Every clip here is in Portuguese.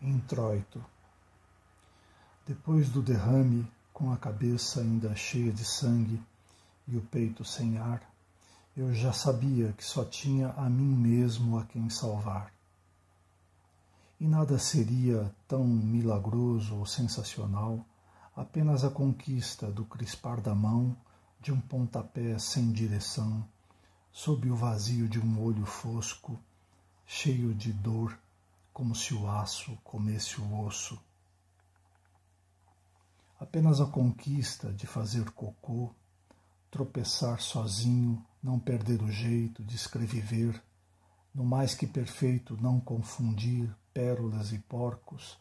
introito. Depois do derrame, com a cabeça ainda cheia de sangue e o peito sem ar, eu já sabia que só tinha a mim mesmo a quem salvar. E nada seria tão milagroso ou sensacional apenas a conquista do crispar da mão de um pontapé sem direção, sob o vazio de um olho fosco, cheio de dor como se o aço comesse o osso. Apenas a conquista de fazer cocô, tropeçar sozinho, não perder o jeito, de escreviver, no mais que perfeito não confundir pérolas e porcos,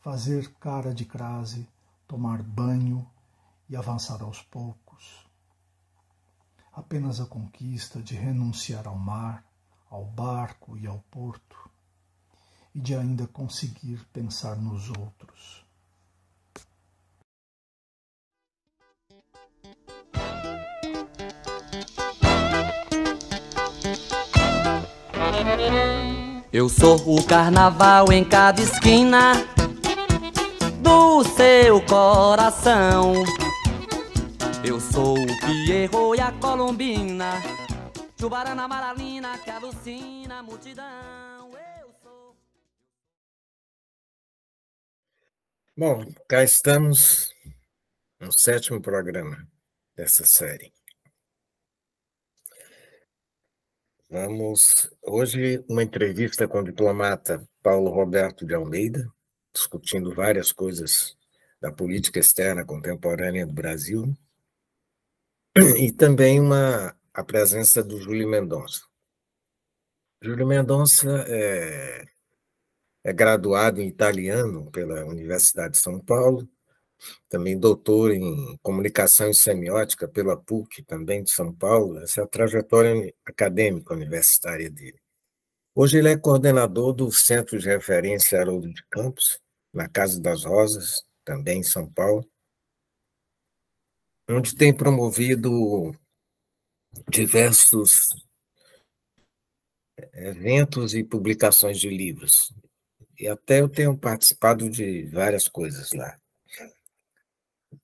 fazer cara de crase, tomar banho e avançar aos poucos. Apenas a conquista de renunciar ao mar, ao barco e ao porto, e de ainda conseguir pensar nos outros. Eu sou o carnaval em cada esquina do seu coração. Eu sou o Pierrot e a Colombina, Chubarana Maralina que alucina a multidão. Bom, cá estamos no sétimo programa dessa série. Vamos, hoje, uma entrevista com o diplomata Paulo Roberto de Almeida, discutindo várias coisas da política externa contemporânea do Brasil, e também uma, a presença do Júlio Mendonça. Júlio Mendonça é é graduado em italiano pela Universidade de São Paulo, também doutor em comunicação e semiótica pela PUC, também de São Paulo. Essa é a trajetória acadêmica universitária dele. Hoje ele é coordenador do Centro de Referência Haroldo de Campos, na Casa das Rosas, também em São Paulo, onde tem promovido diversos eh, eventos e publicações de livros. E até eu tenho participado de várias coisas lá.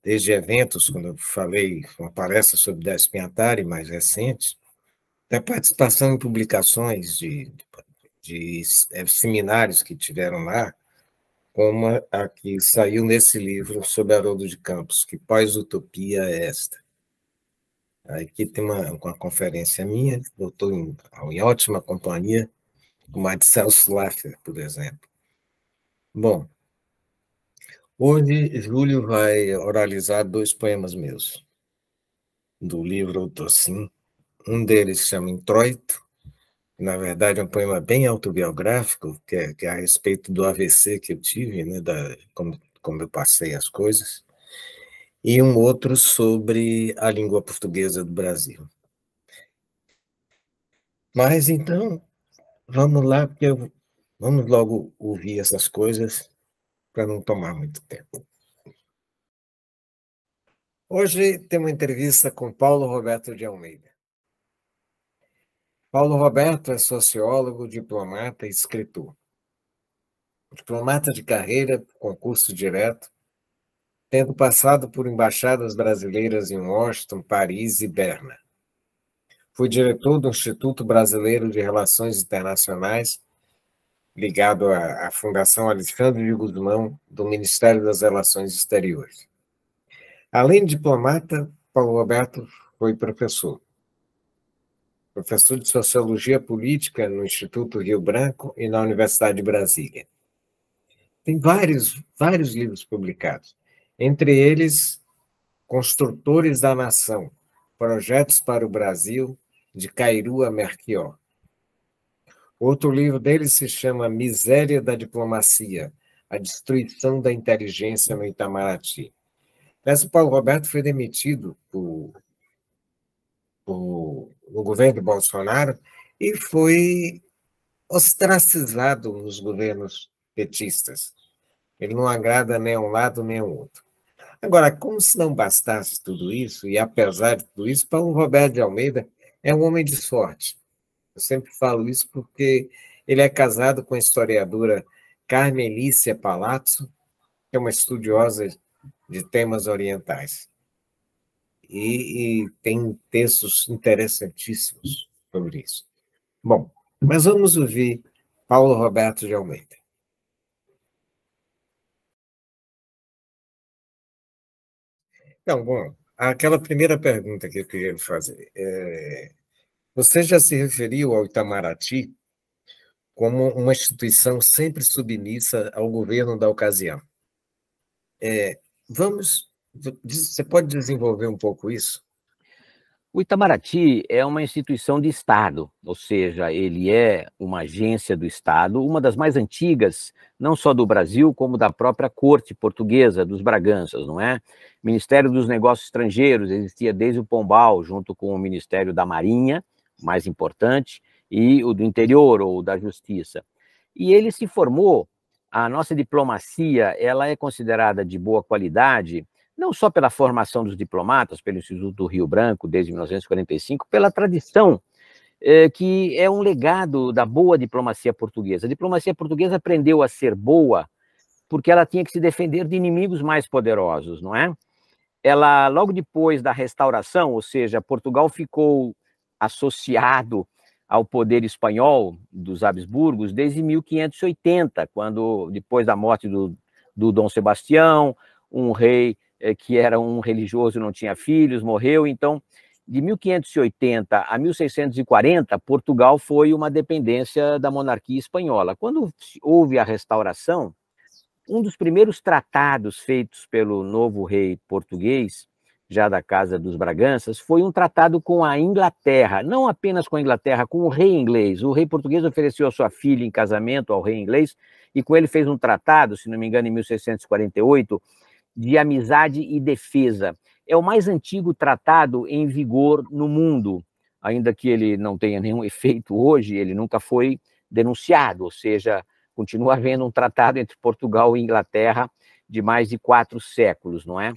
Desde eventos, quando eu falei uma palestra sobre Décio mais recente, até participação em publicações de, de, de é, seminários que tiveram lá, como a que saiu nesse livro sobre Haroldo de Campos, que pós-utopia é esta. Aqui tem uma, uma conferência minha, eu estou em, em ótima companhia, com Marcel Slaffer, por exemplo. Bom, hoje Júlio vai oralizar dois poemas meus, do livro Autossim. Um deles se chama Introito, que na verdade é um poema bem autobiográfico, que é, que é a respeito do AVC que eu tive, né, da, como, como eu passei as coisas, e um outro sobre a língua portuguesa do Brasil. Mas então, vamos lá, porque eu Vamos logo ouvir essas coisas para não tomar muito tempo. Hoje tem uma entrevista com Paulo Roberto de Almeida. Paulo Roberto é sociólogo, diplomata e escritor. Diplomata de carreira, concurso direto, tendo passado por embaixadas brasileiras em Washington, Paris e Berna. Foi diretor do Instituto Brasileiro de Relações Internacionais ligado à, à Fundação Alexandre de Guzmão, do Ministério das Relações Exteriores. Além de diplomata, Paulo Roberto foi professor. Professor de Sociologia Política no Instituto Rio Branco e na Universidade de Brasília. Tem vários, vários livros publicados, entre eles Construtores da Nação, Projetos para o Brasil, de Cairua a Merquior. Outro livro dele se chama Miséria da Diplomacia, a destruição da inteligência no Itamaraty. Mas o Paulo Roberto foi demitido por, por, no governo de Bolsonaro e foi ostracizado nos governos petistas. Ele não agrada nem um lado nem o outro. Agora, como se não bastasse tudo isso, e apesar de tudo isso, Paulo Roberto de Almeida é um homem de sorte. Eu sempre falo isso porque ele é casado com a historiadora Carmelícia Palazzo, que é uma estudiosa de temas orientais. E, e tem textos interessantíssimos sobre isso. Bom, mas vamos ouvir Paulo Roberto de Almeida. Então, bom, aquela primeira pergunta que eu queria fazer. É você já se referiu ao Itamaraty como uma instituição sempre submissa ao governo da ocasião. É, vamos, você pode desenvolver um pouco isso? O Itamaraty é uma instituição de Estado, ou seja, ele é uma agência do Estado, uma das mais antigas, não só do Brasil, como da própria corte portuguesa dos Braganças, não é? Ministério dos Negócios Estrangeiros existia desde o Pombal, junto com o Ministério da Marinha, mais importante, e o do interior ou da justiça. E ele se formou, a nossa diplomacia, ela é considerada de boa qualidade, não só pela formação dos diplomatas, pelo Instituto do Rio Branco desde 1945, pela tradição é, que é um legado da boa diplomacia portuguesa. A diplomacia portuguesa aprendeu a ser boa porque ela tinha que se defender de inimigos mais poderosos, não é? Ela, logo depois da restauração, ou seja, Portugal ficou associado ao poder espanhol dos Habsburgos desde 1580, quando, depois da morte do, do Dom Sebastião, um rei eh, que era um religioso, não tinha filhos, morreu. Então, de 1580 a 1640, Portugal foi uma dependência da monarquia espanhola. Quando houve a restauração, um dos primeiros tratados feitos pelo novo rei português já da Casa dos Braganças, foi um tratado com a Inglaterra, não apenas com a Inglaterra, com o rei inglês. O rei português ofereceu a sua filha em casamento ao rei inglês e com ele fez um tratado, se não me engano, em 1648, de amizade e defesa. É o mais antigo tratado em vigor no mundo, ainda que ele não tenha nenhum efeito hoje, ele nunca foi denunciado, ou seja, continua havendo um tratado entre Portugal e Inglaterra de mais de quatro séculos, não é?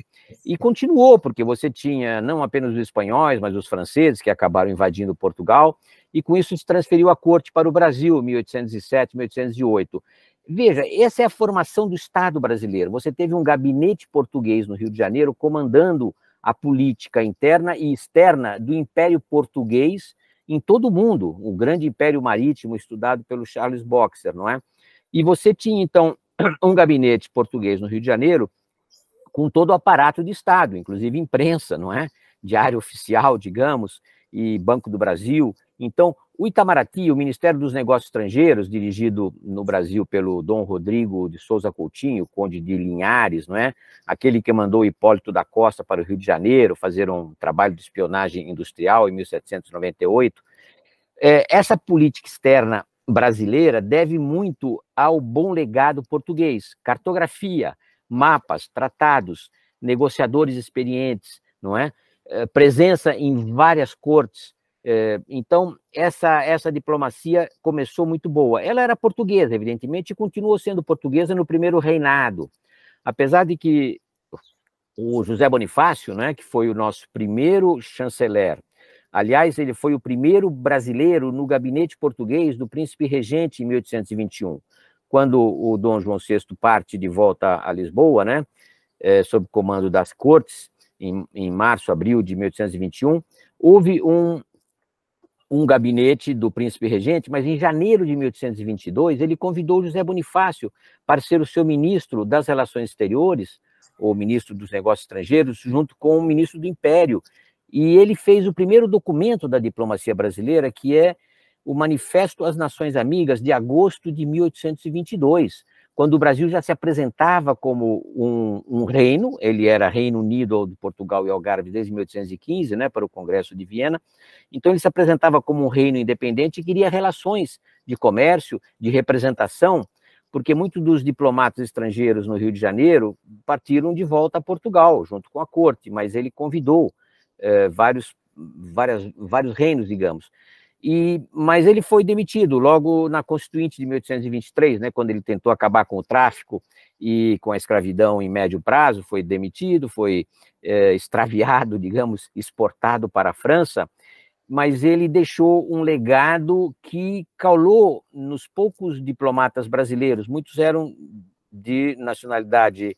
E continuou, porque você tinha não apenas os espanhóis, mas os franceses que acabaram invadindo Portugal, e com isso se transferiu a corte para o Brasil, 1807, 1808. Veja, essa é a formação do Estado brasileiro. Você teve um gabinete português no Rio de Janeiro comandando a política interna e externa do Império Português em todo o mundo, o grande império marítimo estudado pelo Charles Boxer, não é? E você tinha, então, um gabinete português no Rio de Janeiro com todo o aparato de Estado, inclusive imprensa, não é? Diário oficial, digamos, e Banco do Brasil. Então, o Itamaraty, o Ministério dos Negócios Estrangeiros, dirigido no Brasil pelo Dom Rodrigo de Souza Coutinho, conde de Linhares, não é? Aquele que mandou Hipólito da Costa para o Rio de Janeiro fazer um trabalho de espionagem industrial em 1798. É, essa política externa brasileira deve muito ao bom legado português, cartografia, mapas, tratados, negociadores experientes, não é? Eh, presença em várias cortes. Eh, então, essa, essa diplomacia começou muito boa. Ela era portuguesa, evidentemente, e continuou sendo portuguesa no primeiro reinado. Apesar de que o José Bonifácio, né, que foi o nosso primeiro chanceler, Aliás, ele foi o primeiro brasileiro no gabinete português do príncipe regente em 1821, quando o Dom João VI parte de volta a Lisboa, né, é, sob comando das cortes, em, em março, abril de 1821, houve um, um gabinete do príncipe regente, mas em janeiro de 1822 ele convidou José Bonifácio para ser o seu ministro das Relações Exteriores, ou ministro dos Negócios Estrangeiros, junto com o ministro do Império, e ele fez o primeiro documento da diplomacia brasileira, que é o Manifesto às Nações Amigas de agosto de 1822, quando o Brasil já se apresentava como um, um reino, ele era Reino Unido de Portugal e Algarve desde 1815, né, para o Congresso de Viena. Então ele se apresentava como um reino independente e queria relações de comércio, de representação, porque muitos dos diplomatas estrangeiros no Rio de Janeiro partiram de volta a Portugal, junto com a corte, mas ele convidou é, vários, várias, vários reinos, digamos. E, mas ele foi demitido logo na Constituinte de 1823, né, quando ele tentou acabar com o tráfico e com a escravidão em médio prazo, foi demitido, foi é, extraviado, digamos, exportado para a França, mas ele deixou um legado que calou nos poucos diplomatas brasileiros, muitos eram de nacionalidade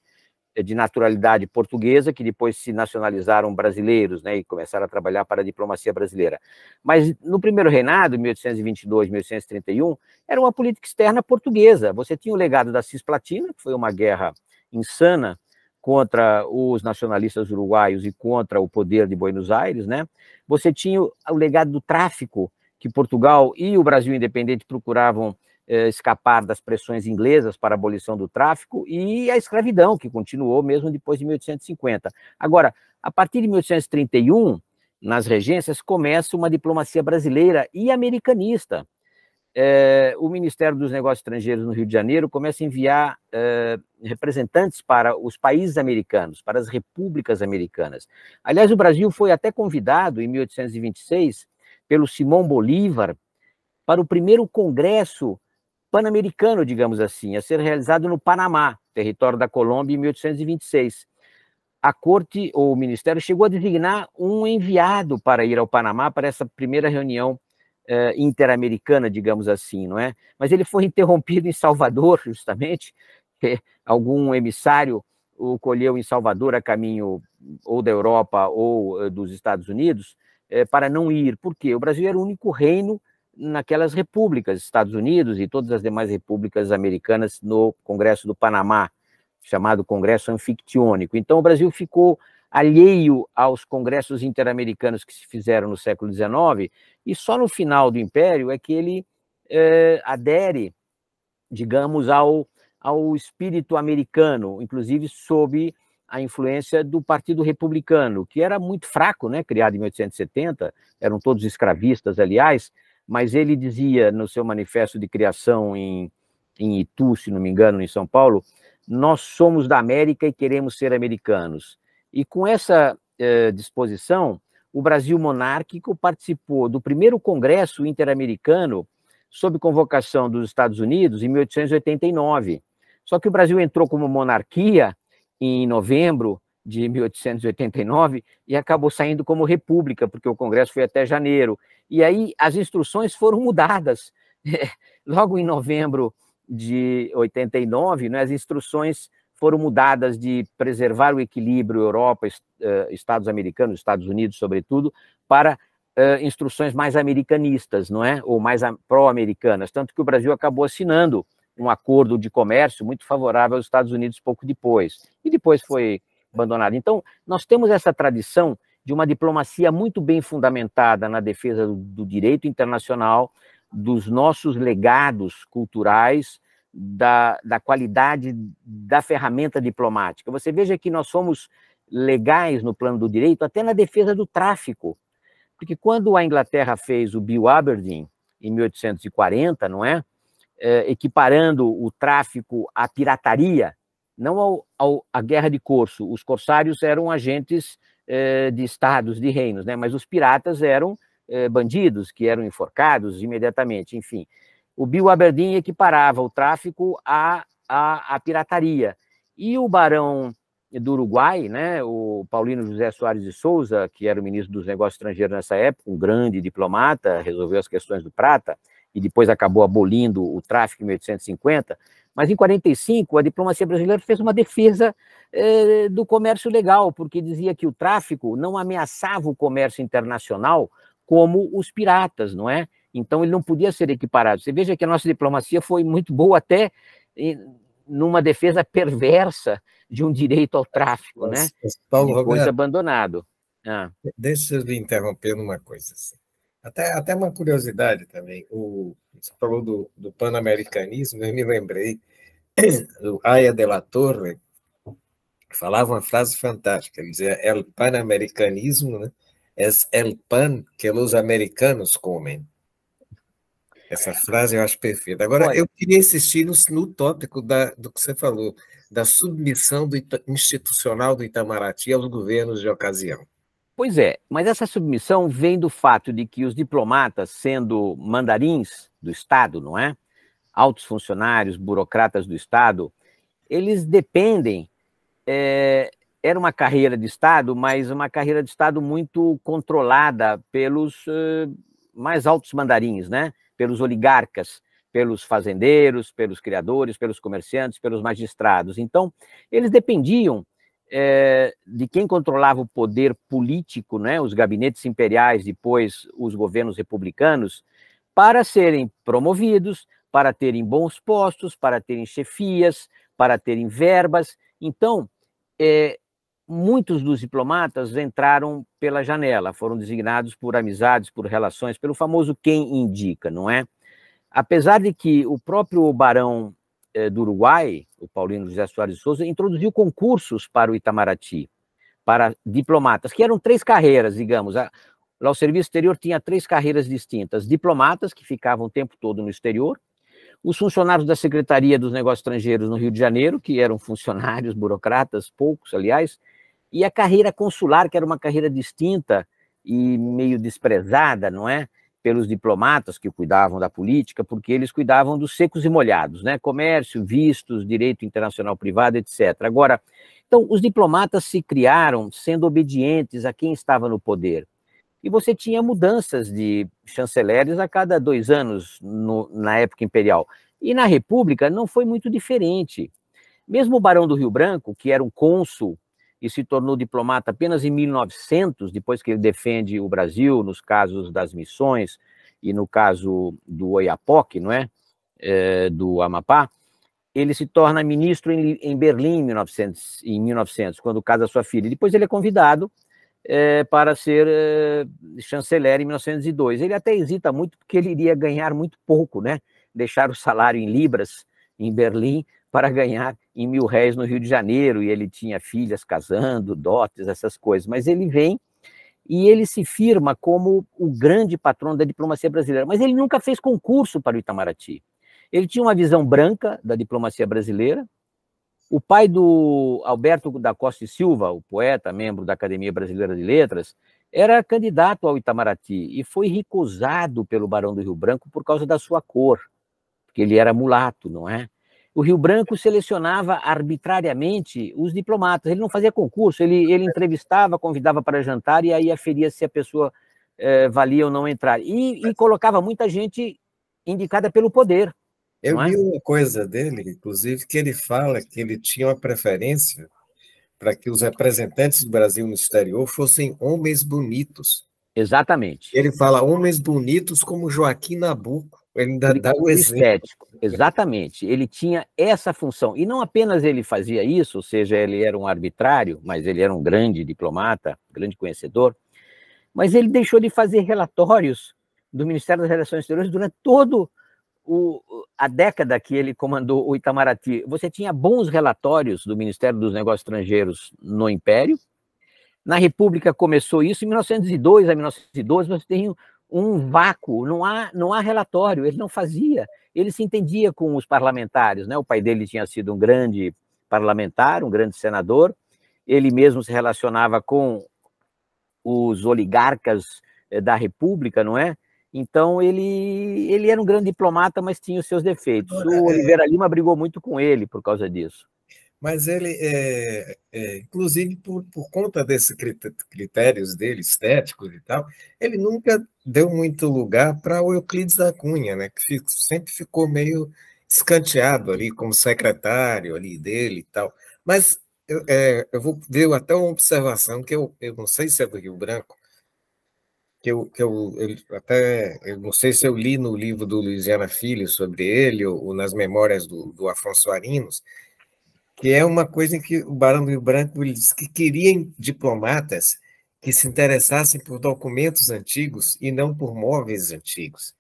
eh, de naturalidade portuguesa que depois se nacionalizaram brasileiros, né, e começaram a trabalhar para a diplomacia brasileira. Mas no primeiro reinado, 1822-1831, era uma política externa portuguesa. Você tinha o legado da Cisplatina, que foi uma guerra insana contra os nacionalistas uruguaios e contra o poder de Buenos Aires, né? Você tinha o legado do tráfico que Portugal e o Brasil independente procuravam eh, escapar das pressões inglesas para a abolição do tráfico e a escravidão, que continuou mesmo depois de 1850. Agora, a partir de 1831, nas regências, começa uma diplomacia brasileira e americanista. É, o Ministério dos Negócios Estrangeiros no Rio de Janeiro começa a enviar é, representantes para os países americanos, para as repúblicas americanas. Aliás, o Brasil foi até convidado, em 1826, pelo Simão Bolívar, para o primeiro congresso pan-americano, digamos assim, a ser realizado no Panamá, território da Colômbia, em 1826. A corte ou o ministério chegou a designar um enviado para ir ao Panamá para essa primeira reunião eh, interamericana, digamos assim, não é? Mas ele foi interrompido em Salvador, justamente, algum emissário o colheu em Salvador a caminho ou da Europa ou eh, dos Estados Unidos eh, para não ir, porque o Brasil era o único reino naquelas repúblicas, Estados Unidos e todas as demais repúblicas americanas no Congresso do Panamá, chamado Congresso Anfictiônico. Então, o Brasil ficou alheio aos congressos interamericanos que se fizeram no século XIX, e só no final do Império é que ele é, adere, digamos, ao, ao espírito americano, inclusive sob a influência do Partido Republicano, que era muito fraco, né, criado em 1870, eram todos escravistas, aliás, mas ele dizia no seu manifesto de criação em, em Itu, se não me engano, em São Paulo, nós somos da América e queremos ser americanos. E com essa eh, disposição, o Brasil monárquico participou do primeiro Congresso Interamericano sob convocação dos Estados Unidos em 1889. Só que o Brasil entrou como monarquia em novembro de 1889 e acabou saindo como república, porque o Congresso foi até janeiro. E aí as instruções foram mudadas. Logo em novembro de 89, né, as instruções foram mudadas de preservar o equilíbrio Europa, eh, Estados Americanos, Estados Unidos, sobretudo, para uh, instruções mais americanistas, não é? Ou mais pró-americanas. Tanto que o Brasil acabou assinando um acordo de comércio muito favorável aos Estados Unidos pouco depois. E depois foi abandonado. Então, nós temos essa tradição de uma diplomacia muito bem fundamentada na defesa do, do direito internacional, dos nossos legados culturais, da, da qualidade da ferramenta diplomática. Você veja que nós somos legais no plano do direito, até na defesa do tráfico. Porque quando a Inglaterra fez o Bill Aberdeen, em 1840, não é? é equiparando o tráfico à pirataria, não ao, ao, à guerra de corso. Os corsários eram agentes é, de estados, de reinos, né? mas os piratas eram é, bandidos que eram enforcados imediatamente, enfim. O Bill Aberdeen equiparava o tráfico à, à, à pirataria. E o barão do Uruguai, né, o Paulino José Soares de Souza, que era o ministro dos Negócios Estrangeiros nessa época, um grande diplomata, resolveu as questões do prata e depois acabou abolindo o tráfico em 1850, mas em 45, a diplomacia brasileira fez uma defesa eh, do comércio legal, porque dizia que o tráfico não ameaçava o comércio internacional como os piratas, não é? Então ele não podia ser equiparado. Você veja que a nossa diplomacia foi muito boa até numa defesa perversa de um direito ao tráfico, né? Paulo Depois Roberto, abandonado. Ah. Deixa eu lhe interromper numa coisa assim. Até, até uma curiosidade também. O, você falou do, do pan-americanismo, eu me lembrei do Aya de la Torre, que falava uma frase fantástica, ele dizia, el pan-americanismo né, é el pan que os americanos comem. Essa frase eu acho perfeita. Agora, Olha, eu queria insistir no, no tópico da, do que você falou, da submissão do, institucional do Itamaraty aos governos de ocasião. Pois é, mas essa submissão vem do fato de que os diplomatas, sendo mandarins do Estado, não é? Altos funcionários, burocratas do Estado, eles dependem. É, era uma carreira de Estado, mas uma carreira de Estado muito controlada pelos eh, mais altos mandarins, né? Pelos oligarcas, pelos fazendeiros, pelos criadores, pelos comerciantes, pelos magistrados. Então, eles dependiam é, de quem controlava o poder político, né, os gabinetes imperiais, depois os governos republicanos, para serem promovidos, para terem bons postos, para terem chefias, para terem verbas. Então, é, muitos dos diplomatas entraram pela janela, foram designados por amizades, por relações, pelo famoso quem indica, não é? Apesar de que o próprio barão eh, do Uruguai, o Paulino José Soares Souza, introduziu concursos para o Itamaraty, para diplomatas, que eram três carreiras, digamos. lá o serviço exterior tinha três carreiras distintas: diplomatas, que ficavam o tempo todo no exterior, os funcionários da Secretaria dos Negócios Estrangeiros no Rio de Janeiro, que eram funcionários, burocratas, poucos, aliás, e a carreira consular, que era uma carreira distinta e meio desprezada, não é? pelos diplomatas que cuidavam da política, porque eles cuidavam dos secos e molhados, né? Comércio, vistos, direito internacional privado, etc. Agora, então, os diplomatas se criaram sendo obedientes a quem estava no poder. E você tinha mudanças de chanceleres a cada dois anos no, na época imperial. E na República não foi muito diferente. Mesmo o Barão do Rio Branco, que era um cônsul e se tornou diplomata apenas em 1900, depois que ele defende o Brasil nos casos das missões e no caso do Oiapoque, não é? é do Amapá, ele se torna ministro em, em Berlim em 1900, em 1900, quando casa sua filha. Depois ele é convidado é, para ser é, chanceler em 1902. Ele até hesita muito porque ele iria ganhar muito pouco, né? Deixar o salário em libras em Berlim para ganhar em mil réis no Rio de Janeiro, e ele tinha filhas casando, dotes, essas coisas. Mas ele vem e ele se firma como o grande patrão da diplomacia brasileira. Mas ele nunca fez concurso para o Itamaraty. Ele tinha uma visão branca da diplomacia brasileira. O pai do Alberto da Costa e Silva, o poeta, membro da Academia Brasileira de Letras, era candidato ao Itamaraty e foi recusado pelo Barão do Rio Branco por causa da sua cor, porque ele era mulato, não é? o Rio Branco selecionava arbitrariamente os diplomatas. Ele não fazia concurso, ele, ele entrevistava, convidava para jantar e aí aferia se a pessoa eh, valia ou não entrar. E, e, colocava muita gente indicada pelo poder. Eu é? vi uma coisa dele, inclusive, que ele fala que ele tinha uma preferência para que os representantes do Brasil no exterior fossem homens bonitos. Exatamente. Ele fala homens bonitos como Joaquim Nabuco. Ele ainda dá o estético. Exatamente. Ele tinha essa função. E não apenas ele fazia isso, ou seja, ele era um arbitrário, mas ele era um grande diplomata, grande conhecedor, mas ele deixou de fazer relatórios do Ministério das Relações Exteriores durante todo o, a década que ele comandou o Itamaraty. Você tinha bons relatórios do Ministério dos Negócios Estrangeiros no Império. Na República começou isso em 1902 a 1912. Você tem um vácuo, não há, não há relatório, ele não fazia. Ele se entendia com os parlamentares, né? O pai dele tinha sido um grande parlamentar, um grande senador. Ele mesmo se relacionava com os oligarcas eh, da República, não é? Então ele ele era um grande diplomata, mas tinha os seus defeitos. O é, é. Oliveira Lima brigou muito com ele por causa disso mas ele, é, é, inclusive por, por conta desses critérios dele, estéticos e tal, ele nunca deu muito lugar para o Euclides da Cunha, né, que fico, sempre ficou meio escanteado ali como secretário ali dele e tal. Mas eu, é, eu vou ver até uma observação que eu, eu não sei se é do Rio Branco, que eu, que eu, eu, até eu não sei se eu li no livro do Luiziana Filho sobre ele ou, ou nas memórias do, do Afonso Arinos, que é uma coisa em que o Barão do Rio Branco ele disse que queriam diplomatas que se interessassem por documentos antigos e não por móveis antigos.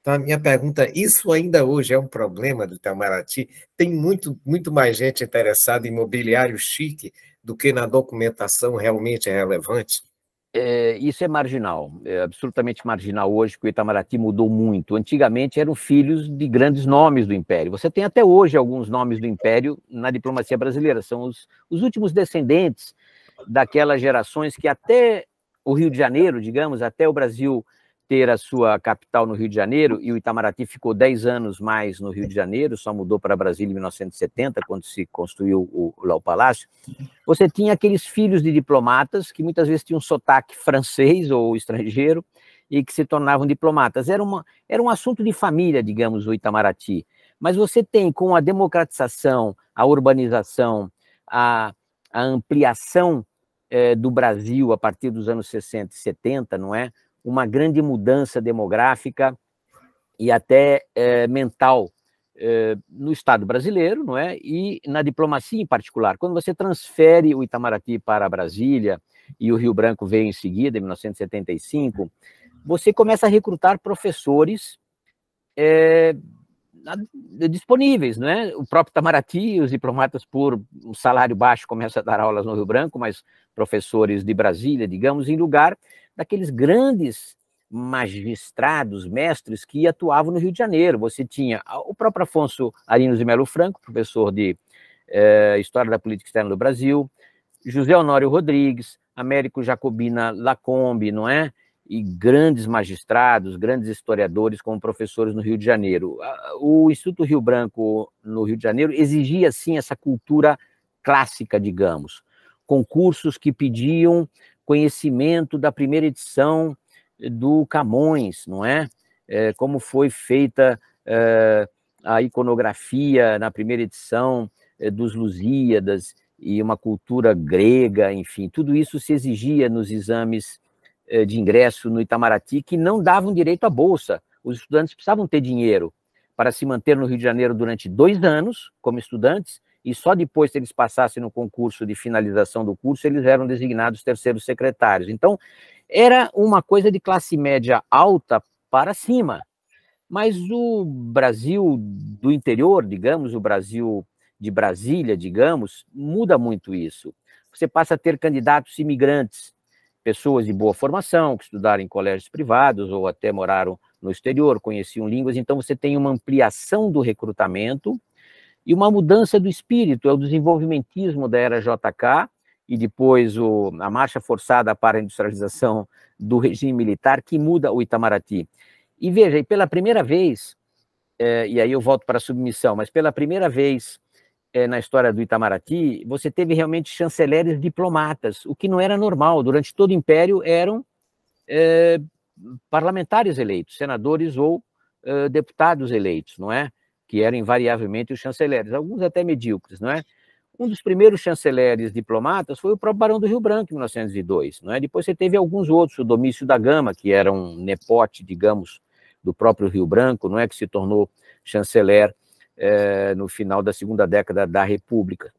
Então, a minha pergunta, isso ainda hoje é um problema do Itamaraty? Tem muito, muito mais gente interessada em mobiliário chique do que na documentação realmente é relevante? é, isso é marginal, é absolutamente marginal hoje, porque o Itamaraty mudou muito. Antigamente eram filhos de grandes nomes do Império. Você tem até hoje alguns nomes do Império na diplomacia brasileira, são os, os últimos descendentes daquelas gerações que até o Rio de Janeiro, digamos, até o Brasil ter a sua capital no Rio de Janeiro, e o Itamaraty ficou 10 anos mais no Rio de Janeiro, só mudou para Brasília em 1970, quando se construiu o, lá o palácio, você tinha aqueles filhos de diplomatas que muitas vezes tinham um sotaque francês ou estrangeiro e que se tornavam diplomatas. Era, uma, era um assunto de família, digamos, o Itamaraty. Mas você tem, com a democratização, a urbanização, a, a ampliação eh, do Brasil a partir dos anos 60 e 70, não é? uma grande mudança demográfica e até é, mental é, no Estado brasileiro, não é? E na diplomacia em particular. Quando você transfere o Itamaraty para Brasília e o Rio Branco veio em seguida, em 1975, você começa a recrutar professores é, disponíveis, não é? O próprio Itamaraty, os diplomatas por um salário baixo começam a dar aulas no Rio Branco, mas professores de Brasília, digamos, em lugar daqueles grandes magistrados, mestres que atuavam no Rio de Janeiro. Você tinha o próprio Afonso Arinos de Melo Franco, professor de eh, História da Política Externa do Brasil, José Honório Rodrigues, Américo Jacobina Lacombe, não é? e grandes magistrados, grandes historiadores como professores no Rio de Janeiro. O Instituto Rio Branco no Rio de Janeiro exigia sim essa cultura clássica, digamos, concursos que pediam conhecimento da primeira edição do Camões, não é? é como foi feita é, a iconografia na primeira edição é, dos Lusíadas e uma cultura grega, enfim, tudo isso se exigia nos exames eh, de ingresso no Itamaraty que não davam direito à bolsa. Os estudantes precisavam ter dinheiro para se manter no Rio de Janeiro durante dois anos como estudantes e só depois que eles passassem no concurso de finalização do curso eles eram designados terceiros secretários. Então era uma coisa de classe média alta para cima. Mas o Brasil do interior, digamos, o Brasil de Brasília, digamos, muda muito isso. Você passa a ter candidatos imigrantes pessoas de boa formação, que estudaram em colégios privados ou até moraram no exterior, conheciam línguas, então você tem uma ampliação do recrutamento e uma mudança do espírito, é o desenvolvimentismo da era JK e depois o, a marcha forçada para a industrialização do regime militar que muda o Itamaraty. E veja, e pela primeira vez, é, e aí eu volto para a submissão, mas pela primeira vez é, na história do Itamaraty, você teve realmente chanceleres diplomatas, o que não era normal. Durante todo o império eram é, parlamentares eleitos, senadores ou é, deputados eleitos, não é? Que eram invariavelmente os chanceleres, alguns até medíocres, não é? Um dos primeiros chanceleres diplomatas foi o próprio Barão do Rio Branco, em 1902. Não é? Depois você teve alguns outros, o Domício da Gama, que era um nepote, digamos, do próprio Rio Branco, não é que se tornou chanceler é, no final da segunda década da República.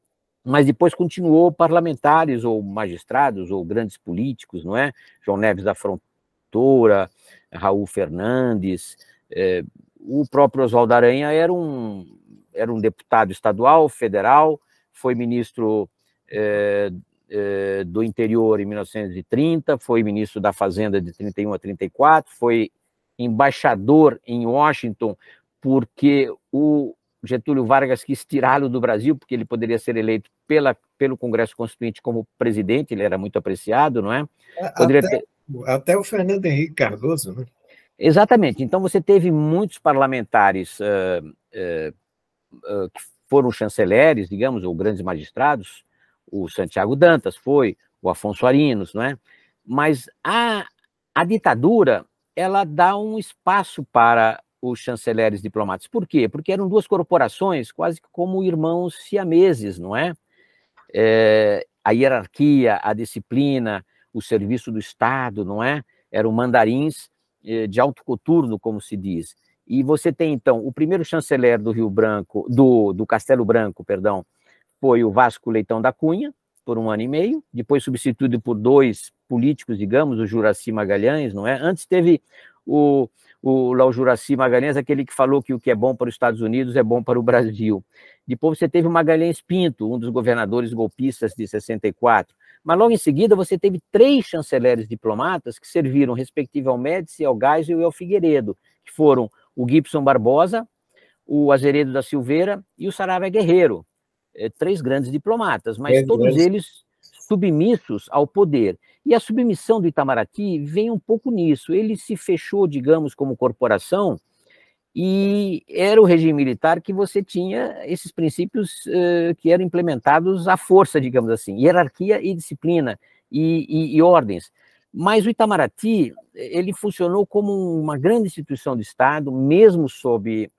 Mas depois continuou parlamentares ou magistrados ou grandes políticos, não é? João Neves da Frontoura, Raul Fernandes, é, o próprio Oswaldo Aranha era um, era um deputado estadual, federal, foi ministro é, é, do interior em 1930, foi ministro da Fazenda de 31 a 34, foi embaixador em Washington, porque o, Getúlio Vargas quis tirá-lo do Brasil, porque ele poderia ser eleito pela, pelo Congresso Constituinte como presidente, ele era muito apreciado, não é? Poderia até, ter... até o Fernando Henrique Cardoso, né? Exatamente. Então, você teve muitos parlamentares uh, uh, uh, que foram chanceleres, digamos, ou grandes magistrados, o Santiago Dantas foi, o Afonso Arinos, não é? Mas a, a ditadura, ela dá um espaço para os chanceleres diplomatas. Por quê? Porque eram duas corporações quase como irmãos siameses, não é? é a hierarquia, a disciplina, o serviço do Estado, não é? Eram mandarins eh, de alto coturno, como se diz. E você tem, então, o primeiro chanceler do Rio Branco, do, do Castelo Branco, perdão, foi o Vasco Leitão da Cunha, por um ano e meio, depois substituído por dois políticos, digamos, o Juraci Magalhães, não é? Antes teve o, o Lau Juraci Magalhães, aquele que falou que o que é bom para os Estados Unidos é bom para o Brasil. Depois você teve o Magalhães Pinto, um dos governadores golpistas de 64. Mas logo em seguida você teve três chanceleres diplomatas que serviram, respectivamente, ao Médici, ao Geisel e ao Figueiredo, que foram o Gibson Barbosa, o Azeredo da Silveira e o Sarava Guerreiro. É, três grandes diplomatas, mas é todos eles submissos ao poder. E a submissão do Itamaraty vem um pouco nisso. Ele se fechou, digamos, como corporação, e era o regime militar que você tinha esses princípios uh, que eram implementados à força, digamos assim, hierarquia e disciplina e, e, e, ordens. Mas o Itamaraty, ele funcionou como uma grande instituição de Estado, mesmo sob uh,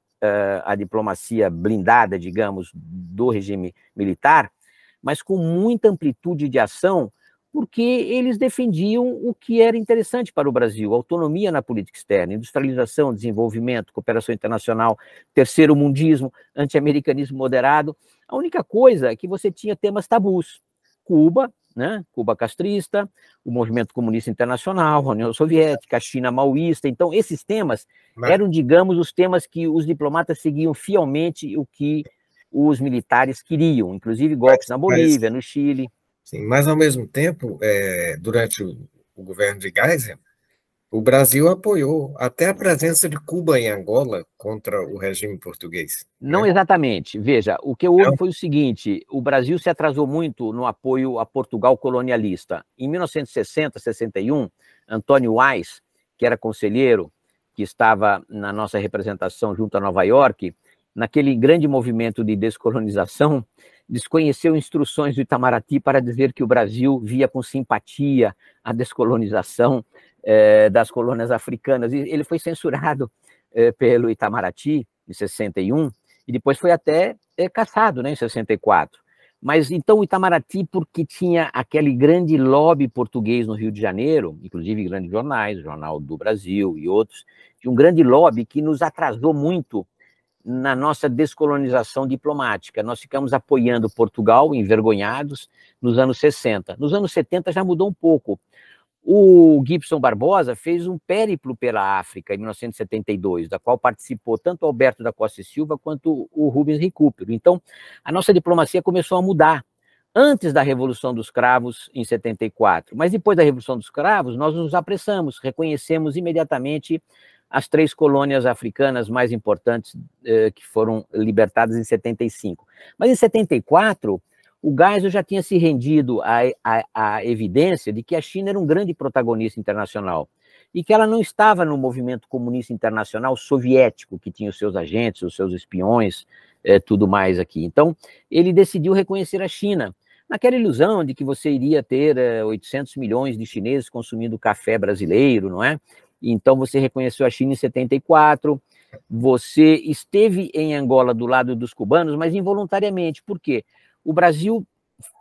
a diplomacia blindada, digamos, do regime militar, mas com muita amplitude de ação porque eles defendiam o que era interessante para o Brasil: autonomia na política externa, industrialização, desenvolvimento, cooperação internacional, terceiro mundismo, anti-americanismo moderado. A única coisa é que você tinha temas tabus. Cuba, né? Cuba castrista, o movimento comunista internacional, a União Soviética, a China maoísta. Então, esses temas né? eram, digamos, os temas que os diplomatas seguiam fielmente o que os militares queriam, inclusive golpes na Bolívia, no Chile. Sim, mas, ao mesmo tempo, é, durante o, o, governo de Geisel, o Brasil apoiou até a presença de Cuba em Angola contra o regime português. Né? Não né? exatamente. Veja, o que houve foi o seguinte: o Brasil se atrasou muito no apoio a Portugal colonialista. Em 1960, 61, Antônio Weiss, que era conselheiro, que estava na nossa representação junto a Nova York, naquele grande movimento de descolonização, desconheceu instruções do Itamaraty para dizer que o Brasil via com simpatia a descolonização eh, das colônias africanas. E ele foi censurado eh, pelo Itamaraty em 61 e depois foi até eh, caçado né, em 64. Mas então o Itamaraty, porque tinha aquele grande lobby português no Rio de Janeiro, inclusive grandes jornais, Jornal do Brasil e outros, tinha um grande lobby que nos atrasou muito na nossa descolonização diplomática. Nós ficamos apoiando Portugal, envergonhados, nos anos 60. Nos anos 70 já mudou um pouco. O Gibson Barbosa fez um périplo pela África em 1972, da qual participou tanto Alberto da Costa e Silva quanto o Rubens Recupero. Então, a nossa diplomacia começou a mudar antes da Revolução dos Cravos em 74. Mas depois da Revolução dos Cravos, nós nos apressamos, reconhecemos imediatamente as três colônias africanas mais importantes eh, que foram libertadas em 75. Mas em 74, o Geisel já tinha se rendido à, à, à, evidência de que a China era um grande protagonista internacional e que ela não estava no movimento comunista internacional soviético, que tinha os seus agentes, os seus espiões, eh, tudo mais aqui. Então, ele decidiu reconhecer a China naquela ilusão de que você iria ter 800 eh, milhões de chineses consumindo café brasileiro, não é? Então você reconheceu a China em 74, você esteve em Angola do lado dos cubanos, mas involuntariamente. Por quê? O Brasil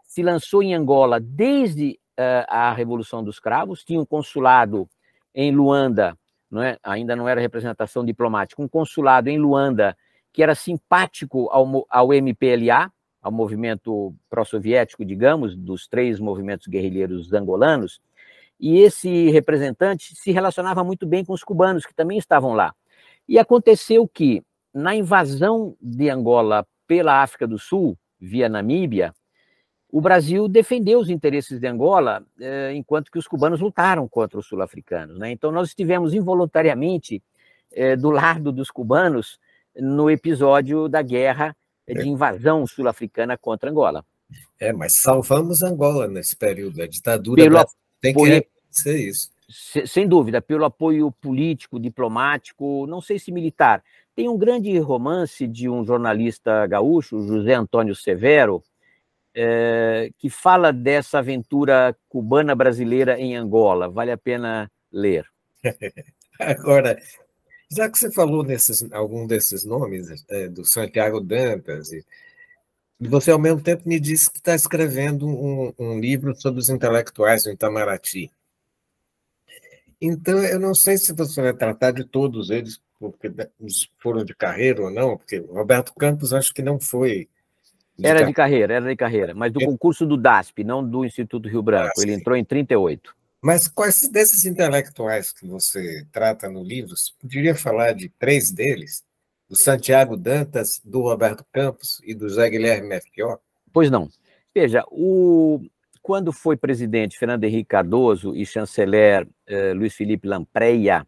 se lançou em Angola desde uh, a Revolução dos Cravos, tinha um consulado em Luanda, não é? ainda não era representação diplomática, um consulado em Luanda que era simpático ao, ao MPLA, ao movimento pró-soviético, digamos, dos três movimentos guerrilheiros angolanos, e esse representante se relacionava muito bem com os cubanos, que também estavam lá. E aconteceu que, na invasão de Angola pela África do Sul, via Namíbia, o Brasil defendeu os interesses de Angola, eh, enquanto que os cubanos lutaram contra os sul-africanos. Né? Então, nós estivemos involuntariamente eh, do lado dos cubanos no episódio da guerra eh, de invasão sul-africana contra Angola. É, mas salvamos Angola nesse período. A ditadura Pelo tem que ser isso. É sem dúvida, pelo apoio político, diplomático, não sei se militar. Tem um grande romance de um jornalista gaúcho, José Antônio Severo, é, que fala dessa aventura cubana brasileira em Angola. Vale a pena ler. Agora, já que você falou nesses algum desses nomes é, do Santiago Dantas, e você ao mesmo tempo me disse que está escrevendo um, um livro sobre os intelectuais do Itamaraty. Então, eu não sei se você vai tratar de todos eles, porque foram de carreira ou não, porque Roberto Campos acho que não foi. De era car... de carreira, era de carreira, mas do é. concurso do DASP, não do Instituto Rio Branco. Ah, ele entrou em 38. Mas quais desses intelectuais que você trata no livro, você poderia falar de três deles? Do Santiago Dantas, do Roberto Campos e do Zé Guilherme Melchior? Pois não. Veja, o, quando foi presidente Fernando Henrique Cardoso e chanceler eh, Luiz Felipe Lampreia,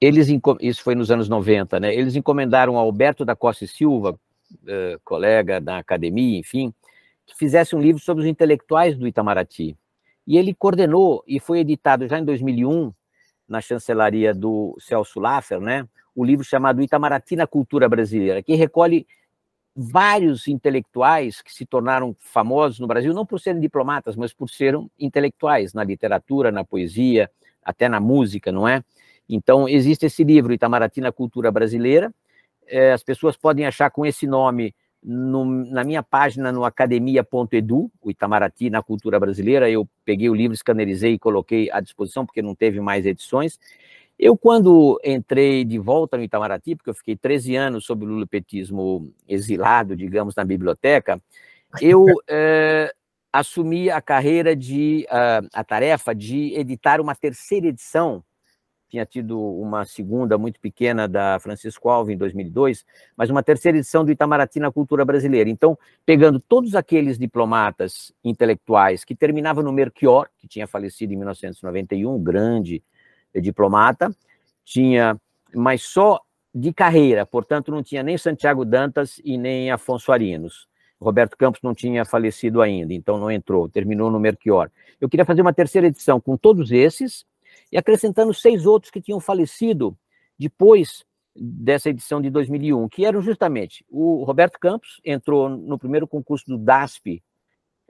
eles, isso foi nos anos 90, né? Eles encomendaram a Alberto da Costa e Silva, eh, colega da academia, enfim, que fizesse um livro sobre os intelectuais do Itamaraty. E ele coordenou e foi editado já em 2001 na chancelaria do Celso Laffer, né? O livro chamado Itamaraty na Cultura Brasileira, que recolhe vários intelectuais que se tornaram famosos no Brasil, não por serem diplomatas, mas por serem intelectuais na literatura, na poesia, até na música, não é? Então, existe esse livro, Itamaraty na Cultura Brasileira. É, as pessoas podem achar com esse nome no, na minha página no academia.edu, o Itamaraty na Cultura Brasileira. Eu peguei o livro, escanerizei e coloquei à disposição, porque não teve mais edições. Eu, quando entrei de volta no Itamaraty, porque eu fiquei 13 anos sob o lulipetismo exilado, digamos, na biblioteca, eu é, assumi a carreira de, a, eh, a tarefa de editar uma terceira edição tinha tido uma segunda muito pequena da Francisco Alves em 2002, mas uma terceira edição do Itamaraty na cultura brasileira. Então, pegando todos aqueles diplomatas intelectuais que terminavam no Merchior, que tinha falecido em 1991, grande diplomata, tinha, mas só de carreira, portanto, não tinha nem Santiago Dantas e nem Afonso Arinos. Roberto Campos não tinha falecido ainda, então não entrou, terminou no Merquior. Eu queria fazer uma terceira edição com todos esses e acrescentando seis outros que tinham falecido depois dessa edição de 2001, que eram justamente o Roberto Campos entrou no primeiro concurso do DASP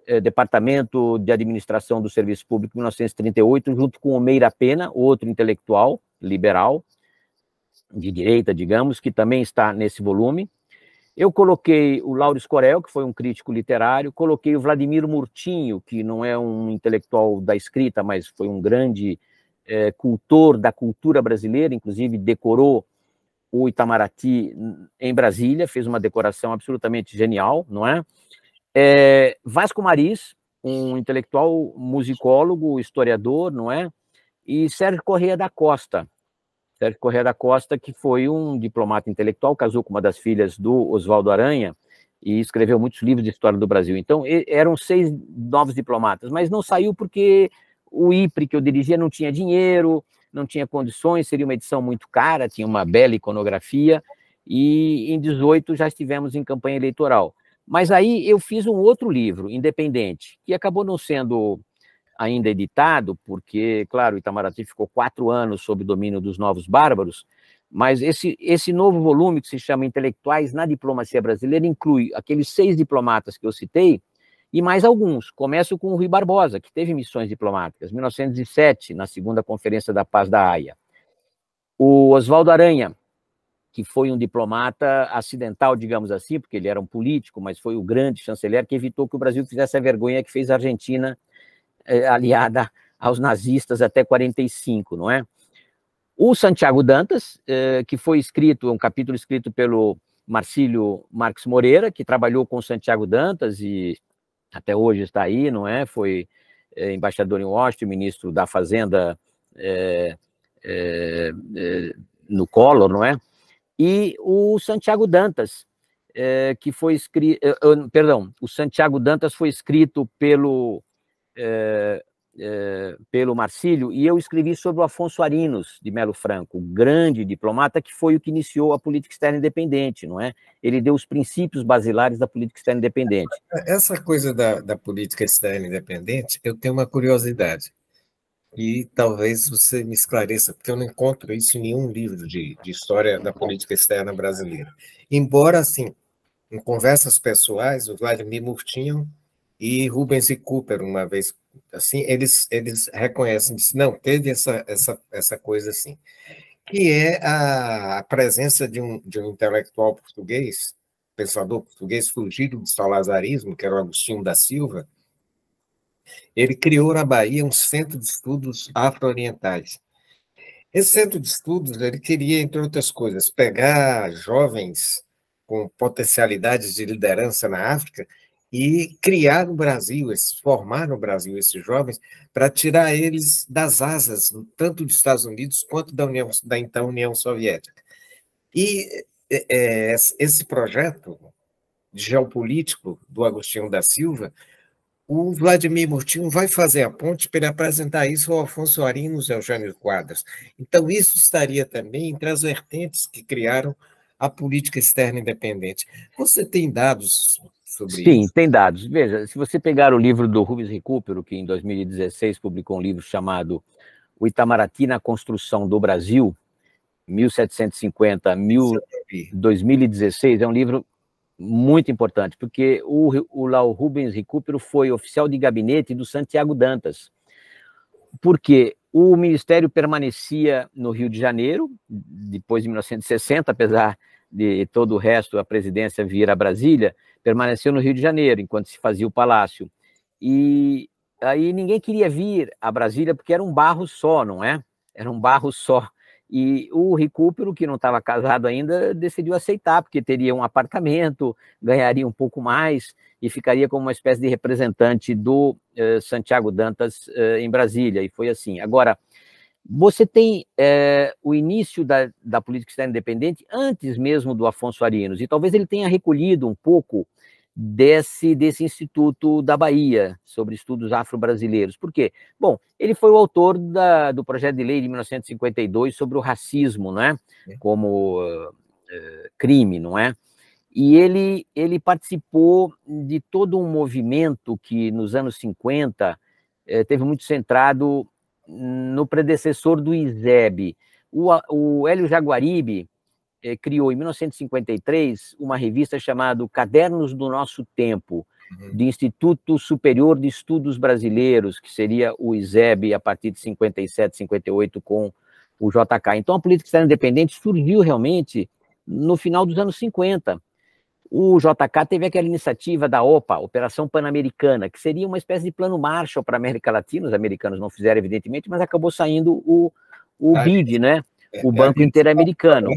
é, Departamento de Administração do Serviço Público, 1938, junto com Omeira Pena, outro intelectual liberal, de direita, digamos, que também está nesse volume. Eu coloquei o Lauro Corel, que foi um crítico literário, coloquei o Vladimir Murtinho, que não é um intelectual da escrita, mas foi um grande é, cultor da cultura brasileira, inclusive decorou o Itamaraty em Brasília, fez uma decoração absolutamente genial, não é? É, Vasco Maris, um intelectual musicólogo, historiador, não é? E Sérgio Correia da Costa. Sérgio Correia da Costa, que foi um diplomata intelectual, casou com uma das filhas do Oswaldo Aranha e escreveu muitos livros de história do Brasil. Então, eram seis novos diplomatas, mas não saiu porque o IPRE que eu dirigia não tinha dinheiro, não tinha condições, seria uma edição muito cara, tinha uma bela iconografia, e em 18 já estivemos em campanha eleitoral. Mas aí eu fiz um outro livro, independente, que acabou não sendo ainda editado, porque, claro, Itamaraty ficou quatro anos sob domínio dos novos bárbaros, mas esse, esse novo volume, que se chama Intelectuais na Diplomacia Brasileira, inclui aqueles seis diplomatas que eu citei e mais alguns. Começo com o Rui Barbosa, que teve missões diplomáticas, 1907, na Segunda Conferência da Paz da Haia. O Oswaldo Aranha, que foi um diplomata acidental, digamos assim, porque ele era um político, mas foi o grande chanceler que evitou que o Brasil fizesse a vergonha que fez a Argentina eh, aliada aos nazistas até 45, não é? O Santiago Dantas, eh, que foi escrito, um capítulo escrito pelo Marcílio Marques Moreira, que trabalhou com o Santiago Dantas e até hoje está aí, não é? Foi eh, embaixador em Washington, ministro da Fazenda eh, eh, eh, no Collor, não é? e o Santiago Dantas, é, que foi escrito, é, perdão, o Santiago Dantas foi escrito pelo é, é, pelo Marcílio e eu escrevi sobre o Afonso Arinos de Melo Franco, grande diplomata que foi o que iniciou a política externa independente, não é? Ele deu os princípios basilares da política externa independente. Essa coisa da, da política externa independente, eu tenho uma curiosidade e talvez você me esclareça, porque eu não encontro isso em nenhum livro de, de história da política externa brasileira. Embora, assim, em conversas pessoais, o Vladimir Murtinho e Rubens e Cooper, uma vez, assim, eles, eles reconhecem, disse, não, teve essa, essa, essa coisa assim, que é a, a presença de um, de um intelectual português, pensador português fugido do salazarismo, que era o Agostinho da Silva, ele criou na Bahia um centro de estudos afro-orientais. Esse centro de estudos, ele queria, entre outras coisas, pegar jovens com potencialidades de liderança na África e criar no Brasil, formar no Brasil esses jovens, para tirar eles das asas, tanto dos Estados Unidos quanto da, União, da então União Soviética. E é, esse projeto geopolítico do Agostinho da Silva o Vladimir Murtinho vai fazer a ponte para apresentar isso ao Afonso Arinos e ao Jânio Quadros. Então, isso estaria também entre as vertentes que criaram a política externa independente. Você tem dados sobre Sim, isso? Sim, tem dados. Veja, se você pegar o livro do Rubens Recupero, que em 2016 publicou um livro chamado O Itamaraty na Construção do Brasil, 1750 a 2016, é um livro muito importante, porque o, o, Lau Rubens Recupero foi oficial de gabinete do Santiago Dantas, porque o ministério permanecia no Rio de Janeiro, depois de 1960, apesar de todo o resto, a presidência vir a Brasília, permaneceu no Rio de Janeiro, enquanto se fazia o palácio. E aí ninguém queria vir a Brasília, porque era um barro só, não é? Era um barro só. E o Recupero, que não estava casado ainda, decidiu aceitar, porque teria um apartamento, ganharia um pouco mais e ficaria como uma espécie de representante do eh, Santiago Dantas eh, em Brasília. E foi assim. Agora, você tem eh, o início da, da política externa independente antes mesmo do Afonso Arinos, e talvez ele tenha recolhido um pouco desse, desse Instituto da Bahia, sobre estudos afro-brasileiros. Por quê? Bom, ele foi o autor da, do projeto de lei de 1952 sobre o racismo, né? É. Como uh, crime, não é? E ele, ele participou de todo um movimento que, nos anos 50, eh, teve muito centrado no predecessor do ISEB. O, o Hélio Jaguaribe, eh, criou em 1953 uma revista chamada Cadernos do Nosso Tempo, uhum. do Instituto Superior de Estudos Brasileiros, que seria o ISEB a partir de 57, 58 com o JK. Então a política externa independente surgiu realmente no final dos anos 50. O JK teve aquela iniciativa da OPA, Operação Pan-Americana, que seria uma espécie de plano Marshall para a América Latina, os americanos não fizeram, evidentemente, mas acabou saindo o, o ah, BID, né? É, o é, Banco Interamericano.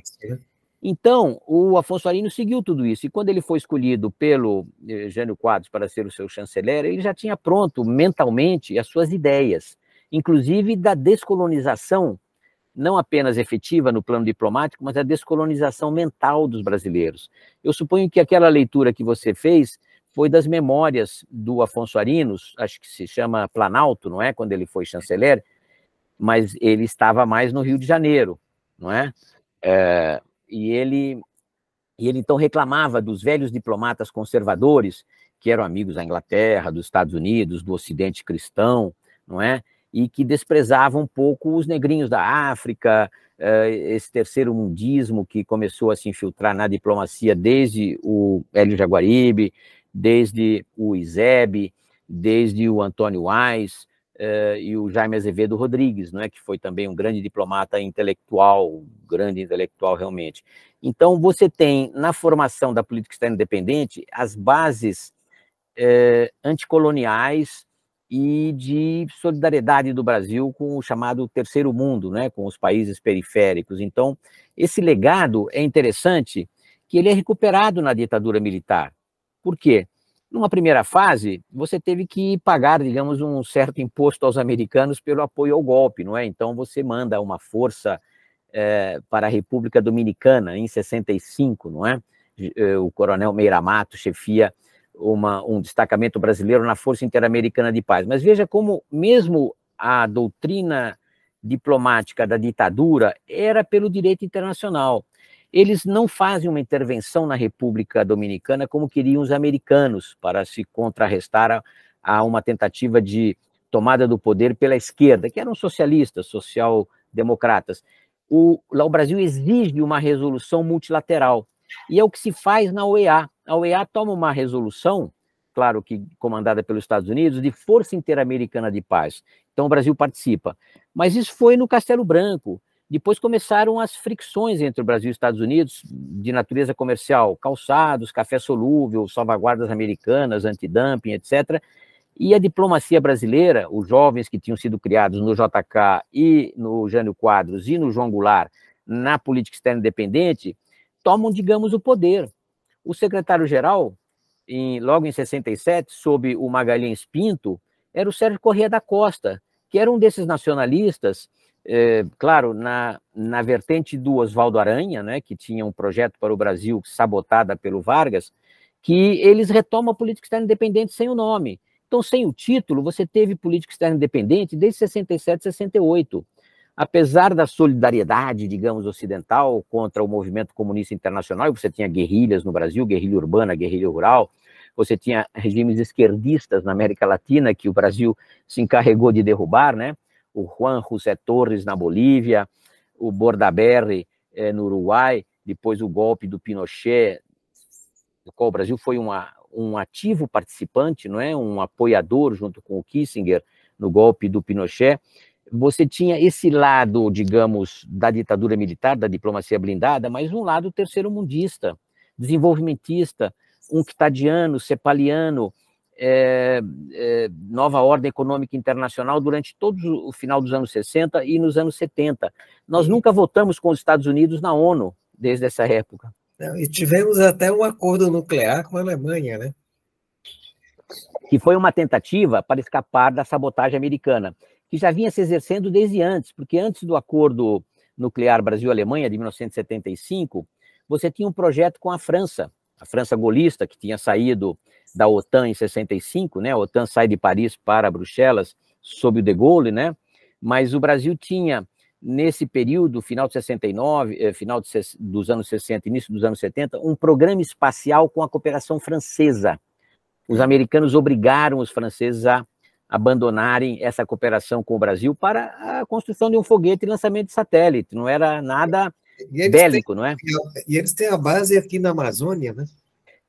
Então, o Afonso Arino seguiu tudo isso, e quando ele foi escolhido pelo eh, Jânio Quadros para ser o seu chanceler, ele já tinha pronto mentalmente as suas ideias, inclusive da descolonização, não apenas efetiva no plano diplomático, mas a descolonização mental dos brasileiros. Eu suponho que aquela leitura que você fez foi das memórias do Afonso Arinos, acho que se chama Planalto, não é? Quando ele foi chanceler, mas ele estava mais no Rio de Janeiro, não é? é e ele, e ele então reclamava dos velhos diplomatas conservadores, que eram amigos da Inglaterra, dos Estados Unidos, do Ocidente cristão, não é? E que desprezavam um pouco os negrinhos da África, eh, esse terceiro mundismo que começou a se infiltrar na diplomacia desde o Hélio Jaguaribe, desde o ISEB, desde o Antônio Weiss, eh, e o Jaime Azevedo Rodrigues, é que foi também um grande diplomata intelectual, grande intelectual realmente. Então, você tem na formação da política externa independente as bases eh, anticoloniais e de solidariedade do Brasil com o chamado terceiro mundo, né, com os países periféricos. Então, esse legado é interessante que ele é recuperado na ditadura militar. Por quê? Numa primeira fase, você teve que pagar, digamos, um certo imposto aos americanos pelo apoio ao golpe, não é? Então você manda uma força é, para a República Dominicana em 65, não é? Eh, o coronel Meira Mato chefia uma, um destacamento brasileiro na Força Interamericana de Paz. Mas veja como, mesmo a doutrina diplomática da ditadura era pelo direito internacional eles não fazem uma intervenção na República Dominicana como queriam os americanos, para se contrarrestar a, a uma tentativa de tomada do poder pela esquerda, que eram socialistas, social-democratas. O, lá o Brasil exige uma resolução multilateral, e é o que se faz na OEA. A OEA toma uma resolução, claro que comandada pelos Estados Unidos, de Força Interamericana de Paz. Então o Brasil participa. Mas isso foi no Castelo Branco, depois começaram as fricções entre o Brasil e os Estados Unidos, de natureza comercial, calçados, café solúvel, salvaguardas americanas, antidumping, etc. E a diplomacia brasileira, os jovens que tinham sido criados no JK e no Jânio Quadros e no João Goulart na política externa independente, tomam, digamos, o poder. O secretário-geral, logo em 67, sob o Magalhães Pinto, era o Sérgio Corrêa da Costa, que era um desses nacionalistas é, claro, na, na vertente do Oswaldo Aranha, né, que tinha um projeto para o Brasil sabotada pelo Vargas, que eles retomam a política externa independente sem o nome. Então, sem o título, você teve política externa independente desde 67, 68. Apesar da solidariedade, digamos, ocidental contra o movimento comunista internacional, você tinha guerrilhas no Brasil, guerrilha urbana, guerrilha rural, você tinha regimes esquerdistas na América Latina que o Brasil se encarregou de derrubar, né? o Juan José Torres na Bolívia, o Bordaberry eh, no Uruguai, depois o golpe do Pinochet, do qual o Brasil foi uma, um ativo participante, não é, um apoiador junto com o Kissinger no golpe do Pinochet. Você tinha esse lado, digamos, da ditadura militar, da diplomacia blindada, mas um lado terceiro mundista, desenvolvimentista, unctadiano, cepaliano, é, é, nova ordem econômica internacional durante todo o final dos anos 60 e nos anos 70. Nós nunca votamos com os Estados Unidos na ONU desde essa época. e tivemos até um acordo nuclear com a Alemanha, né? Que foi uma tentativa para escapar da sabotagem americana, que já vinha se exercendo desde antes, porque antes do acordo nuclear Brasil-Alemanha de 1975, você tinha um projeto com a França, a França golista, que tinha saído da OTAN em 65, né? A OTAN sai de Paris para Bruxelas sob o De Gaulle, né? Mas o Brasil tinha nesse período, final de 69, eh, final dos anos 60, início dos anos 70, um programa espacial com a cooperação francesa. Os americanos obrigaram os franceses a abandonarem essa cooperação com o Brasil para a construção de um foguete e lançamento de satélite. Não era nada bélico, têm, não é? E eles têm a base aqui na Amazônia, né?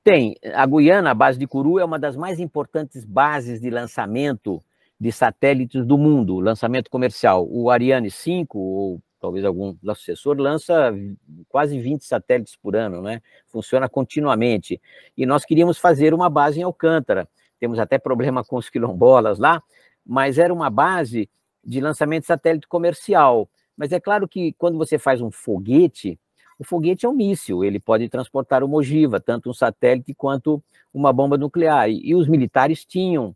Tem. A Guiana, a base de Curu, é uma das mais importantes bases de lançamento de satélites do mundo, lançamento comercial. O Ariane 5, ou talvez algum sucessor, lança quase 20 satélites por ano, né? Funciona continuamente. E nós queríamos fazer uma base em Alcântara. Temos até problema com os quilombolas lá, mas era uma base de lançamento de satélite comercial. Mas é claro que quando você faz um foguete, o foguete é um míssil, ele pode transportar uma ogiva, tanto um satélite quanto uma bomba nuclear. E, e os militares tinham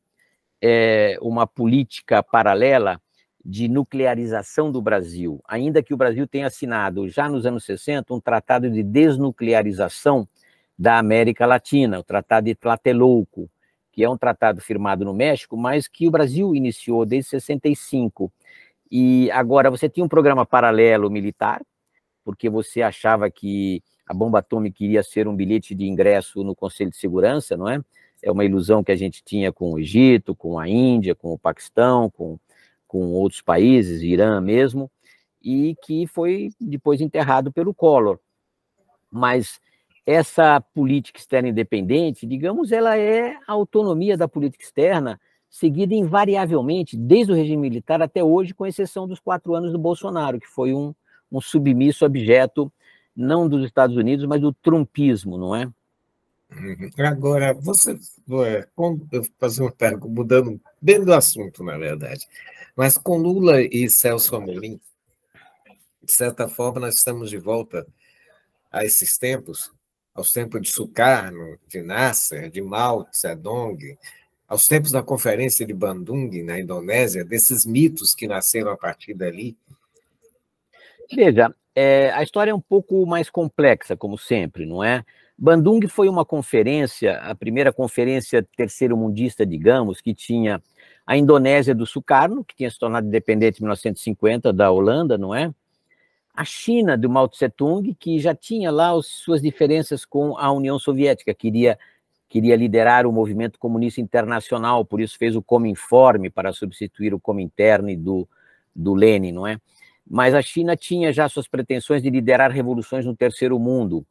é, uma política paralela de nuclearização do Brasil, ainda que o Brasil tenha assinado, já nos anos 60, um tratado de desnuclearização da América Latina, o Tratado de Tlatelolco, que é um tratado firmado no México, mas que o Brasil iniciou desde 65 e agora você tinha um programa paralelo militar, porque você achava que a bomba atômica iria ser um bilhete de ingresso no Conselho de Segurança, não é? É uma ilusão que a gente tinha com o Egito, com a Índia, com o Paquistão, com, com outros países, Irã mesmo, e que foi depois enterrado pelo Collor. Mas essa política externa independente, digamos, ela é a autonomia da política externa seguida invariavelmente desde o regime militar até hoje, com exceção dos quatro anos do Bolsonaro, que foi um, um submisso objeto, não dos Estados Unidos, mas do trumpismo, não é? Uhum. Agora, você. É, eu eu fazer uma pergunta, mudando bem do assunto, na verdade. Mas com Lula e Celso Amorim, de certa forma, nós estamos de volta a esses tempos, aos tempos de Sukarno, de Nasser, de Mao Tse-Dong, aos tempos da conferência de Bandung, na Indonésia, desses mitos que nasceram a partir dali? Veja, é, a história é um pouco mais complexa, como sempre, não é? Bandung foi uma conferência, a primeira conferência terceiro-mundista, digamos, que tinha a Indonésia do Sukarno, que tinha se tornado independente em 1950 da Holanda, não é? A China do Mao Tse-tung, que já tinha lá as suas diferenças com a União Soviética, queria queria liderar o movimento comunista internacional, por isso fez o Cominforme para substituir o Cominterne do, do Lenin, não é? Mas a China tinha já suas pretensões de liderar revoluções no terceiro mundo.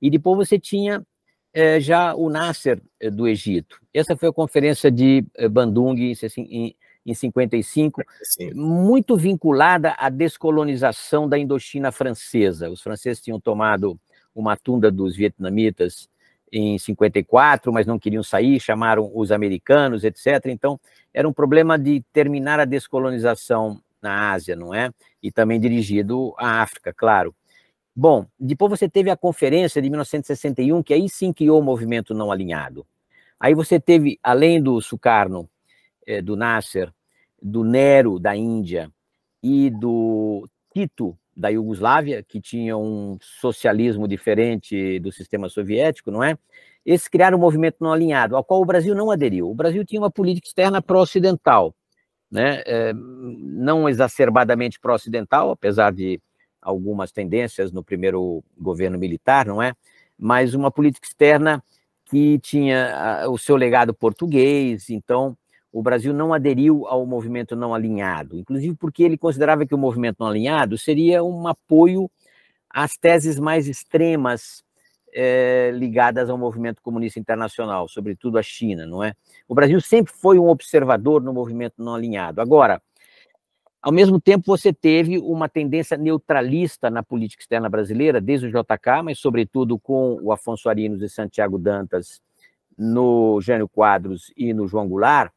E depois você tinha eh, já o Nasser eh, do Egito. Essa foi a conferência de eh, Bandung em, em 55, Sim. muito vinculada à descolonização da Indochina francesa. Os franceses tinham tomado uma tunda dos vietnamitas em 54, mas não queriam sair, chamaram os americanos, etc. Então, era um problema de terminar a descolonização na Ásia, não é? E também dirigido à África, claro. Bom, depois você teve a conferência de 1961, que aí sim criou o movimento não alinhado. Aí você teve, além do Sukarno, eh, do Nasser, do Nero da Índia e do Tito da Iugoslávia, que tinha um socialismo diferente do sistema soviético, não é? Eles criaram um movimento não alinhado, ao qual o Brasil não aderiu. O Brasil tinha uma política externa pró-ocidental, né? É, não exacerbadamente pró-ocidental, apesar de algumas tendências no primeiro governo militar, não é? Mas uma política externa que tinha ah, o seu legado português, então o Brasil não aderiu ao movimento não alinhado, inclusive porque ele considerava que o movimento não alinhado seria um apoio às teses mais extremas eh, ligadas ao movimento comunista internacional, sobretudo à China, não é? O Brasil sempre foi um observador no movimento não alinhado. Agora, ao mesmo tempo, você teve uma tendência neutralista na política externa brasileira, desde o JK, mas sobretudo com o Afonso Arinos e Santiago Dantas no Jânio Quadros e no João Goulart,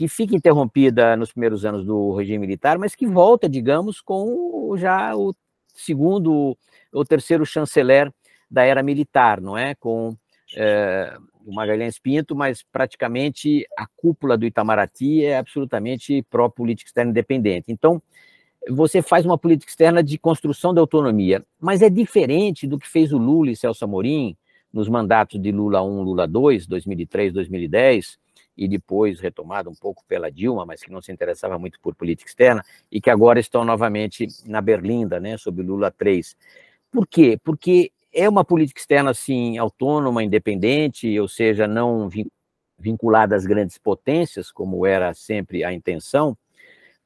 que fica interrompida nos primeiros anos do regime militar, mas que volta, digamos, com já o segundo ou terceiro chanceler da era militar, não é? Com é, o Magalhães Pinto, mas praticamente a cúpula do Itamaraty é absolutamente pró-política externa independente. Então, você faz uma política externa de construção da autonomia, mas é diferente do que fez o Lula e Celso Amorim nos mandatos de Lula 1, Lula 2, 2003, 2010, e depois retomado um pouco pela Dilma, mas que não se interessava muito por política externa, e que agora estão novamente na Berlinda, né, sob Lula 3. Por quê? Porque é uma política externa assim autônoma, independente, ou seja, não vinculada às grandes potências, como era sempre a intenção,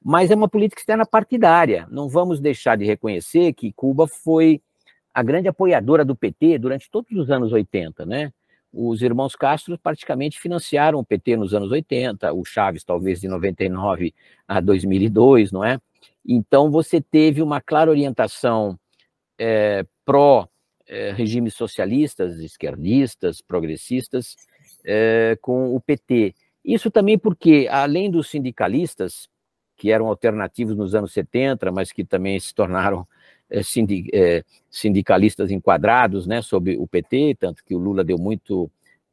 mas é uma política externa partidária. Não vamos deixar de reconhecer que Cuba foi a grande apoiadora do PT durante todos os anos 80, né? os irmãos Castro praticamente financiaram o PT nos anos 80, o Chaves talvez de 99 a 2002, não é? Então você teve uma clara orientação é, pró é, regimes socialistas, esquerdistas, progressistas é, com o PT. Isso também porque, além dos sindicalistas, que eram alternativos nos anos 70, mas que também se tornaram eh, eh, sindicalistas enquadrados né, sobre o PT, tanto que o Lula deu muito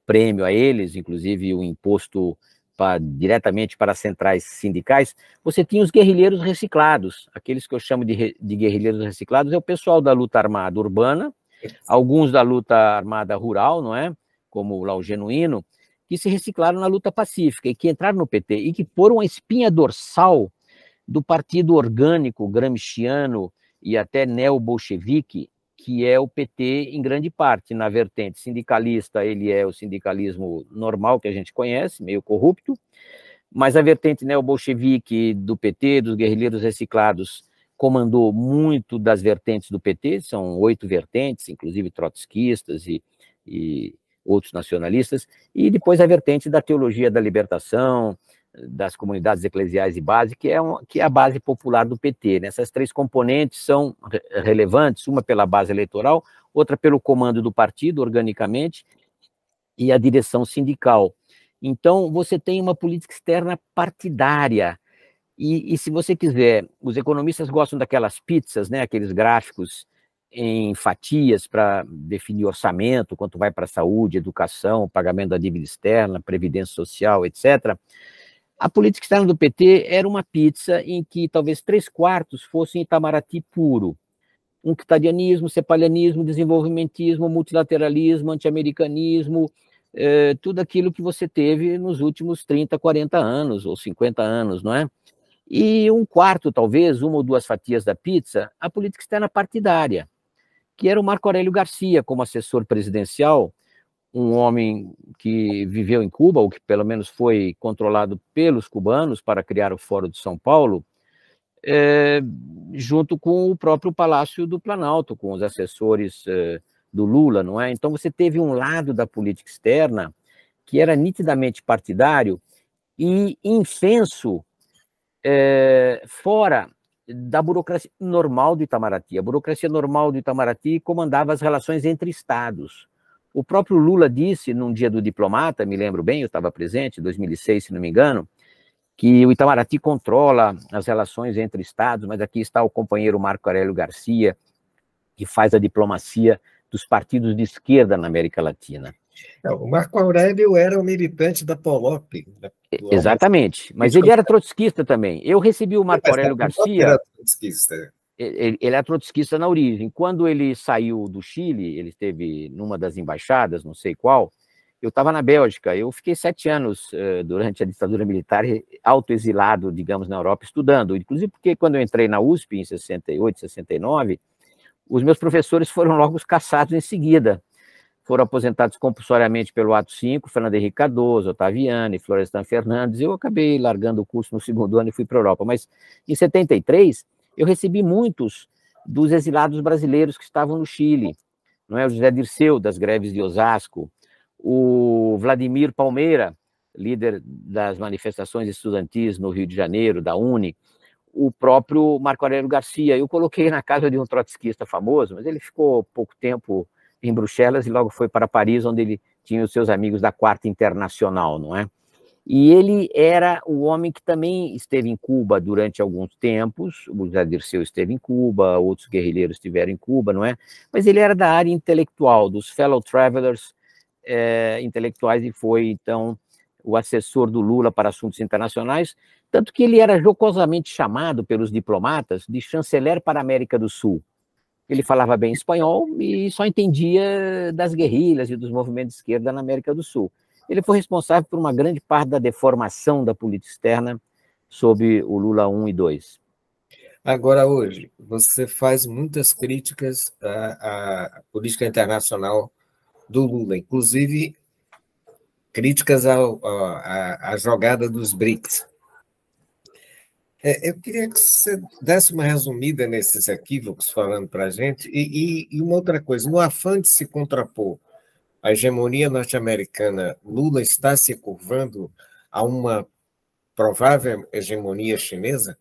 prêmio a eles, inclusive o imposto pra, diretamente para centrais sindicais, você tinha os guerrilheiros reciclados. Aqueles que eu chamo de, de guerrilheiros reciclados é o pessoal da luta armada urbana, alguns da luta armada rural, não é? Como lá o Genuíno, que se reciclaram na luta pacífica e que entraram no PT e que foram a espinha dorsal do partido orgânico gramsciano e até neo-bolchevique, que é o PT em grande parte, na vertente sindicalista, ele é o sindicalismo normal que a gente conhece, meio corrupto, mas a vertente neo-bolchevique do PT, dos guerrilheiros reciclados, comandou muito das vertentes do PT, são oito vertentes, inclusive trotskistas e, e outros nacionalistas, e depois a vertente da teologia da libertação, das comunidades eclesiais e base, que é, um, que é a base popular do PT. Né? Essas três componentes são re relevantes, uma pela base eleitoral, outra pelo comando do partido, organicamente, e a direção sindical. Então, você tem uma política externa partidária. E, e se você quiser, os economistas gostam daquelas pizzas, né, aqueles gráficos em fatias para definir orçamento, quanto vai para a saúde, educação, pagamento da dívida externa, previdência social, etc. A política externa do PT era uma pizza em que talvez três quartos fossem Itamaraty puro. Um quitadianismo, cepalianismo, desenvolvimentismo, multilateralismo, antiamericanismo, eh, tudo aquilo que você teve nos últimos 30, 40 anos ou 50 anos, não é? E um quarto, talvez, uma ou duas fatias da pizza, a política externa partidária, que era o Marco Aurélio Garcia como assessor presidencial, um homem que viveu em Cuba, ou que pelo menos foi controlado pelos cubanos para criar o Fórum de São Paulo, é, junto com o próprio Palácio do Planalto, com os assessores é, do Lula, não é? Então você teve um lado da política externa que era nitidamente partidário e infenso é, fora da burocracia normal do Itamaraty. A burocracia normal do Itamaraty comandava as relações entre estados o próprio Lula disse num dia do diplomata, me lembro bem, eu estava presente, 2006, se não me engano, que o Itamaraty controla as relações entre estados, mas aqui está o companheiro Marco Aurélio Garcia, que faz a diplomacia dos partidos de esquerda na América Latina. Não, é, o Marco Aurélio era um militante da POLOP. Né? Exatamente, mas ele era trotskista também. Eu recebi o Marco Aurélio Garcia. Era trotskista. É ele, ele é trotskista na origem. Quando ele saiu do Chile, ele esteve numa das embaixadas, não sei qual, eu estava na Bélgica, eu fiquei sete anos eh, durante a ditadura militar autoexilado, digamos, na Europa, estudando, inclusive porque quando eu entrei na USP em 68, 69, os meus professores foram logo caçados em seguida, foram aposentados compulsoriamente pelo Ato 5, Fernando Henrique Cardoso, Otaviano Florestan Fernandes, eu acabei largando o curso no segundo ano e fui para a Europa, mas em 73 eu recebi muitos dos exilados brasileiros que estavam no Chile, não é? O José Dirceu, das greves de Osasco, o Vladimir Palmeira, líder das manifestações estudantis no Rio de Janeiro, da UNE, o próprio Marco Aurélio Garcia. Eu coloquei na casa de um trotskista famoso, mas ele ficou pouco tempo em Bruxelas e logo foi para Paris, onde ele tinha os seus amigos da Quarta Internacional, não é? E ele era o homem que também esteve em Cuba durante alguns tempos. O José Dirceu esteve em Cuba, outros guerrilheiros estiveram em Cuba, não é? Mas ele era da área intelectual, dos fellow travelers é, intelectuais, e foi, então, o assessor do Lula para assuntos internacionais. Tanto que ele era jocosamente chamado pelos diplomatas de chanceler para a América do Sul. Ele falava bem espanhol e só entendia das guerrilhas e dos movimentos de esquerda na América do Sul. Ele foi responsável por uma grande parte da deformação da política externa sob o Lula 1 e 2. Agora, hoje, você faz muitas críticas à, à política internacional do Lula, inclusive críticas à jogada dos BRICS. É, eu queria que você desse uma resumida nesses equívocos, falando para a gente, e, e, e, uma outra coisa, no afã de se contrapor a hegemonia norte-americana, Lula está se curvando a uma provável hegemonia chinesa?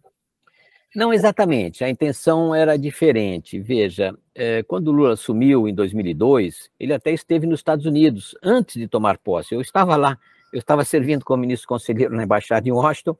Não exatamente, a intenção era diferente. Veja, é, quando Lula assumiu em 2002, ele até esteve nos Estados Unidos antes de tomar posse. Eu estava lá, eu estava servindo como ministro conselheiro na embaixada em Washington.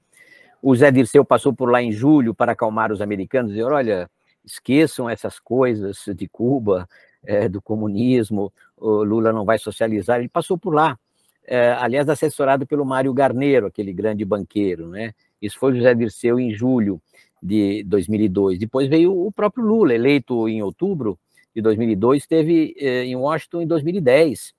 O Zé Dirceu passou por lá em julho para acalmar os americanos e dizer: olha, esqueçam essas coisas de Cuba, é, do comunismo, o Lula não vai socializar, ele passou por lá, é, aliás, assessorado pelo Mário Garneiro, aquele grande banqueiro, né? Isso foi José Dirceu em julho de 2002. Depois veio o próprio Lula, eleito em outubro de 2002, esteve é, em Washington em 2010.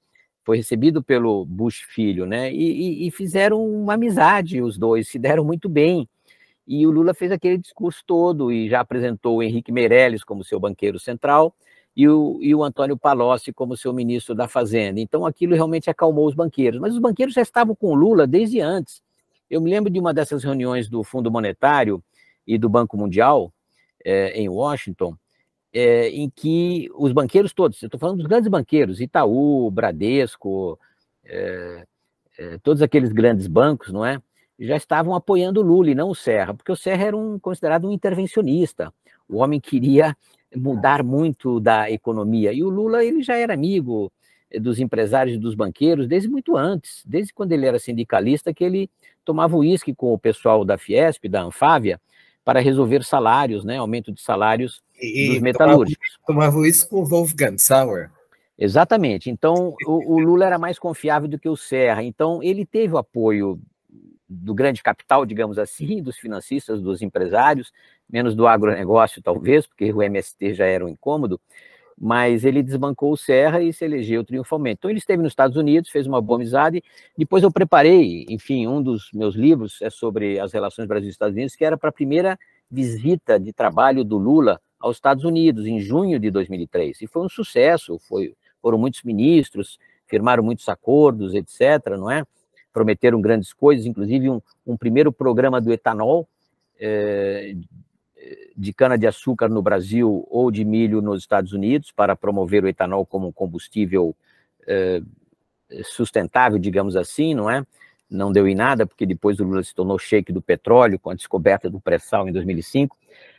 Foi recebido pelo Bush filho, né? E, e, e, fizeram uma amizade os dois, se deram muito bem. E o Lula fez aquele discurso todo e já apresentou o Henrique Meirelles como seu banqueiro central e o, e o Antônio Palocci como seu ministro da Fazenda. Então aquilo realmente acalmou os banqueiros. Mas os banqueiros já estavam com Lula desde antes. Eu me lembro de uma dessas reuniões do Fundo Monetário e do Banco Mundial é, em Washington, é, em que os banqueiros todos, eu estou falando dos grandes banqueiros, Itaú, Bradesco, é, é, todos aqueles grandes bancos, não é? já estavam apoiando o Lula e não o Serra, porque o Serra era um, considerado um intervencionista. O homem queria Tá. mudar muito da economia. E o Lula ele já era amigo eh, dos empresários e dos banqueiros desde muito antes, desde quando ele era sindicalista, que ele tomava uísque com o pessoal da Fiesp, da Anfávia, para resolver salários, né, aumento de salários e, dos metalúrgicos. Tomava uísque com o Wolfgang Sauer. Exatamente. Então, o, o Lula era mais confiável do que o Serra. Então, ele teve o apoio do grande capital, digamos assim, dos financistas, dos empresários, menos do agronegócio, talvez, porque o MST já era um incômodo, mas ele desbancou o Serra e se elegeu triunfalmente. Então ele esteve nos Estados Unidos, fez uma boa amizade. Depois eu preparei, enfim, um dos meus livros é sobre as relações Brasil-Estados Unidos, que era para a primeira visita de trabalho do Lula aos Estados Unidos em junho de 2003 e foi um sucesso. Foi, foram muitos ministros, firmaram muitos acordos, etc. Não é? Prometeram grandes coisas, inclusive um, um primeiro programa do etanol. Eh, de cana-de-açúcar no Brasil ou de milho nos Estados Unidos para promover o etanol como um combustível eh, eh, sustentável, digamos assim, não é? Não deu em nada, porque depois o Lula se tornou shake do petróleo com a descoberta do pré-sal em 2005,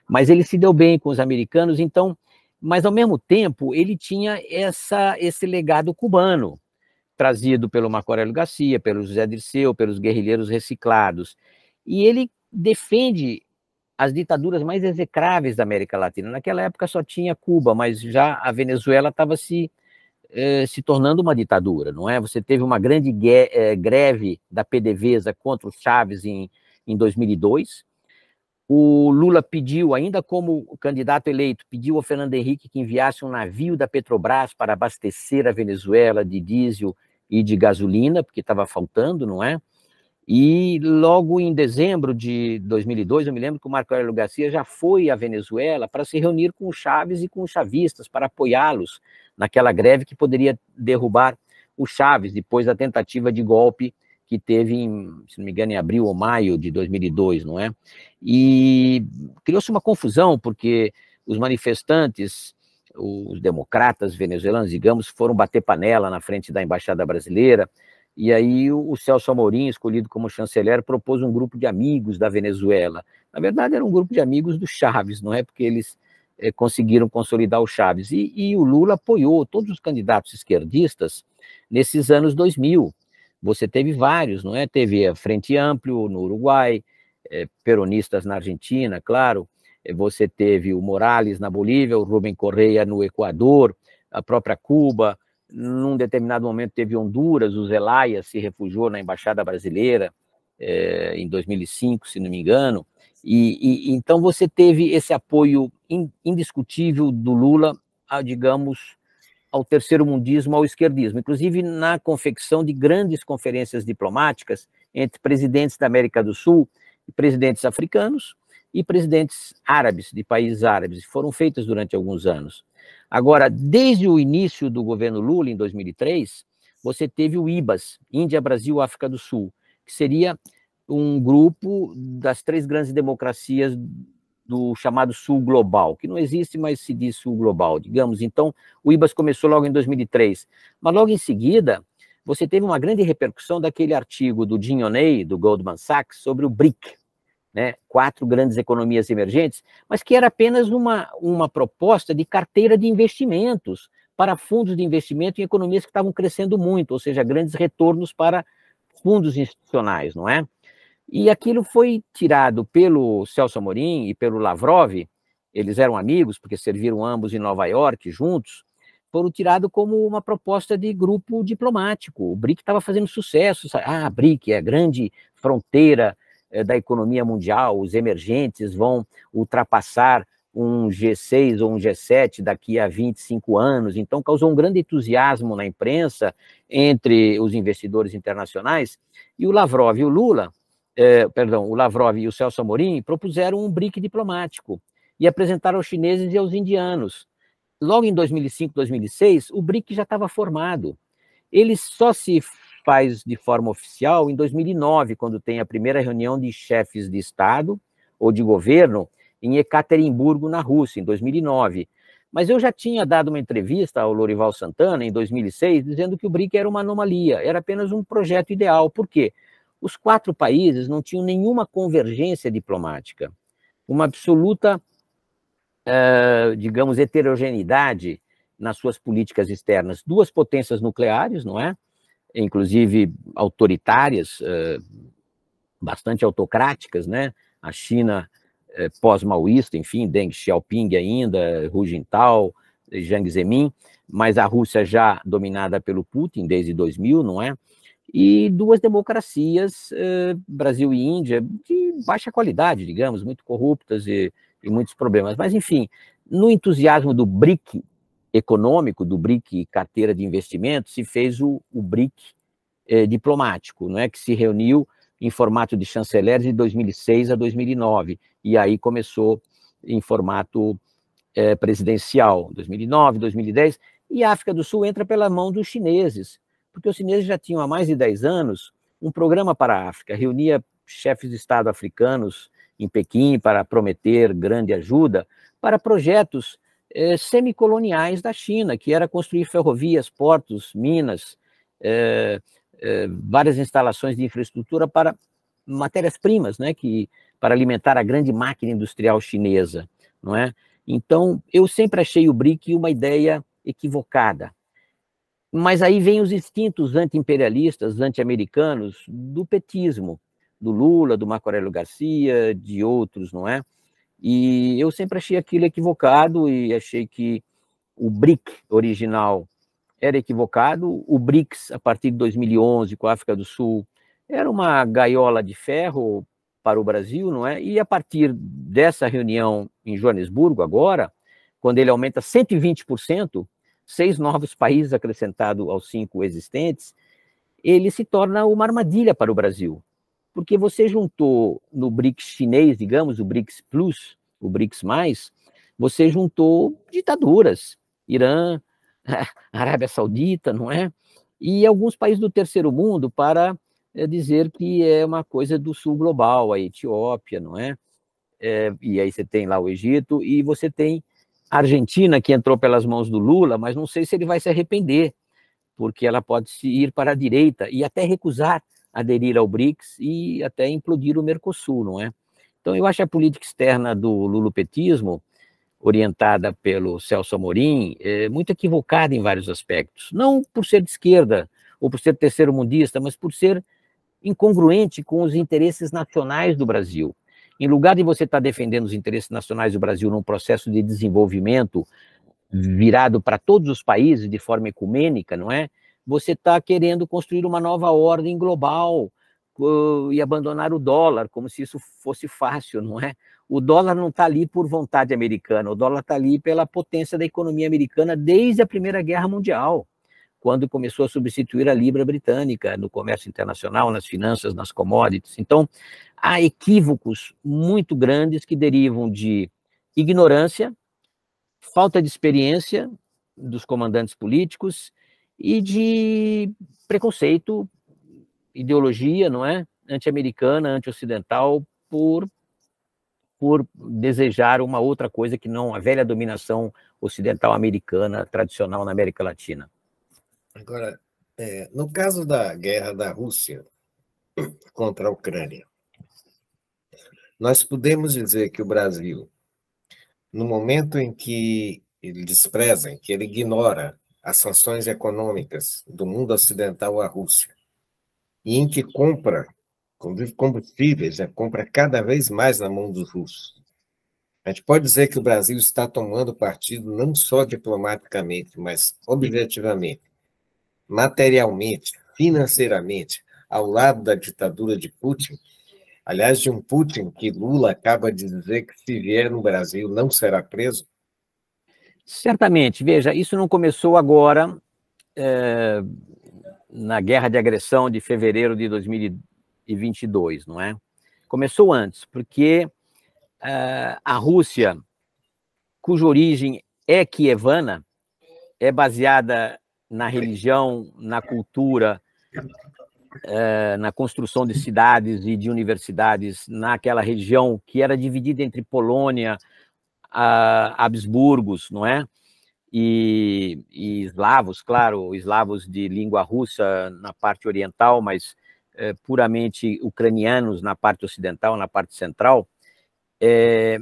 mas ele se deu bem com os americanos, então, mas ao mesmo tempo ele tinha essa, esse legado cubano, trazido pelo Marco Aurélio Garcia, pelo José Dirceu, pelos guerrilheiros reciclados, e ele defende as ditaduras mais execráveis da América Latina. Naquela época só tinha Cuba, mas já a Venezuela estava se, eh, se tornando uma ditadura, não é? Você teve uma grande eh, greve da PDVSA contra o Chaves em, em 2002. O Lula pediu, ainda como candidato eleito, pediu ao Fernando Henrique que enviasse um navio da Petrobras para abastecer a Venezuela de diesel e de gasolina, porque estava faltando, não é? E logo em dezembro de 2002, eu me lembro que o Marco Aurélio Garcia já foi à Venezuela para se reunir com o Chaves e com os chavistas, para apoiá-los naquela greve que poderia derrubar o Chaves, depois da tentativa de golpe que teve, em, se não me engano, em abril ou maio de 2002, não é? E criou-se uma confusão, porque os manifestantes, os democratas venezuelanos, digamos, foram bater panela na frente da Embaixada Brasileira, e aí o Celso Amorim, escolhido como chanceler, propôs um grupo de amigos da Venezuela. Na verdade, era um grupo de amigos do Chaves, não é porque eles é, conseguiram consolidar o Chaves. E, e, o Lula apoiou todos os candidatos esquerdistas nesses anos 2000. Você teve vários, não é? Teve a Frente Amplio no Uruguai, é, peronistas na Argentina, claro. Eh, você teve o Morales na Bolívia, o Rubem Correia no Equador, a própria Cuba, num determinado momento teve Honduras, o Zelaya se refugiou na Embaixada Brasileira é, em 2005, se não me engano, e, e então você teve esse apoio indiscutível do Lula, a, digamos, ao terceiro mundismo, ao esquerdismo, inclusive na confecção de grandes conferências diplomáticas entre presidentes da América do Sul, presidentes africanos e presidentes árabes, de países árabes, foram feitas durante alguns anos. Agora, desde o início do governo Lula, em 2003, você teve o IBAS, Índia, Brasil, África do Sul, que seria um grupo das três grandes democracias do chamado Sul Global, que não existe, mas se diz Sul Global, digamos. Então, o IBAS começou logo em 2003. Mas logo em seguida, você teve uma grande repercussão daquele artigo do Jim O'Neill do Goldman Sachs, sobre o BRIC, né, quatro grandes economias emergentes, mas que era apenas uma, uma proposta de carteira de investimentos para fundos de investimento em economias que estavam crescendo muito, ou seja, grandes retornos para fundos institucionais, não é? E aquilo foi tirado pelo Celso Amorim e pelo Lavrov, eles eram amigos, porque serviram ambos em Nova York juntos, foram tirados como uma proposta de grupo diplomático. O BRIC estava fazendo sucesso. Ah, BRIC é a grande fronteira eh, da economia mundial, os emergentes vão ultrapassar um G6 ou um G7 daqui a 25 anos. Então, causou um grande entusiasmo na imprensa, entre os investidores internacionais, e o Lavrov e o Lula, eh, perdão, o Lavrov e o Celso Amorim propuseram um BRIC diplomático e apresentaram aos chineses e aos indianos. Logo em 2005, 2006, o BRIC já estava formado. Ele só se faz de forma oficial em 2009, quando tem a primeira reunião de chefes de Estado ou de governo em Ekaterimburgo, na Rússia, em 2009. Mas eu já tinha dado uma entrevista ao Lorival Santana, em 2006, dizendo que o BRIC era uma anomalia, era apenas um projeto ideal. Por quê? Os quatro países não tinham nenhuma convergência diplomática, uma absoluta, uh, digamos, heterogeneidade nas suas políticas externas. Duas potências nucleares, não é? inclusive autoritárias, eh, bastante autocráticas, né? A China eh, pós-maoísta, enfim, Deng Xiaoping ainda, Hu Jintao, Jiang Zemin, mas a Rússia já dominada pelo Putin desde 2000, não é? E duas democracias, eh, Brasil e Índia, de baixa qualidade, digamos, muito corruptas e, e muitos problemas. Mas, enfim, no entusiasmo do BRIC, econômico do BRIC, carteira de investimento, se fez o, o BRIC eh, diplomático, não é que se reuniu em formato de chanceleres de 2006 a 2009 e aí começou em formato eh, presidencial 2009, 2010 e a África do Sul entra pela mão dos chineses, porque os chineses já tinham há mais de 10 anos um programa para a África, reunia chefes de Estado africanos em Pequim para prometer grande ajuda para projetos eh, semicoloniais da China, que era construir ferrovias, portos, minas, eh, eh, várias instalações de infraestrutura para matérias-primas, né, que, para alimentar a grande máquina industrial chinesa, não é? Então, eu sempre achei o BRIC uma ideia equivocada. Mas aí vem os instintos anti-imperialistas, anti-americanos, do petismo, do Lula, do Marco Aurélio Garcia, de outros, não é? E eu sempre achei aquilo equivocado e achei que o BRIC original era equivocado. O BRICS, a partir de 2011, com a África do Sul, era uma gaiola de ferro para o Brasil, não é? E a partir dessa reunião em Joanesburgo, agora, quando ele aumenta 120%, seis novos países acrescentados aos cinco existentes, ele se torna uma armadilha para o Brasil porque você juntou no BRICS chinês, digamos, o BRICS Plus, o BRICS+, mais, você juntou ditaduras, Irã, Arábia Saudita, não é? E alguns países do terceiro mundo para eh, dizer que é uma coisa do sul global, a Etiópia, não é? é e aí você tem lá o Egito e você tem a Argentina que entrou pelas mãos do Lula, mas não sei se ele vai se arrepender, porque ela pode se ir para a direita e até recusar aderir ao BRICS e até implodir o Mercosul, não é? Então, eu acho a política externa do lulupetismo, orientada pelo Celso Amorim, é muito equivocada em vários aspectos. Não por ser de esquerda ou por ser terceiro mundista, mas por ser incongruente com os interesses nacionais do Brasil. Em lugar de você estar tá defendendo os interesses nacionais do Brasil num processo de desenvolvimento virado para todos os países de forma ecumênica, não é? Você está querendo construir uma nova ordem global e abandonar o dólar, como se isso fosse fácil, não é? O dólar não está ali por vontade americana, o dólar está ali pela potência da economia americana desde a Primeira Guerra Mundial, quando começou a substituir a libra britânica no comércio internacional, nas finanças, nas commodities. Então, há equívocos muito grandes que derivam de ignorância, falta de experiência dos comandantes políticos e de preconceito, ideologia, não é? Anti-americana, anti-ocidental, por, por desejar uma outra coisa que não a velha dominação ocidental americana tradicional na América Latina. Agora, é, no caso da guerra da Rússia contra a Ucrânia, nós podemos dizer que o Brasil, no momento em que ele despreza, em que ele ignora as sanções econômicas do mundo ocidental à Rússia, e em que compra, combustíveis, né, compra cada vez mais na mão dos russos. A gente pode dizer que o Brasil está tomando partido não só diplomaticamente, mas objetivamente, materialmente, financeiramente, ao lado da ditadura de Putin. Aliás, de um Putin que Lula acaba de dizer que se vier no Brasil não será preso, Certamente, veja, isso não começou agora é, na guerra de agressão de fevereiro de 2022, não é? Começou antes, porque é, a Rússia, cuja origem é kievana, é baseada na religião, na cultura, é, na construção de cidades e de universidades naquela região que era dividida entre Polônia, a Habsburgos, não é? E, e, eslavos, claro, eslavos de língua russa na parte oriental, mas é, puramente ucranianos na parte ocidental, na parte central, é,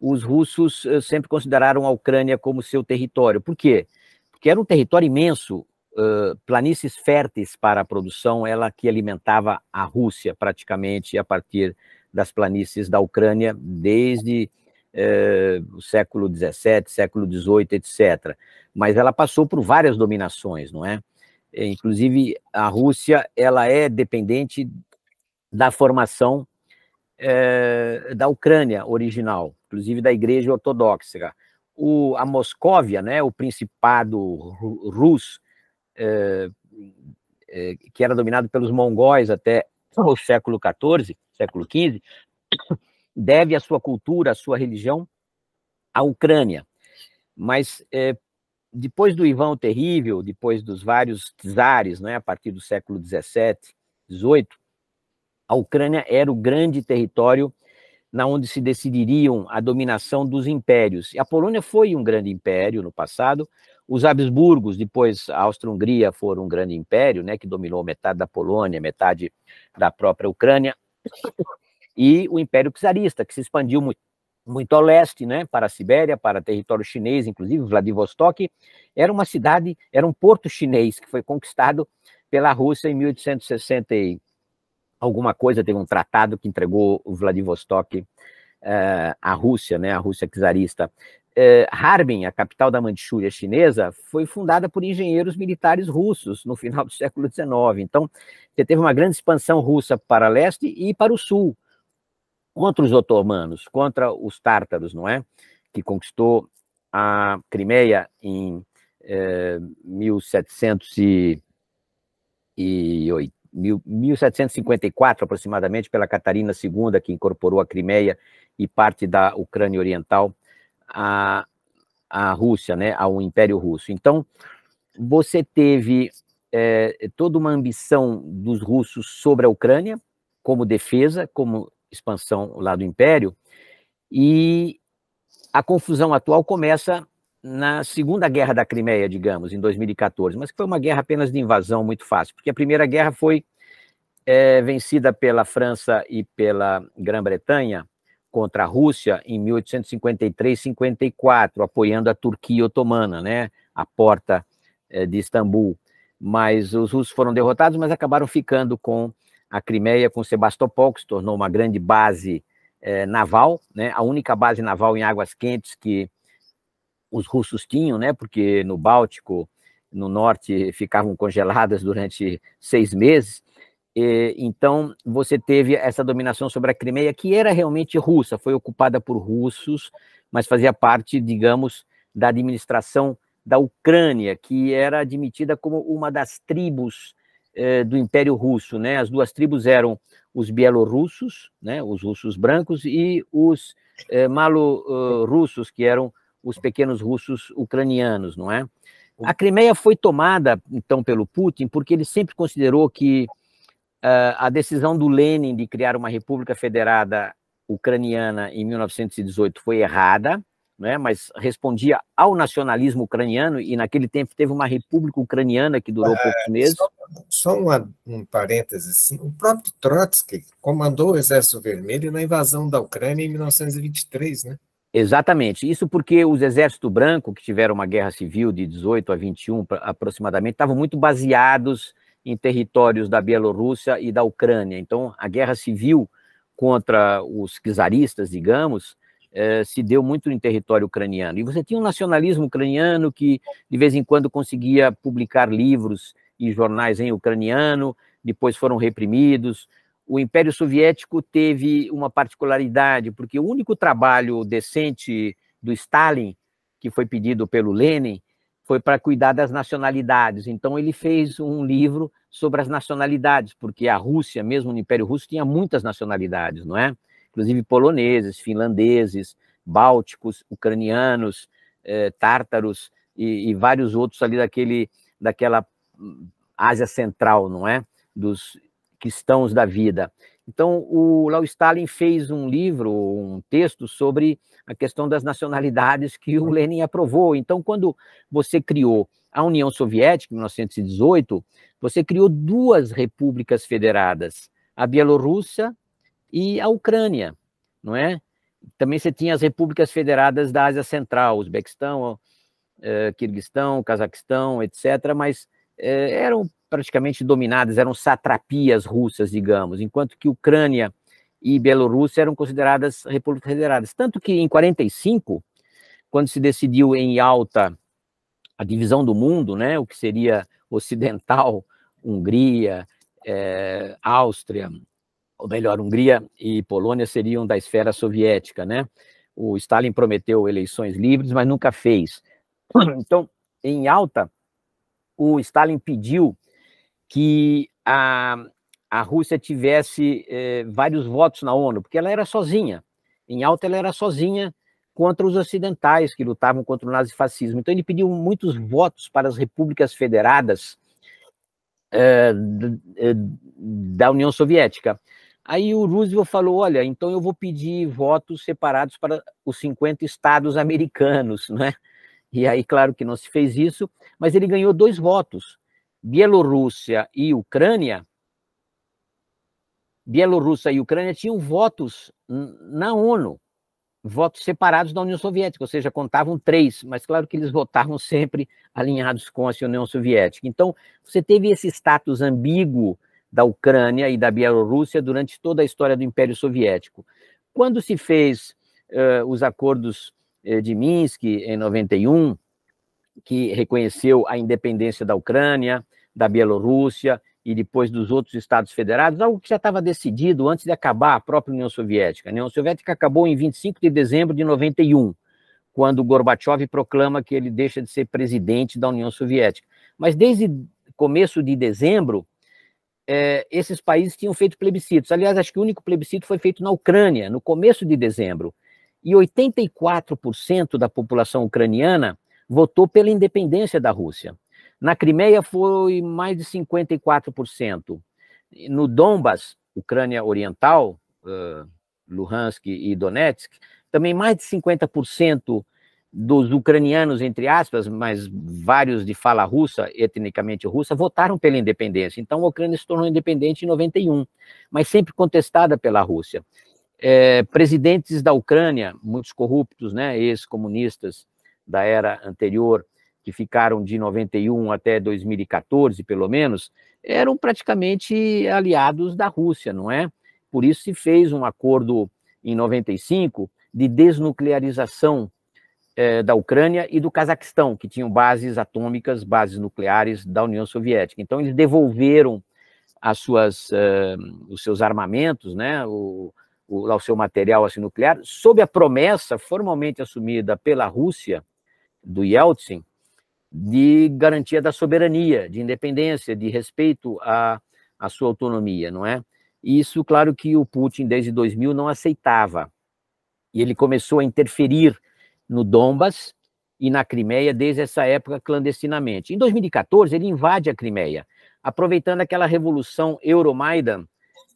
os russos eh, sempre consideraram a Ucrânia como seu território. Por quê? Porque era um território imenso, uh, planícies férteis para a produção, ela que alimentava a Rússia praticamente a partir das planícies da Ucrânia desde eh, o século XVII, século XVIII, etc. Mas ela passou por várias dominações, não é? Eh, inclusive, a Rússia ela é dependente da formação eh, da Ucrânia original, inclusive da Igreja Ortodoxa. O, a Moscóvia, né, o Principado Russo é, é, que era dominado pelos mongóis até o século XIV, século XV, deve a sua cultura, a sua religião à Ucrânia. Mas é, depois do Ivan o Terrível, depois dos vários czares, né, a partir do século 17, 18, a Ucrânia era o grande território na onde se decidiriam a dominação dos impérios. E a Polônia foi um grande império no passado. Os Habsburgos, depois a Áustria-Hungria foram um grande império, né, que dominou metade da Polônia, metade da própria Ucrânia e o Império Czarista, que se expandiu muito, muito ao leste, né, para a Sibéria, para território chinês, inclusive Vladivostok, era uma cidade, era um porto chinês que foi conquistado pela Rússia em 1860 alguma coisa, teve um tratado que entregou o Vladivostok uh, à Rússia, né, à Rússia czarista. Uh, Harbin, a capital da Manchúria chinesa, foi fundada por engenheiros militares russos no final do século XIX. Então, você teve uma grande expansão russa para leste e para o sul contra os otomanos, contra os tártaros, não é? Que conquistou a Crimeia em eh, e, e 1754, aproximadamente, pela Catarina II, que incorporou a Crimeia e parte da Ucrânia Oriental à, à Rússia, né, ao Império Russo. Então, você teve eh, toda uma ambição dos russos sobre a Ucrânia, como defesa, como expansão lá do Império, e a confusão atual começa na segunda guerra da Crimeia, digamos, em 2014, mas que foi uma guerra apenas de invasão muito fácil, porque a primeira guerra foi é, vencida pela França e pela Grã-Bretanha contra a Rússia em 1853-54, apoiando a Turquia otomana, né, a porta é, de Istambul. Mas os russos foram derrotados, mas acabaram ficando com a Crimeia com Sebastopol, que se tornou uma grande base é, naval, né? a única base naval em águas quentes que os russos tinham, né? porque no Báltico, no norte, ficavam congeladas durante seis meses. E, então, você teve essa dominação sobre a Crimeia, que era realmente russa, foi ocupada por russos, mas fazia parte, digamos, da administração da Ucrânia, que era admitida como uma das tribos eh, do Império Russo, né? As duas tribos eram os bielorrussos, né? Os russos brancos e os eh, malorussos, que eram os pequenos russos ucranianos, não é? A Crimeia foi tomada, então, pelo Putin, porque ele sempre considerou que uh, a decisão do Lenin de criar uma república federada ucraniana em 1918 foi errada, né, mas respondia ao nacionalismo ucraniano, e naquele tempo teve uma república ucraniana que durou ah, poucos meses. Só, só uma, um parêntese, assim, o próprio Trotsky comandou o Exército Vermelho na invasão da Ucrânia em 1923, né? Exatamente, isso porque os exércitos brancos, que tiveram uma guerra civil de 18 a 21 aproximadamente, estavam muito baseados em territórios da Bielorrússia e da Ucrânia. Então, a guerra civil contra os czaristas, digamos, eh, se deu muito em território ucraniano. E você tinha um nacionalismo ucraniano que, de vez em quando, conseguia publicar livros e jornais em ucraniano, depois foram reprimidos. O Império Soviético teve uma particularidade, porque o único trabalho decente do Stalin, que foi pedido pelo Lenin, foi para cuidar das nacionalidades. Então, ele fez um livro sobre as nacionalidades, porque a Rússia, mesmo no Império Russo, tinha muitas nacionalidades, não é? inclusive poloneses, finlandeses, bálticos, ucranianos, eh, tártaros e, e, vários outros ali daquele, daquela hum, Ásia Central, não é? Dos cristãos da vida. Então, o Lau Stalin fez um livro, um texto sobre a questão das nacionalidades que o Lenin aprovou. Então, quando você criou a União Soviética, em 1918, você criou duas repúblicas federadas, a Bielorrússia e a Ucrânia, não é? Também você tinha as repúblicas federadas da Ásia Central, Uzbequistão, eh, Kirguistão, Cazaquistão, etc., mas eh, eram praticamente dominadas, eram satrapias russas, digamos, enquanto que Ucrânia e Bielorrússia eram consideradas repúblicas federadas. Tanto que em 45, quando se decidiu em alta a divisão do mundo, né, o que seria ocidental, Hungria, é, Áustria, ou melhor, Hungria e Polônia seriam da esfera soviética, né? O Stalin prometeu eleições livres, mas nunca fez. Então, em alta, o Stalin pediu que a, a Rússia tivesse eh, vários votos na ONU, porque ela era sozinha. Em alta, ela era sozinha contra os ocidentais que lutavam contra o nazifascismo. Então, ele pediu muitos uhum. votos para as repúblicas federadas eh, eh, da União Soviética. Aí o Roosevelt falou: olha, então eu vou pedir votos separados para os 50 estados americanos, né? E aí, claro que não se fez isso, mas ele ganhou dois votos: Bielorrússia e Ucrânia. Bielorrússia e Ucrânia tinham votos na ONU, votos separados da União Soviética, ou seja, contavam três, mas claro que eles votavam sempre alinhados com a União Soviética. Então, você teve esse status ambíguo da Ucrânia e da Bielorrússia durante toda a história do Império Soviético. Quando se fez uh, os acordos eh, de Minsk em 91, que reconheceu a independência da Ucrânia, da Bielorrússia e depois dos outros estados federados, algo que já estava decidido antes de acabar a própria União Soviética. Né? A União Soviética acabou em 25 de dezembro de 91, quando Gorbachev proclama que ele deixa de ser presidente da União Soviética. Mas desde começo de dezembro, é, esses países tinham feito plebiscitos. Aliás, acho que o único plebiscito foi feito na Ucrânia, no começo de dezembro. E 84% da população ucraniana votou pela independência da Rússia. Na Crimeia foi mais de 54%. No Donbas, Ucrânia Oriental, uh, Luhansk e Donetsk, também mais de 50% dos ucranianos, entre aspas, mas vários de fala russa, etnicamente russa, votaram pela independência. Então, a Ucrânia se tornou independente em 91, mas sempre contestada pela Rússia. É, presidentes da Ucrânia, muitos corruptos, né, ex-comunistas da era anterior, que ficaram de 91 até 2014, pelo menos, eram praticamente aliados da Rússia, não é? Por isso se fez um acordo em 95 de desnuclearização eh, da Ucrânia e do Cazaquistão, que tinham bases atômicas, bases nucleares da União Soviética. Então, eles devolveram as suas, uh, os seus armamentos, né, o, o, o seu material assim, nuclear, sob a promessa formalmente assumida pela Rússia, do Yeltsin, de garantia da soberania, de independência, de respeito à, à sua autonomia, não é? isso, claro que o Putin, desde 2000, não aceitava. E ele começou a interferir no Dombas e na Crimeia desde essa época clandestinamente. Em 2014, ele invade a Crimeia, aproveitando aquela revolução Euromaidan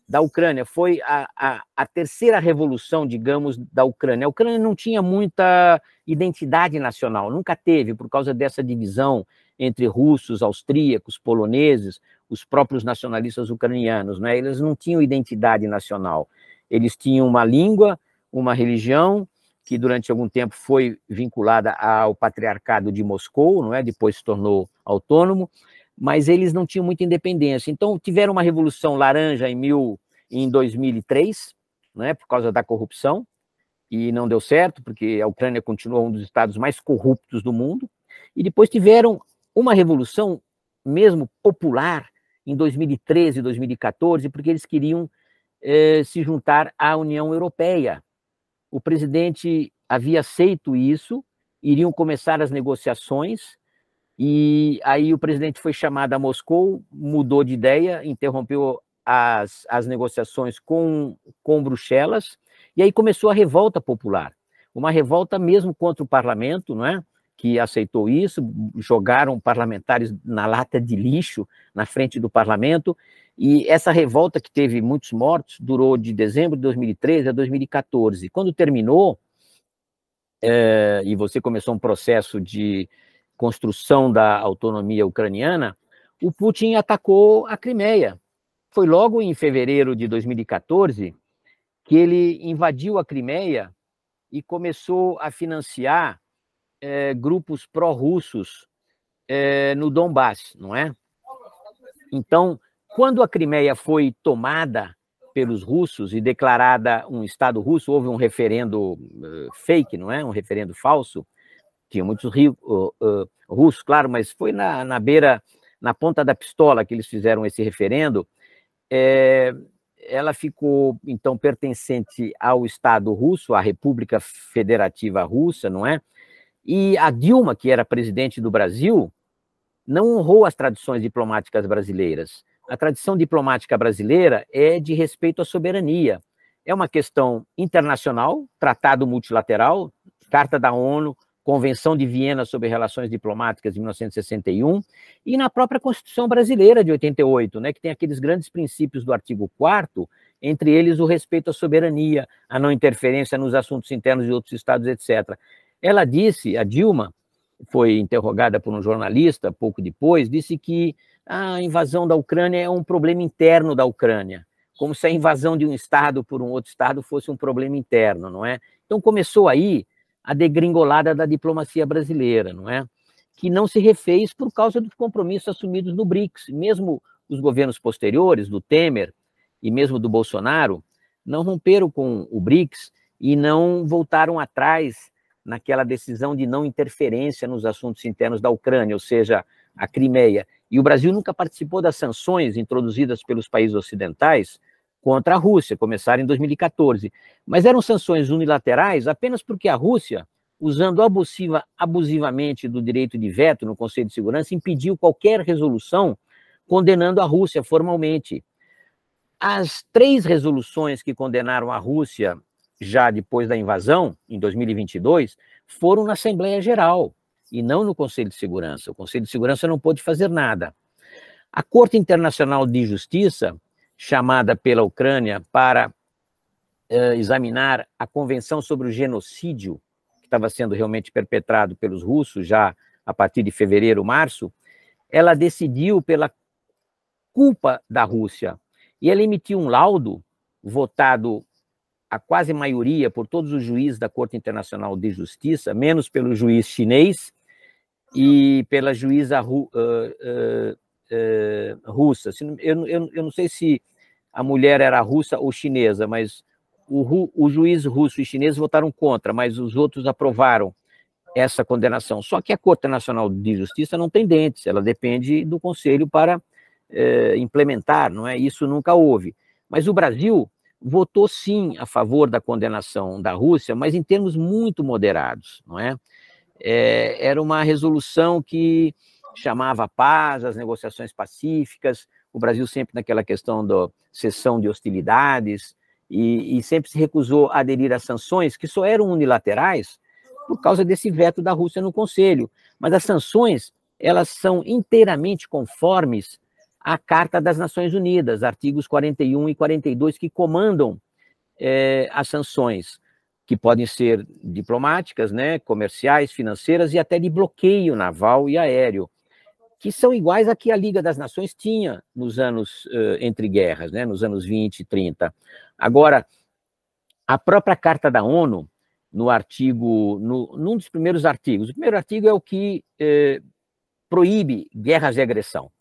da Ucrânia. Foi a, a, a, terceira revolução, digamos, da Ucrânia. A Ucrânia não tinha muita identidade nacional, nunca teve, por causa dessa divisão entre russos, austríacos, poloneses, os próprios nacionalistas ucranianos. Né? Eles não tinham identidade nacional. Eles tinham uma língua, uma religião que durante algum tempo foi vinculada ao patriarcado de Moscou, não é? Depois se tornou autônomo, mas eles não tinham muita independência. Então tiveram uma revolução laranja em mil, em 2003, não é? Por causa da corrupção e não deu certo porque a Ucrânia continuou um dos estados mais corruptos do mundo. E depois tiveram uma revolução mesmo popular em 2013 e 2014 porque eles queriam eh, se juntar à União Europeia o presidente havia aceito isso, iriam começar as negociações, e aí o presidente foi chamado a Moscou, mudou de ideia, interrompeu as, as negociações com, com Bruxelas, e aí começou a revolta popular, uma revolta mesmo contra o parlamento, não é? que aceitou isso, jogaram parlamentares na lata de lixo na frente do parlamento, e essa revolta que teve muitos mortos durou de dezembro de 2013 a 2014. Quando terminou, é, e você começou um processo de construção da autonomia ucraniana, o Putin atacou a Crimeia. Foi logo em fevereiro de 2014 que ele invadiu a Crimeia e começou a financiar é, grupos pró-russos é, no Donbass, não é? Então, quando a Crimeia foi tomada pelos russos e declarada um Estado russo, houve um referendo uh, fake, não é? Um referendo falso. Tinha muitos rios, uh, uh, russos, claro, mas foi na, na beira, na ponta da pistola que eles fizeram esse referendo. É, ela ficou então pertencente ao Estado russo, à República Federativa Russa, não é? E a Dilma, que era presidente do Brasil, não honrou as tradições diplomáticas brasileiras a tradição diplomática brasileira é de respeito à soberania. É uma questão internacional, tratado multilateral, Carta da ONU, Convenção de Viena sobre Relações Diplomáticas de 1961, e na própria Constituição Brasileira de 88, né, que tem aqueles grandes princípios do artigo 4 entre eles o respeito à soberania, a não interferência nos assuntos internos de outros estados, etc. Ela disse, a Dilma, foi interrogada por um jornalista pouco depois, disse que a invasão da Ucrânia é um problema interno da Ucrânia, como se a invasão de um Estado por um outro Estado fosse um problema interno, não é? Então começou aí a degringolada da diplomacia brasileira, não é? Que não se refez por causa dos compromissos assumidos no BRICS. Mesmo os governos posteriores, do Temer e mesmo do Bolsonaro, não romperam com o BRICS e não voltaram atrás naquela decisão de não interferência nos assuntos internos da Ucrânia, ou seja, a Crimeia, e o Brasil nunca participou das sanções introduzidas pelos países ocidentais contra a Rússia, começaram em 2014. Mas eram sanções unilaterais apenas porque a Rússia, usando abusiva, abusivamente do direito de veto no Conselho de Segurança, impediu qualquer resolução condenando a Rússia formalmente. As três resoluções que condenaram a Rússia já depois da invasão, em 2022, foram na Assembleia Geral e não no Conselho de Segurança. O Conselho de Segurança não pôde fazer nada. A Corte Internacional de Justiça, chamada pela Ucrânia para eh, examinar a Convenção sobre o Genocídio, que estava sendo realmente perpetrado pelos russos já a partir de fevereiro, março, ela decidiu pela culpa da Rússia e ela emitiu um laudo votado a quase maioria por todos os juízes da Corte Internacional de Justiça, menos pelo juiz chinês, e pela juíza ru, uh, uh, russa. Eu, eu, eu, não sei se a mulher era russa ou chinesa, mas o, o juiz russo e chinês votaram contra, mas os outros aprovaram essa condenação. Só que a Corte Nacional de Justiça não tem dentes, ela depende do Conselho para implementar, não é? Isso nunca houve. Mas o Brasil votou sim a favor da condenação da Rússia, mas em termos muito moderados, não é? é, era uma resolução que chamava a paz, as negociações pacíficas, o Brasil sempre naquela questão da cessão de hostilidades, e, e, sempre se recusou a aderir às sanções que só eram unilaterais por causa desse veto da Rússia no Conselho. Mas as sanções, elas são inteiramente conformes à Carta das Nações Unidas, artigos 41 e 42, que comandam é, as sanções que podem ser diplomáticas, né, comerciais, financeiras e até de bloqueio naval e aéreo, que são iguais a que a Liga das Nações tinha nos anos uh, entre guerras, né, nos anos 20 e 30. Agora, a própria Carta da ONU, no artigo, no, num dos primeiros artigos, o primeiro artigo é o que eh, proíbe guerras de agressão.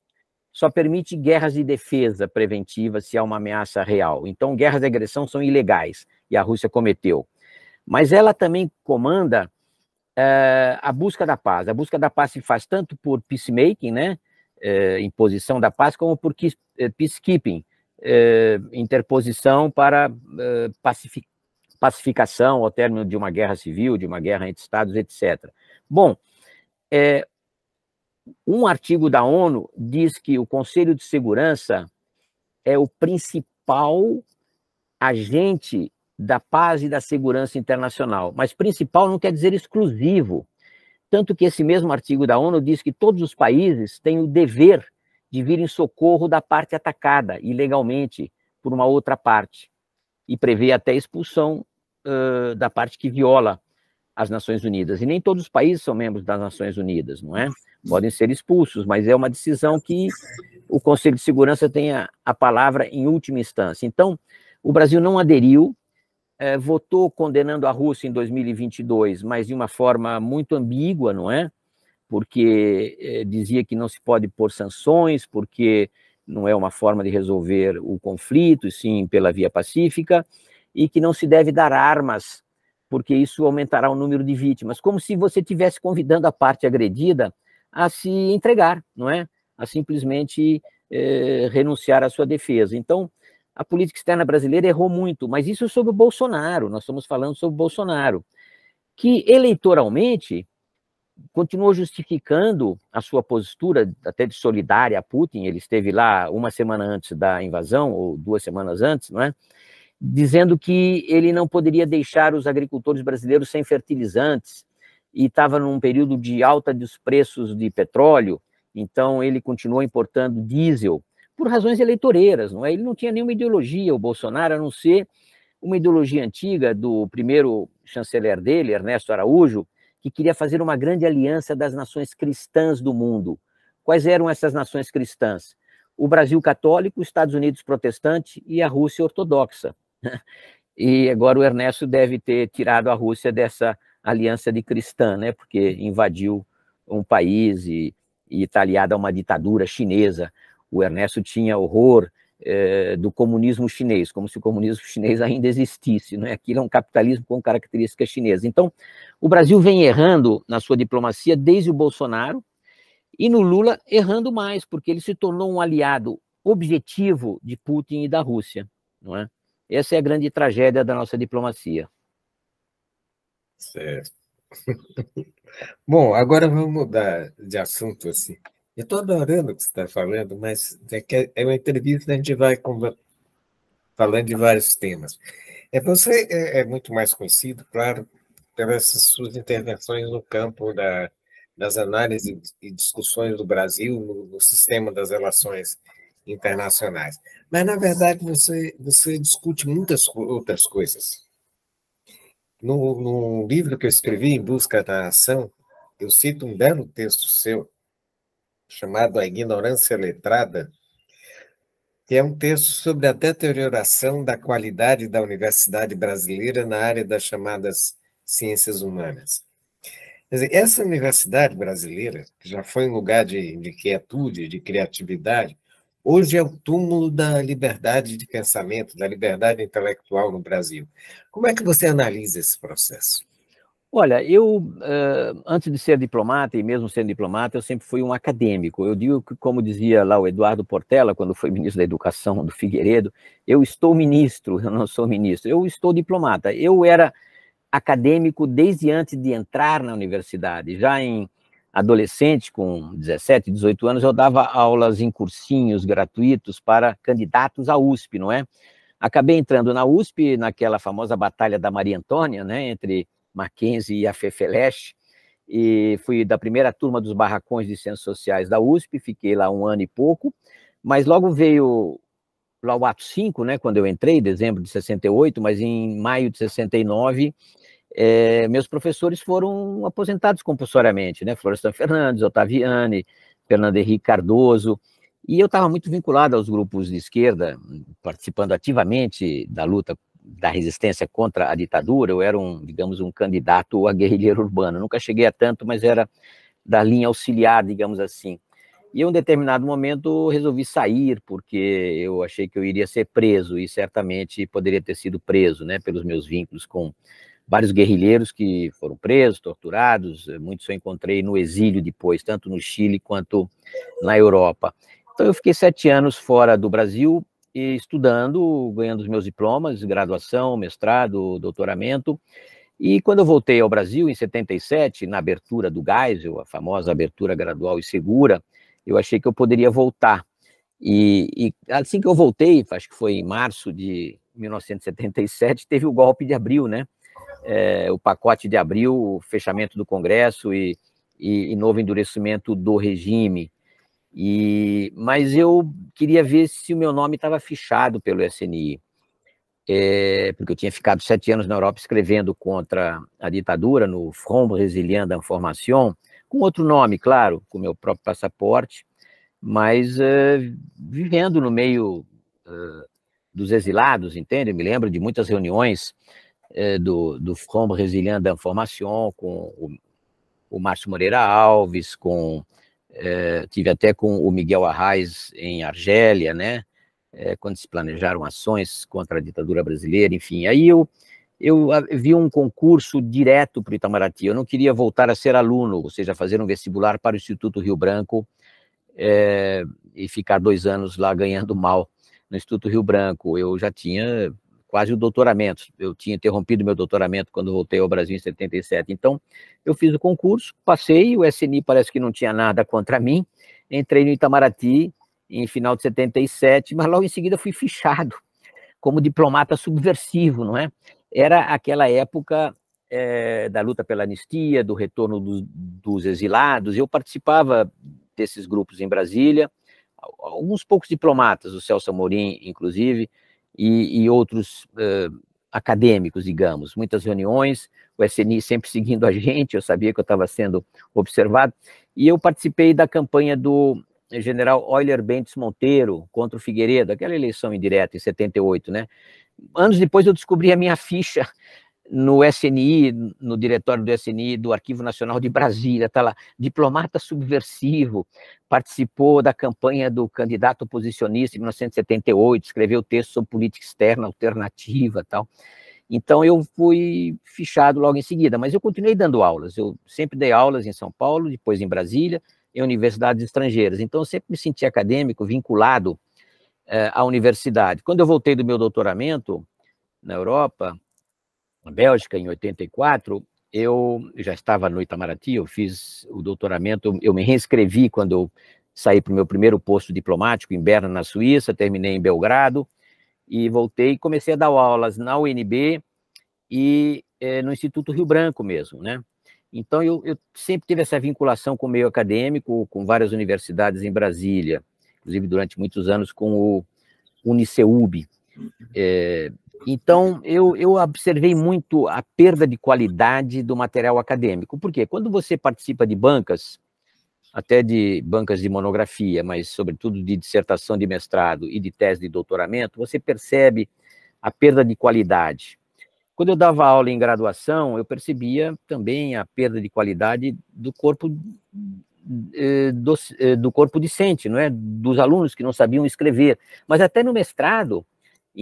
Só permite guerras de defesa preventiva se há uma ameaça real. Então, guerras de agressão são ilegais e a Rússia cometeu mas ela também comanda é, a busca da paz. A busca da paz se faz tanto por peacemaking, né, é, imposição da paz, como por eh, peacekeeping, é, interposição para pacific, pacificação ao término de uma guerra civil, de uma guerra entre Estados, etc. Bom, um artigo da ONU diz que o Conselho de Segurança é o principal agente da paz e da segurança internacional. Mas principal não quer dizer exclusivo. Tanto que esse mesmo artigo da ONU diz que todos os países têm o dever de vir em socorro da parte atacada, ilegalmente, por uma outra parte. E prevê até expulsão uh, da parte que viola as Nações Unidas. E nem todos os países são membros das Nações Unidas, não é? Podem ser expulsos, mas é uma decisão que o Conselho de Segurança tem a, a palavra em última instância. Então, o Brasil não aderiu, é, votou condenando a Rússia em 2022, mas de uma forma muito ambígua, não é? Porque é, dizia que não se pode pôr sanções, porque não é uma forma de resolver o conflito, sim pela via pacífica, e que não se deve dar armas, porque isso aumentará o número de vítimas, como se você estivesse convidando a parte agredida a se entregar, não é? A simplesmente é, renunciar à sua defesa. Então, a política externa brasileira errou muito, mas isso é sobre o Bolsonaro, nós estamos falando sobre o Bolsonaro, que eleitoralmente continuou justificando a sua postura até de solidária a Putin, ele esteve lá uma semana antes da invasão, ou duas semanas antes, não é? dizendo que ele não poderia deixar os agricultores brasileiros sem fertilizantes, e estava num período de alta dos preços de petróleo, então ele continuou importando diesel, por razões eleitoreiras, não é? Ele não tinha nenhuma ideologia, o Bolsonaro, a não ser uma ideologia antiga do primeiro chanceler dele, Ernesto Araújo, que queria fazer uma grande aliança das nações cristãs do mundo. Quais eram essas nações cristãs? O Brasil católico, os Estados Unidos protestante e a Rússia ortodoxa. E agora o Ernesto deve ter tirado a Rússia dessa aliança de cristã, né? Porque invadiu um país e, está aliado aliada a uma ditadura chinesa. O Ernesto tinha horror é, do comunismo chinês, como se o comunismo chinês ainda existisse. Né? Aquilo é um capitalismo com características chinesas. Então, o Brasil vem errando na sua diplomacia desde o Bolsonaro e no Lula errando mais, porque ele se tornou um aliado objetivo de Putin e da Rússia. Não é? Essa é a grande tragédia da nossa diplomacia. Certo. Bom, agora vamos mudar de assunto assim. Eu estou adorando o que você está falando, mas é, é, é uma entrevista, que a gente vai falando de vários temas. É, você é, é, muito mais conhecido, claro, pelas suas intervenções no campo da, das análises e discussões do Brasil no, no sistema das relações internacionais. Mas, na verdade, você, você discute muitas outras coisas. No, no livro que eu escrevi, Em Busca da ação eu cito um belo texto seu, chamado A Ignorância Letrada, que é um texto sobre a deterioração da qualidade da universidade brasileira na área das chamadas ciências humanas. Dizer, essa universidade brasileira, que já foi um lugar de, de quietude, de criatividade, hoje é o túmulo da liberdade de pensamento, da liberdade intelectual no Brasil. Como é que você analisa esse processo? Olha, eu, uh, antes de ser diplomata, e mesmo sendo diplomata, eu sempre fui um acadêmico. Eu digo que, como dizia lá o Eduardo Portela, quando foi ministro da Educação do Figueiredo, eu estou ministro, eu não sou ministro, eu estou diplomata. Eu era acadêmico desde antes de entrar na universidade. Já em adolescente, com 17, 18 anos, eu dava aulas em cursinhos gratuitos para candidatos à USP, não é? Acabei entrando na USP, naquela famosa batalha da Maria Antônia, né, entre Mackenzie e a Fefeleche, e fui da primeira turma dos barracões de ciências sociais da USP, fiquei lá um ano e pouco, mas logo veio lá o ato 5, né, quando eu entrei, em dezembro de 68, mas em maio de 69, é, eh, meus professores foram aposentados compulsoriamente, né, Florestan Fernandes, Otaviani, Fernando Henrique Cardoso, e eu estava muito vinculado aos grupos de esquerda, participando ativamente da luta da resistência contra a ditadura, eu era um, digamos, um candidato a guerrilheiro urbano. Nunca cheguei a tanto, mas era da linha auxiliar, digamos assim. E em um determinado momento resolvi sair, porque eu achei que eu iria ser preso, e certamente poderia ter sido preso, né, pelos meus vínculos com vários guerrilheiros que foram presos, torturados, muitos eu encontrei no exílio depois, tanto no Chile quanto na Europa. Então eu fiquei sete anos fora do Brasil, e estudando, ganhando os meus diplomas, graduação, mestrado, doutoramento. E quando eu voltei ao Brasil, em 77, na abertura do Geisel, a famosa abertura gradual e segura, eu achei que eu poderia voltar. E, e assim que eu voltei, acho que foi em março de 1977, teve o golpe de abril, né? É, o pacote de abril, o fechamento do Congresso e, e, e novo endurecimento do regime. E, mas eu queria ver se o meu nome estava fichado pelo SNI, é, porque eu tinha ficado sete anos na Europa escrevendo contra a ditadura no Front Brésilien d'Information, com outro nome, claro, com meu próprio passaporte, mas é, vivendo no meio é, dos exilados, entende? Eu me lembro de muitas reuniões eh, do, do Front Brésilien d'Information com o, o Márcio Moreira Alves, com é, tive até com o Miguel Arraes em Argélia, né? É, quando se planejaram ações contra a ditadura brasileira, enfim. Aí eu, eu vi um concurso direto para o Itamaraty. Eu não queria voltar a ser aluno, ou seja, fazer um vestibular para o Instituto Rio Branco é, e ficar dois anos lá ganhando mal no Instituto Rio Branco. Eu já tinha quase o doutoramento. Eu tinha interrompido meu doutoramento quando voltei ao Brasil em 77. Então, eu fiz o concurso, passei, o SNI parece que não tinha nada contra mim, entrei no Itamaraty em final de 77, mas logo em seguida fui fichado como diplomata subversivo, não é? Era aquela época é, da luta pela anistia, do retorno do, dos exilados. Eu participava desses grupos em Brasília, alguns poucos diplomatas, o Celso Amorim, inclusive, e, e outros uh, acadêmicos, digamos, muitas reuniões, o SNI sempre seguindo a gente, eu sabia que eu estava sendo observado, e eu participei da campanha do eh, general Euler Bentes Monteiro contra o Figueiredo, aquela eleição indireta em 78, né? Anos depois eu descobri a minha ficha no SNI, no diretório do SNI, do Arquivo Nacional de Brasília, está lá, diplomata subversivo, participou da campanha do candidato oposicionista em 1978, escreveu texto sobre política externa alternativa tal. Então eu fui fichado logo em seguida, mas eu continuei dando aulas, eu sempre dei aulas em São Paulo, depois em Brasília, em universidades estrangeiras, então eu sempre me senti acadêmico, vinculado eh, à universidade. Quando eu voltei do meu doutoramento na Europa, Bélgica, em 84, eu já estava no Itamaraty, eu fiz o doutoramento, eu me reinscrevi quando eu saí para o meu primeiro posto diplomático em Berna, na Suíça, terminei em Belgrado e voltei e comecei a dar aulas na UNB e é, no Instituto Rio Branco mesmo, né? Então, eu, eu, sempre tive essa vinculação com o meio acadêmico, com várias universidades em Brasília, inclusive durante muitos anos com o Uniceub, é, eh, então, eu, eu observei muito a perda de qualidade do material acadêmico. Por quê? Quando você participa de bancas, até de bancas de monografia, mas sobretudo de dissertação de mestrado e de tese de doutoramento, você percebe a perda de qualidade. Quando eu dava aula em graduação, eu percebia também a perda de qualidade do corpo eh, do, eh, do corpo discente, não é? Dos alunos que não sabiam escrever. Mas até no mestrado,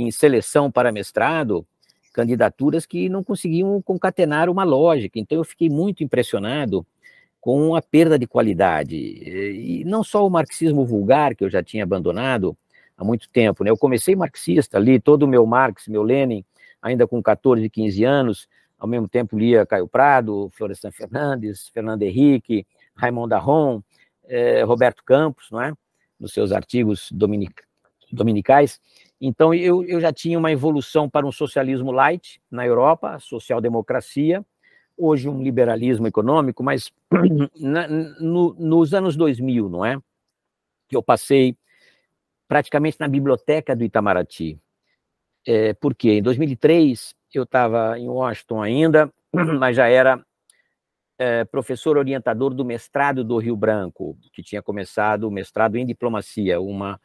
em seleção para mestrado candidaturas que não conseguiam concatenar uma lógica. Então eu fiquei muito impressionado com a perda de qualidade. E não só o marxismo vulgar, que eu já tinha abandonado há muito tempo. Né? Eu comecei marxista, li todo o meu Marx, meu Lenin, ainda com 14, 15 anos. Ao mesmo tempo lia Caio Prado, Florestan Fernandes, Fernando Henrique, Raimundo Arron, eh, Roberto Campos, não é? nos seus artigos dominic, dominicais. Então, eu, eu já tinha uma evolução para um socialismo light na Europa, social-democracia, hoje um liberalismo econômico, mas na, no, nos anos 2000, não é? Que eu passei praticamente na biblioteca do Itamaraty. É, porque em 2003 eu estava em Washington ainda, mas já era é, professor orientador do mestrado do Rio Branco, que tinha começado o mestrado em diplomacia, uma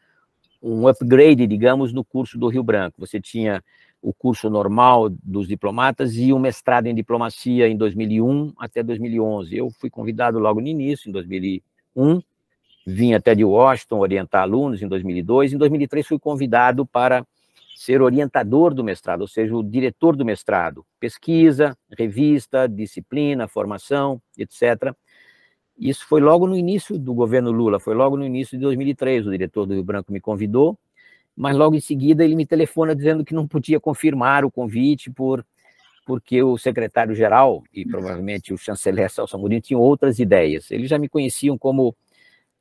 um upgrade, digamos, no curso do Rio Branco. Você tinha o curso normal dos diplomatas e um mestrado em diplomacia em 2001 até 2011. Eu fui convidado logo no início, em 2001, vim até de Washington orientar alunos em 2002. Em 2003 fui convidado para ser orientador do mestrado, ou seja, o diretor do mestrado, pesquisa, revista, disciplina, formação, etc. Isso foi logo no início do governo Lula, foi logo no início de 2003. O diretor do Rio Branco me convidou, mas logo em seguida ele me telefona dizendo que não podia confirmar o convite por porque o secretário-geral e provavelmente o chanceler Celso Amorim tinham outras ideias. Eles já me conheciam como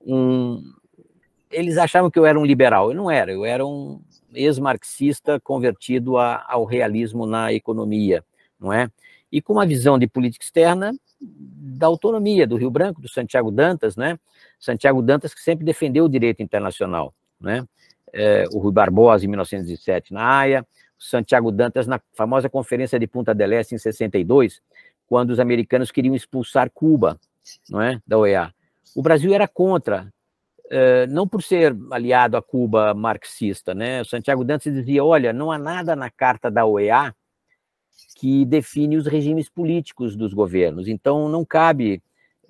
um. Eles achavam que eu era um liberal. Eu não era, eu era um ex-marxista convertido a, ao realismo na economia, não é? e com uma visão de política externa da autonomia do Rio Branco, do Santiago Dantas, né? Santiago Dantas que sempre defendeu o direito internacional, né? É, o Rui Barbosa em 1907 na Haia, Santiago Dantas na famosa conferência de Punta del Este em 62, quando os americanos queriam expulsar Cuba, não é, da OEA. O Brasil era contra, é, não por ser aliado a Cuba marxista, né? O Santiago Dantas dizia, olha, não há nada na carta da OEA que define os regimes políticos dos governos. Então, não cabe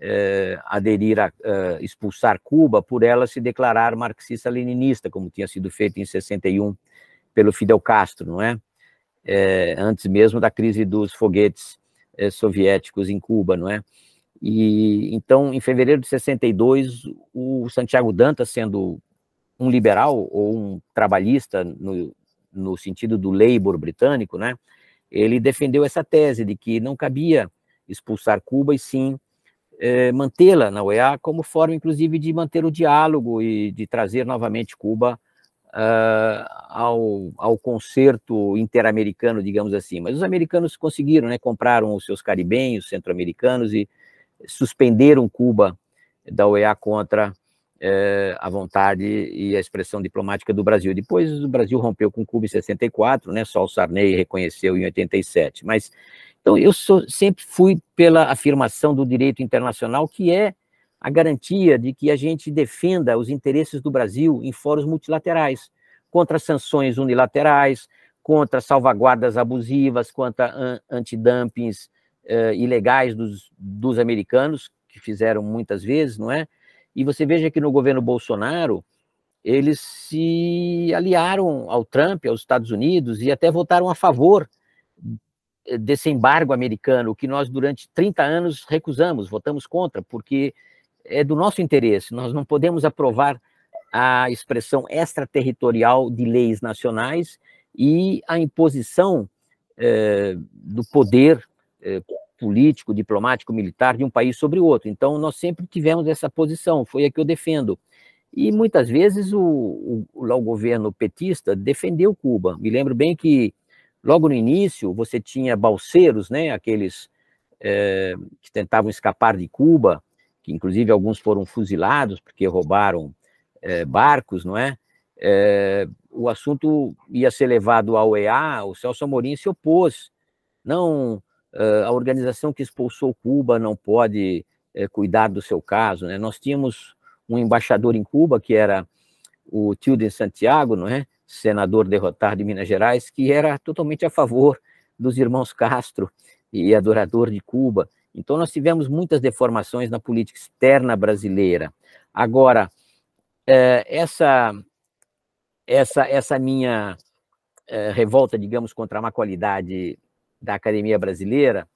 eh, aderir a eh, expulsar Cuba por ela se declarar marxista-leninista, como tinha sido feito em 61 pelo Fidel Castro, não é? Eh, antes mesmo da crise dos foguetes soviéticos em Cuba, não é? E então, em fevereiro de 62, o Santiago Dantas, sendo um liberal ou um trabalhista no, no sentido do labor britânico, né? ele defendeu essa tese de que não cabia expulsar Cuba e sim eh, mantê-la na OEA como forma, inclusive, de manter o diálogo e de trazer novamente Cuba uh, ao, ao concerto interamericano, digamos assim. Mas os americanos conseguiram, né, compraram os seus caribenhos, centro-americanos e suspenderam Cuba da OEA contra é, eh, a vontade e a expressão diplomática do Brasil. Depois o Brasil rompeu com Cuba em 64, né, só o Sarney reconheceu em 87. Mas, então, eu sou, sempre fui pela afirmação do direito internacional, que é a garantia de que a gente defenda os interesses do Brasil em fóruns multilaterais, contra sanções unilaterais, contra salvaguardas abusivas, contra antidumpings uh, ilegais dos, dos americanos, que fizeram muitas vezes, não é? E você veja que no governo Bolsonaro, eles se aliaram ao Trump, aos Estados Unidos, e até votaram a favor desse embargo americano, que nós durante 30 anos recusamos, votamos contra, porque é do nosso interesse, nós não podemos aprovar a expressão extraterritorial de leis nacionais e a imposição eh, do poder eh, político, diplomático, militar de um país sobre o outro. Então, nós sempre tivemos essa posição, foi a que eu defendo. E muitas vezes o, o, o governo petista defendeu Cuba. Me lembro bem que logo no início você tinha balseiros, né, aqueles é, que tentavam escapar de Cuba, que inclusive alguns foram fuzilados porque roubaram é, barcos, não é? é? O assunto ia ser levado à OEA, o Celso Amorim se opôs. Não, ah, a organização que expulsou Cuba não pode eh, cuidar do seu caso, né? Nós tínhamos um embaixador em Cuba que era o Tilden Santiago, não é? Senador derrotado de Minas Gerais, que era totalmente a favor dos irmãos Castro e adorador de Cuba. Então nós tivemos muitas deformações na política externa brasileira. Agora eh, essa essa essa minha eh, revolta, digamos, contra a má qualidade da academia brasileira,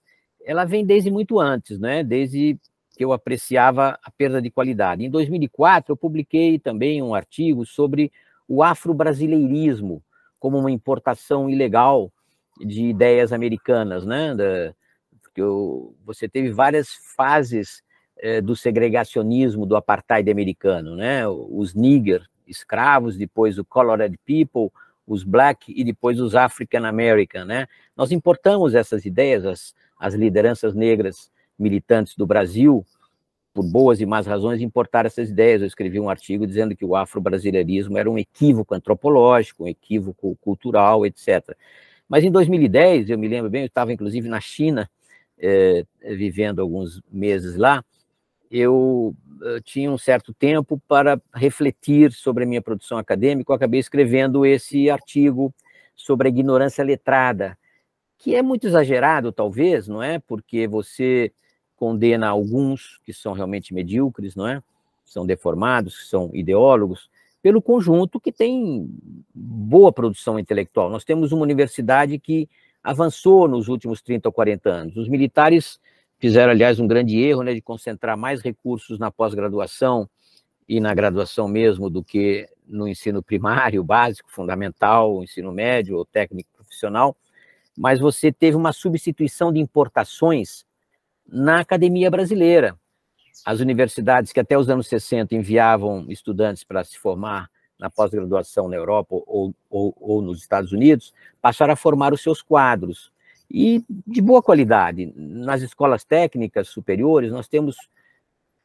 ela vem desde muito antes, né? Desde que eu apreciava a perda de qualidade. Em 2004, eu publiquei também um artigo sobre o afro-brasileirismo como uma importação ilegal de ideias americanas, né? Da, porque eu, você teve várias fases eh, do segregacionismo, do apartheid americano, né? Os nigger, escravos, depois o colored people, os Black e depois os African American, né? Nós importamos essas ideias, as, as lideranças negras militantes do Brasil, por boas e más razões, importaram essas ideias. Eu escrevi um artigo dizendo que o afro-brasileirismo era um equívoco antropológico, um equívoco cultural, etc. Mas em 2010, eu me lembro bem, eu estava inclusive na China, eh, vivendo alguns meses lá, eu eh, tinha um certo tempo para refletir sobre a minha produção acadêmica, eu acabei escrevendo esse artigo sobre a ignorância letrada, que é muito exagerado, talvez, não é? Porque você condena alguns que são realmente medíocres, não é? São deformados, que são ideólogos, pelo conjunto que tem boa produção intelectual. Nós temos uma universidade que avançou nos últimos 30 ou 40 anos. Os militares Fizeram, aliás, um grande erro né, de concentrar mais recursos na pós-graduação e na graduação mesmo do que no ensino primário, básico, fundamental, ensino médio ou técnico profissional, mas você teve uma substituição de importações na academia brasileira. As universidades que até os anos 60 enviavam estudantes para se formar na pós-graduação na Europa ou, ou, ou, nos Estados Unidos, passaram a formar os seus quadros e de boa qualidade. Nas escolas técnicas superiores, nós temos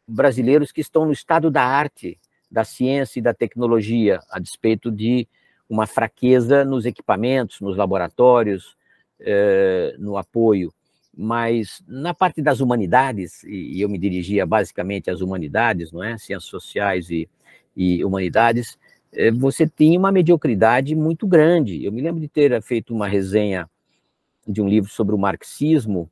brasileiros que estão no estado da arte, da ciência e da tecnologia, a despeito de uma fraqueza nos equipamentos, nos laboratórios, eh, no apoio. Mas na parte das humanidades, e eu me dirigia basicamente às humanidades, não é? Ciências sociais e, e humanidades, eh, você tinha uma mediocridade muito grande. Eu me lembro de ter feito uma resenha de um livro sobre o marxismo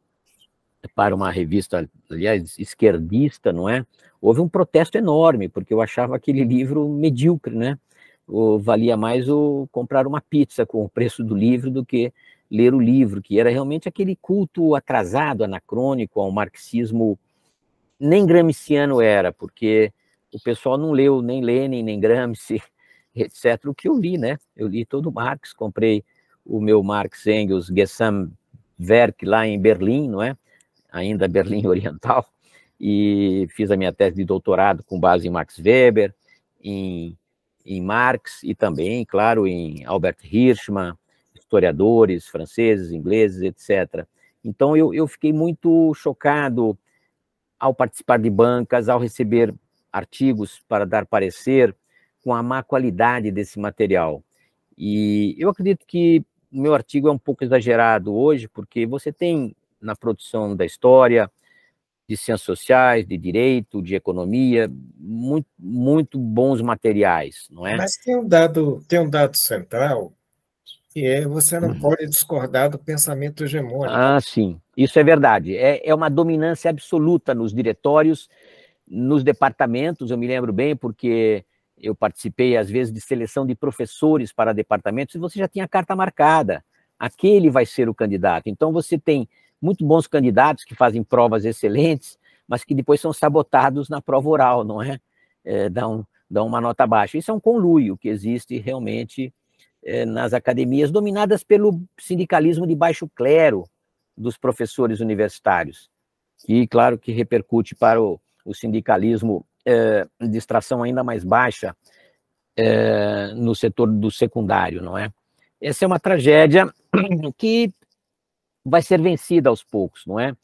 para uma revista, aliás, esquerdista, não é? Houve um protesto enorme, porque eu achava aquele livro medíocre, né? valia mais o comprar uma pizza com o preço do livro do que ler o livro, que era realmente aquele culto atrasado, anacrônico, ao marxismo nem gramsciano era, porque o pessoal não leu nem Lenin, nem Gramsci, etc. O que eu li, né? Eu li todo o Marx, comprei o meu Marx Engels Gesamtwerk lá em Berlim, não é? Ainda Berlim Oriental, e fiz a minha tese de doutorado com base em Max Weber, em, em Marx e também, claro, em Albert Hirschman, historiadores franceses, ingleses, etc. Então eu, eu fiquei muito chocado ao participar de bancas, ao receber artigos para dar parecer com a má qualidade desse material. E eu acredito que meu artigo é um pouco exagerado hoje, porque você tem na produção da história, de ciências sociais, de direito, de economia, muito, muito bons materiais, não é? Mas tem um dado, tem um dado central que é você não uhum. pode discordar do pensamento hegemônico. Ah, sim, isso é verdade. É, é uma dominância absoluta nos diretórios, nos departamentos. Eu me lembro bem porque eu participei às vezes de seleção de professores para departamentos e você já tinha a carta marcada. Aquele vai ser o candidato. Então você tem muito bons candidatos que fazem provas excelentes, mas que depois são sabotados na prova oral, não é? é dão, dão uma nota baixa. Isso é um conluio que existe realmente é, nas academias, dominadas pelo sindicalismo de baixo clero dos professores universitários, E claro, que repercute para o, o sindicalismo é, de extração ainda mais baixa é, no setor do secundário, não é? Essa é uma tragédia que vai ser vencida aos poucos, não é?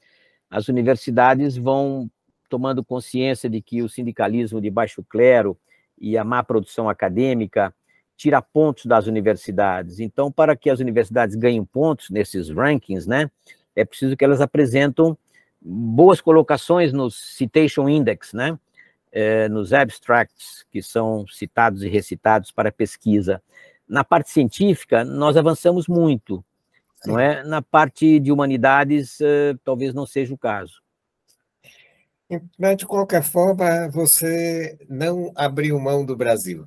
As universidades vão tomando consciência de que o sindicalismo de baixo clero e a má produção acadêmica tira pontos das universidades. Então, para que as universidades ganhem pontos nesses rankings, né, é preciso que elas apresentem boas colocações no Citation Index, né? Eh, nos abstracts que são citados e recitados para pesquisa. Na parte científica, nós avançamos muito, Sim. não é? Na parte de humanidades, eh, talvez não seja o caso. Mas, de qualquer forma, você não abriu mão do Brasil?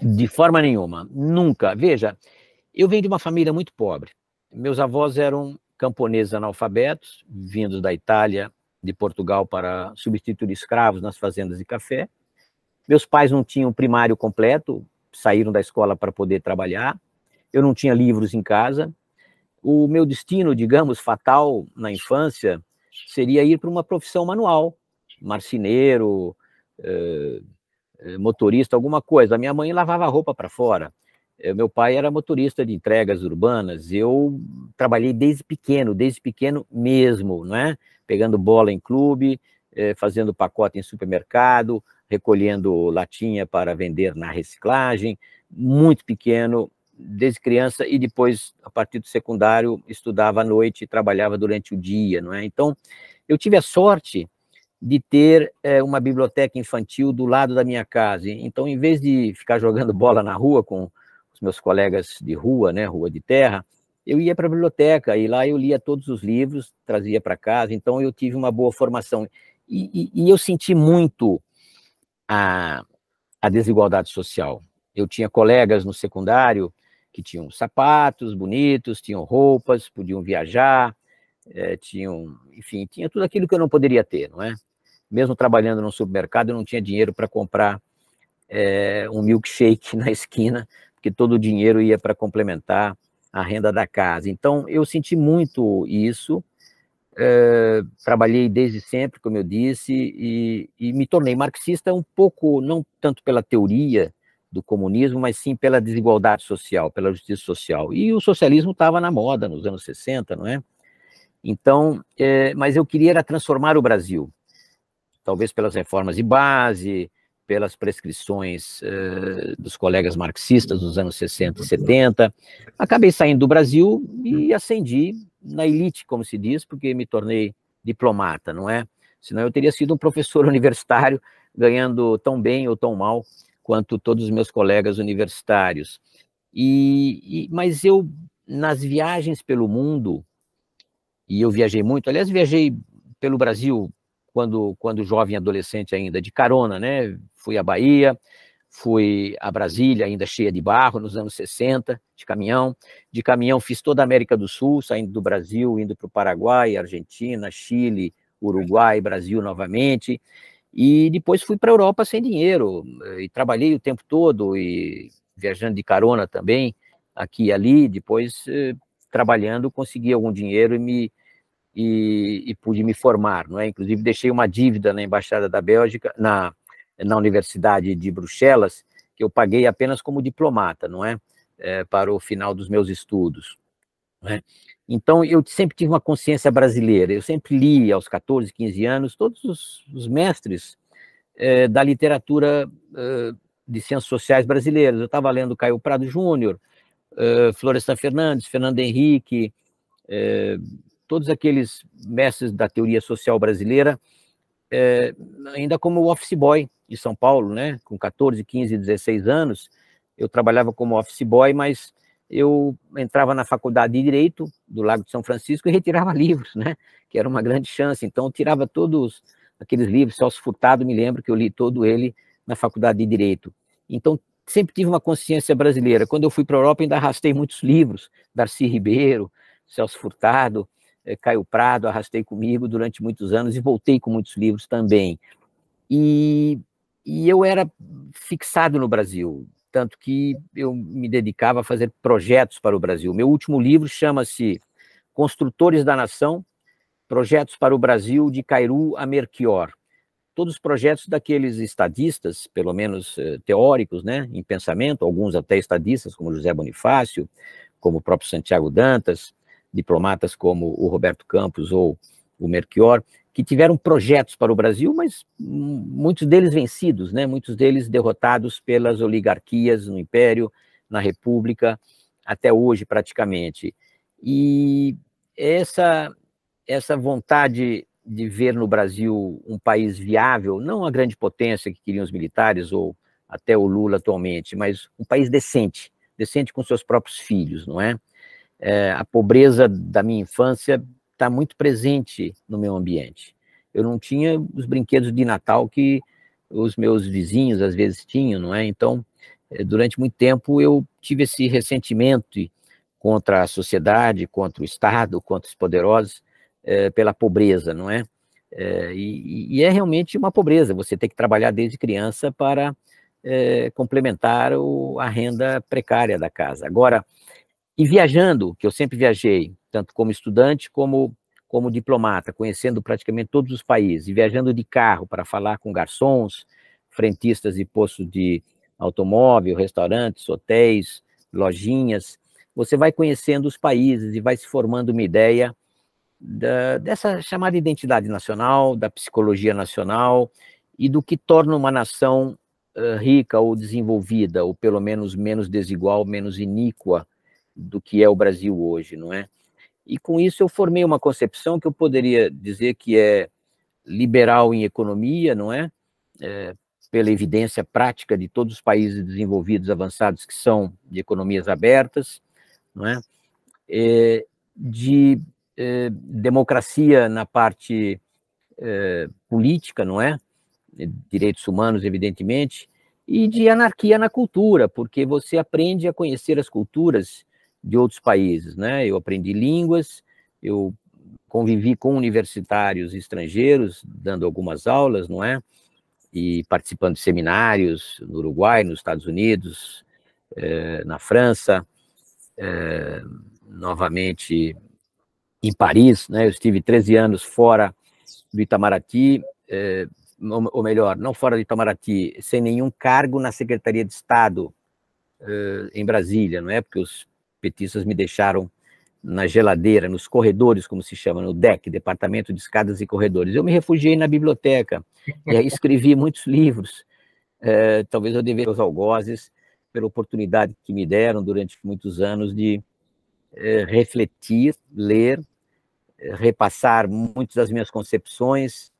De forma nenhuma, nunca. Veja, eu venho de uma família muito pobre. Meus avós eram camponeses analfabetos, vindos da Itália de Portugal para substituir escravos nas fazendas de café. Meus pais não tinham primário completo, saíram da escola para poder trabalhar. Eu não tinha livros em casa. O meu destino, digamos, fatal na infância seria ir para uma profissão manual, marceneiro, eh, eh motorista, alguma coisa. A minha mãe lavava roupa para fora. Eh, meu pai era motorista de entregas urbanas, eu trabalhei desde pequeno, desde pequeno mesmo, é Pegando bola em clube, eh, fazendo pacote em supermercado, recolhendo latinha para vender na reciclagem, muito pequeno, desde criança e depois, a partir do secundário, estudava à noite e trabalhava durante o dia, não é? Então, eu tive a sorte de ter é, uma biblioteca infantil do lado da minha casa. Então, em vez de ficar jogando bola na rua com os meus colegas de rua, né, rua de terra, eu ia para a biblioteca e lá eu lia todos os livros, trazia para casa, então eu tive uma boa formação. E, e, e, eu senti muito a, a desigualdade social. Eu tinha colegas no secundário que tinham sapatos bonitos, tinham roupas, podiam viajar, é, tinham, enfim, tinha tudo aquilo que eu não poderia ter, não é? Mesmo trabalhando no supermercado, eu não tinha dinheiro para comprar é, um milkshake na esquina, que todo o dinheiro ia para complementar a renda da casa. Então, eu senti muito isso. É, trabalhei desde sempre, como eu disse, e, e, me tornei marxista um pouco, não tanto pela teoria do comunismo, mas sim pela desigualdade social, pela justiça social. E o socialismo estava na moda nos anos 60, não é? Então, é, mas eu queria transformar o Brasil, talvez pelas reformas de base, pelas prescrições uh, dos colegas marxistas dos anos 60 e 70. Acabei saindo do Brasil e ascendi na elite, como se diz, porque me tornei diplomata, não é? Senão eu teria sido um professor universitário, ganhando tão bem ou tão mal quanto todos os meus colegas universitários. E, e mas eu nas viagens pelo mundo e eu viajei muito. Aliás, viajei pelo Brasil quando, quando jovem adolescente ainda, de carona, né? Fui à Bahia, fui a Brasília, ainda cheia de barro, nos anos 60, de caminhão. De caminhão fiz toda a América do Sul, saindo do Brasil, indo para o Paraguai, Argentina, Chile, Uruguai, Brasil novamente. E depois fui para a Europa sem dinheiro, e trabalhei o tempo todo, e viajando de carona também, aqui e ali. Depois, eh, trabalhando, consegui algum dinheiro e me. E, e pude me formar, não é? Inclusive deixei uma dívida na embaixada da Bélgica, na na Universidade de Bruxelas, que eu paguei apenas como diplomata, não é? é para o final dos meus estudos. É? Então, eu sempre tive uma consciência brasileira, eu sempre li aos 14, 15 anos todos os, os mestres é, da literatura é, de ciências sociais brasileiras. Eu estava lendo Caio Prado Júnior, é, Florestan Fernandes, Fernando Henrique, é, todos aqueles mestres da teoria social brasileira é, ainda como office boy em São Paulo, né? Com 14, 15, 16 anos, eu trabalhava como office boy, mas eu entrava na faculdade de Direito do Lago de São Francisco e retirava livros, né? Que era uma grande chance. Então, eu tirava todos aqueles livros, Celso Furtado, me lembro que eu li todo ele na faculdade de Direito. Então, sempre tive uma consciência brasileira. Quando eu fui para a Europa, ainda arrastei muitos livros, Darcy Ribeiro, Celso Furtado, é, Caio Prado, arrastei comigo durante muitos anos e voltei com muitos livros também. E, e eu era fixado no Brasil, tanto que eu me dedicava a fazer projetos para o Brasil. Meu último livro chama-se Construtores da Nação, Projetos para o Brasil de Cairu a Merquior. Todos os projetos daqueles estadistas, pelo menos eh, teóricos, né, em pensamento, alguns até estadistas, como José Bonifácio, como o próprio Santiago Dantas, diplomatas como o Roberto Campos ou o Melchior, que tiveram projetos para o Brasil, mas muitos deles vencidos, né? muitos deles derrotados pelas oligarquias no Império, na República, até hoje praticamente. E essa, essa vontade de ver no Brasil um país viável, não a grande potência que queriam os militares ou até o Lula atualmente, mas um país decente, decente com seus próprios filhos, não é? é, a pobreza da minha infância está muito presente no meu ambiente. Eu não tinha os brinquedos de Natal que os meus vizinhos às vezes tinham, não é? Então, eh, durante muito tempo eu tive esse ressentimento contra a sociedade, contra o Estado, contra os poderosos, é, pela pobreza, não é? é e, e, é realmente uma pobreza, você tem que trabalhar desde criança para é, complementar o, a renda precária da casa. Agora, e viajando, que eu sempre viajei, tanto como estudante como como diplomata, conhecendo praticamente todos os países, e viajando de carro para falar com garçons, frentistas de postos de automóvel, restaurantes, hotéis, lojinhas, você vai conhecendo os países e vai se formando uma ideia da, dessa chamada identidade nacional, da psicologia nacional e do que torna uma nação uh, rica ou desenvolvida, ou pelo menos menos desigual, menos iníqua do que é o Brasil hoje, não é? E com isso eu formei uma concepção que eu poderia dizer que é liberal em economia, não é? é pela evidência prática de todos os países desenvolvidos avançados que são de economias abertas, não é? é de é, democracia na parte é, política, não é? Direitos humanos, evidentemente, e de anarquia na cultura, porque você aprende a conhecer as culturas de outros países, né? Eu aprendi línguas, eu convivi com universitários estrangeiros, dando algumas aulas, não é? E participando de seminários no Uruguai, nos Estados Unidos, eh, na França, eh, novamente em Paris, né? Eu estive 13 anos fora do Itamaraty, eh, ou melhor, não fora do Itamaraty, sem nenhum cargo na Secretaria de Estado eh, em Brasília, não é? Porque os petistas me deixaram na geladeira, nos corredores, como se chama, no DEC, Departamento de Escadas e Corredores. Eu me refugiei na biblioteca, e aí escrevi muitos livros. É, talvez eu devesse aos algozes pela oportunidade que me deram durante muitos anos de é, refletir, ler, é, repassar muitas das minhas concepções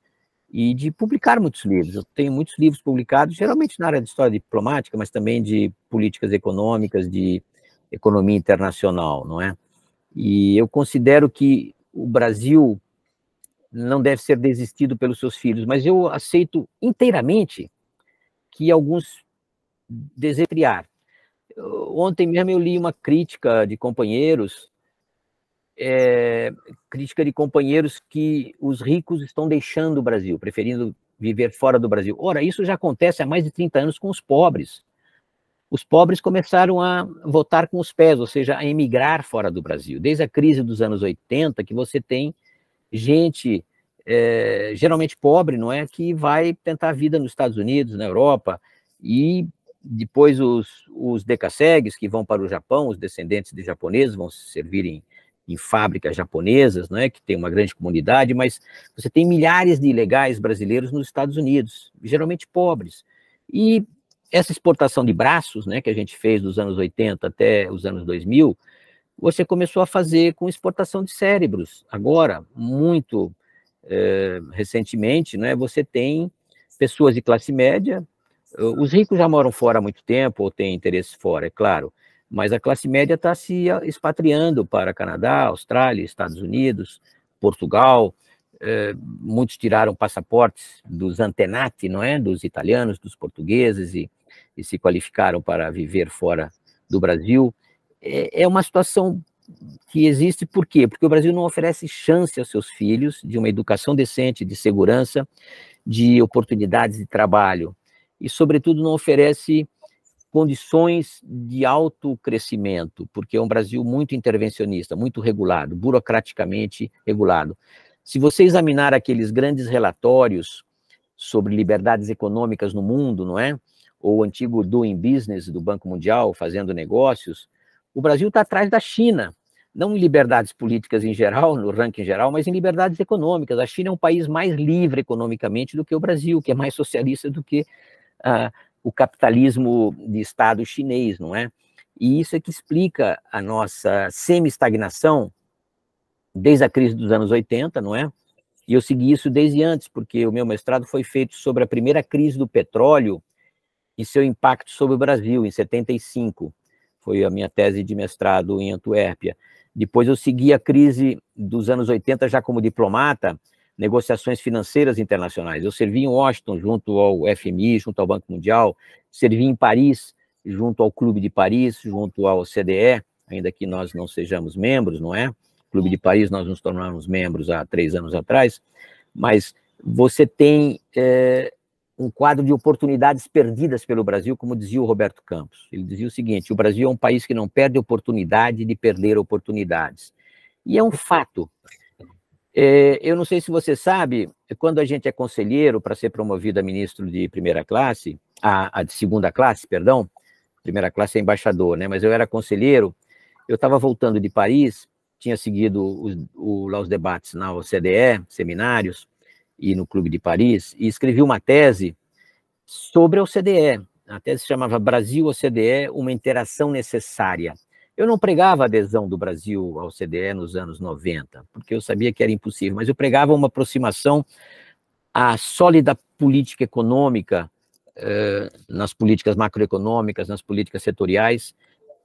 e de publicar muitos livros. Eu tenho muitos livros publicados, geralmente na área de história diplomática, mas também de políticas econômicas, de economia internacional, não é? E eu considero que o Brasil não deve ser desistido pelos seus filhos, mas eu aceito inteiramente que alguns desetriar. Ontem mesmo eu li uma crítica de companheiros, é, crítica de companheiros que os ricos estão deixando o Brasil, preferindo viver fora do Brasil. Ora, isso já acontece há mais de 30 anos com os pobres os pobres começaram a votar com os pés, ou seja, a emigrar fora do Brasil. Desde a crise dos anos 80, que você tem gente, é, geralmente pobre, não é, que vai tentar a vida nos Estados Unidos, na Europa, e depois os, os decassegues que vão para o Japão, os descendentes de japoneses vão servir em, em fábricas japonesas, não é, que tem uma grande comunidade, mas você tem milhares de ilegais brasileiros nos Estados Unidos, geralmente pobres. E essa exportação de braços, né, que a gente fez dos anos 80 até os anos 2000, você começou a fazer com exportação de cérebros. Agora, muito é, recentemente, né, você tem pessoas de classe média, eh, os ricos já moram fora há muito tempo ou têm interesses fora, é claro, mas a classe média está se ah, expatriando para Canadá, Austrália, Estados Unidos, Portugal, é, muitos tiraram passaportes dos antenati, não é? Dos italianos, dos portugueses e e se qualificaram para viver fora do Brasil, é, é, uma situação que existe por quê? Porque o Brasil não oferece chance aos seus filhos de uma educação decente, de segurança, de oportunidades de trabalho e, sobretudo, não oferece condições de alto crescimento, porque é um Brasil muito intervencionista, muito regulado, burocraticamente regulado. Se você examinar aqueles grandes relatórios sobre liberdades econômicas no mundo, não é? ou o antigo Doing Business do Banco Mundial, fazendo negócios, o Brasil está atrás da China, não em liberdades políticas em geral, no ranking geral, mas em liberdades econômicas. A China é um país mais livre economicamente do que o Brasil, que é mais socialista do que ah, o capitalismo de Estado chinês, não é? E isso é que explica a nossa semi-estagnação desde a crise dos anos 80, não é? E eu segui isso desde antes, porque o meu mestrado foi feito sobre a primeira crise do petróleo e seu impacto sobre o Brasil, em 75. Foi a minha tese de mestrado em Antuérpia. Depois eu segui a crise dos anos 80 já como diplomata, negociações financeiras internacionais. Eu servi em Washington junto ao FMI, junto ao Banco Mundial, servi em Paris junto ao Clube de Paris, junto ao CDE, ainda que nós não sejamos membros, não é? Clube de Paris nós nos tornamos membros há três anos atrás, mas você tem é, um quadro de oportunidades perdidas pelo Brasil, como dizia o Roberto Campos. Ele dizia o seguinte: o Brasil é um país que não perde oportunidade de perder oportunidades. E é um fato. É, eu não sei se você sabe, quando a gente é conselheiro para ser promovido a ministro de primeira classe, a, a de segunda classe, perdão, primeira classe é embaixador, né? Mas eu era conselheiro, eu estava voltando de Paris, tinha seguido os, o, lá os debates na OCDE, seminários, e no Clube de Paris, e escrevi uma tese sobre a OCDE. A tese se chamava Brasil OCDE, uma interação necessária. Eu não pregava a adesão do Brasil à OCDE nos anos 90, porque eu sabia que era impossível, mas eu pregava uma aproximação à sólida política econômica, eh, nas políticas macroeconômicas, nas políticas setoriais,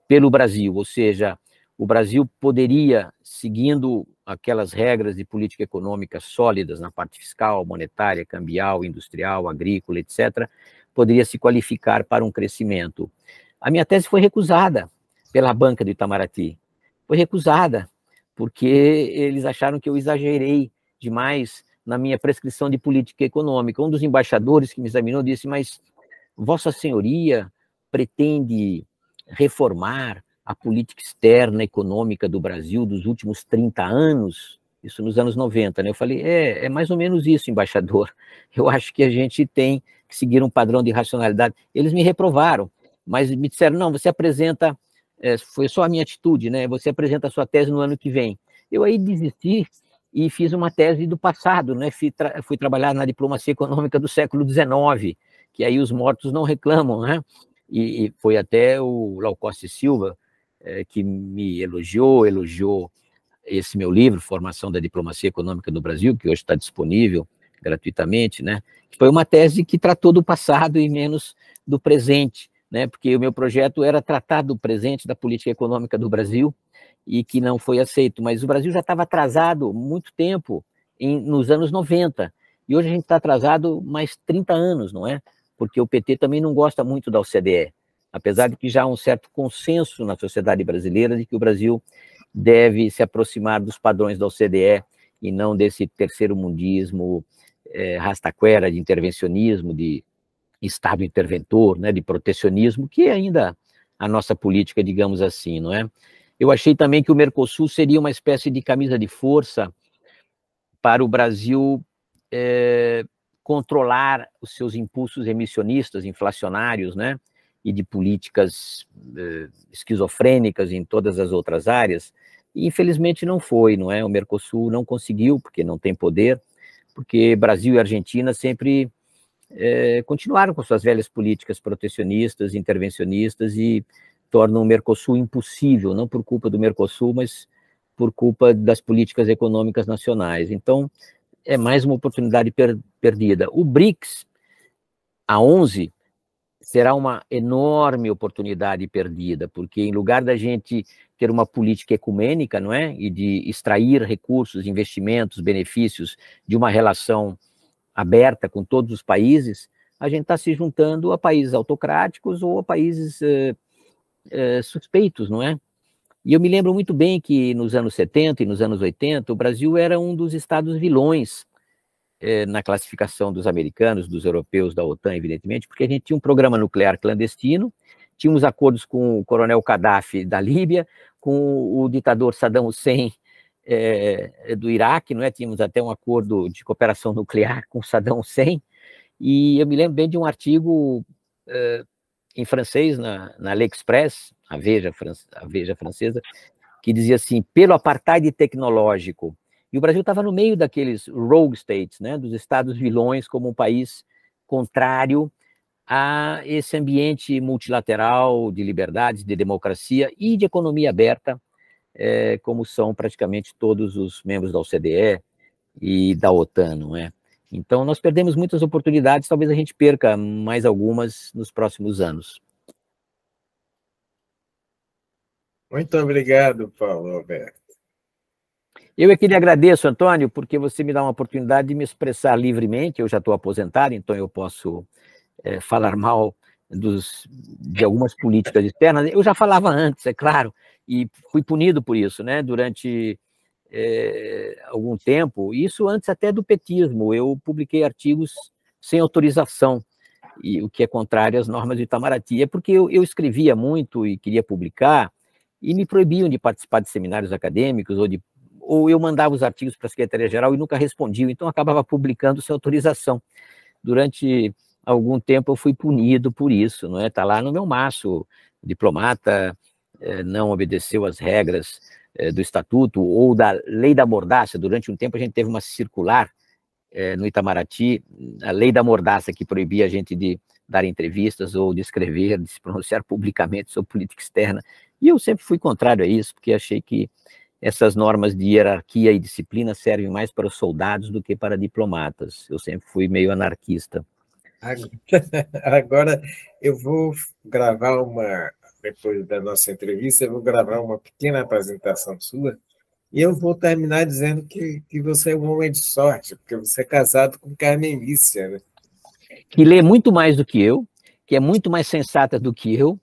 pelo Brasil, ou seja, o Brasil poderia, seguindo aquelas regras de política econômica sólidas na parte fiscal, monetária, cambial, industrial, agrícola, etc., poderia se qualificar para um crescimento. A minha tese foi recusada pela banca do Itamaraty. Foi recusada, porque eles acharam que eu exagerei demais na minha prescrição de política econômica. Um dos embaixadores que me examinou disse: Mas Vossa Senhoria pretende reformar a política externa econômica do Brasil dos últimos 30 anos, isso nos anos 90, né? Eu falei, é, é mais ou menos isso, embaixador. Eu acho que a gente tem que seguir um padrão de racionalidade. Eles me reprovaram, mas me disseram, não, você apresenta, é, foi só a minha atitude, né? Você apresenta a sua tese no ano que vem. Eu aí desisti e fiz uma tese do passado, né? Fui, tra fui trabalhar na diplomacia econômica do século XIX, que aí os mortos não reclamam, né? E, e foi até o Laucoste Silva, é, que me elogiou, elogiou esse meu livro, Formação da Diplomacia Econômica do Brasil, que hoje está disponível gratuitamente, né? Foi uma tese que tratou do passado e menos do presente, né? Porque o meu projeto era tratar do presente da política econômica do Brasil e que não foi aceito. Mas o Brasil já estava atrasado muito tempo em, nos anos 90 e hoje a gente está atrasado mais 30 anos, não é? Porque o PT também não gosta muito da OCDE apesar de que já há um certo consenso na sociedade brasileira de que o Brasil deve se aproximar dos padrões da OCDE e não desse terceiro mundismo é, rastaquera de intervencionismo, de Estado interventor, né, de protecionismo, que é ainda a nossa política, digamos assim, não é? Eu achei também que o Mercosul seria uma espécie de camisa de força para o Brasil é, controlar os seus impulsos emissionistas, inflacionários, né? e de políticas eh, esquizofrênicas em todas as outras áreas. E infelizmente não foi, não é? O Mercosul não conseguiu, porque não tem poder, porque Brasil e Argentina sempre eh, continuaram com suas velhas políticas protecionistas, intervencionistas e tornam o Mercosul impossível, não por culpa do Mercosul, mas por culpa das políticas econômicas nacionais. Então, é mais uma oportunidade per perdida. O BRICS, a 11, será uma enorme oportunidade perdida, porque em lugar da gente ter uma política ecumênica, não é, e de extrair recursos, investimentos, benefícios de uma relação aberta com todos os países, a gente está se juntando a países autocráticos ou a países eh, eh, suspeitos, não é? E eu me lembro muito bem que nos anos 70 e nos anos 80, o Brasil era um dos estados vilões eh, na classificação dos americanos, dos europeus, da OTAN, evidentemente, porque a gente tinha um programa nuclear clandestino, tínhamos acordos com o coronel Gaddafi da Líbia, com o ditador Saddam Hussein eh, do Iraque, não é? Tínhamos até um acordo de cooperação nuclear com Saddam Hussein, e eu me lembro bem de um artigo eh, em francês, na, na L'Express, a Veja, a Veja francesa, que dizia assim, pelo apartheid tecnológico, e o Brasil estava no meio daqueles rogue states, né, dos estados vilões, como um país contrário a esse ambiente multilateral de liberdades, de democracia e de economia aberta, é, como são praticamente todos os membros da OCDE e da OTAN, não é? Então, nós perdemos muitas oportunidades, talvez a gente perca mais algumas nos próximos anos. Muito obrigado, Paulo Alberto. Eu é que lhe agradeço, Antônio, porque você me dá uma oportunidade de me expressar livremente. Eu já estou aposentado, então eu posso é, falar mal dos, de algumas políticas externas. Eu já falava antes, é claro, e fui punido por isso, né? Durante é, algum tempo, isso antes até do petismo. Eu publiquei artigos sem autorização, e o que é contrário às normas do Itamaraty. É porque eu, eu escrevia muito e queria publicar, e me proibiam de participar de seminários acadêmicos ou de ou eu mandava os artigos para a Secretaria-Geral e nunca respondia então acabava publicando sem autorização. Durante algum tempo eu fui punido por isso, não é? Está lá no meu maço, o diplomata eh, não obedeceu às regras eh, do estatuto ou da lei da mordaça. Durante um tempo a gente teve uma circular eh, no Itamaraty, a lei da mordaça que proibia a gente de dar entrevistas ou de escrever, de se pronunciar publicamente sobre política externa. E eu sempre fui contrário a isso, porque achei que essas normas de hierarquia e disciplina servem mais para soldados do que para diplomatas. Eu sempre fui meio anarquista. Agora eu vou gravar uma, depois da nossa entrevista, eu vou gravar uma pequena apresentação sua e eu vou terminar dizendo que, que você é um homem de sorte, porque você é casado com Carmen Lícia, né? Que lê muito mais do que eu, que é muito mais sensata do que eu,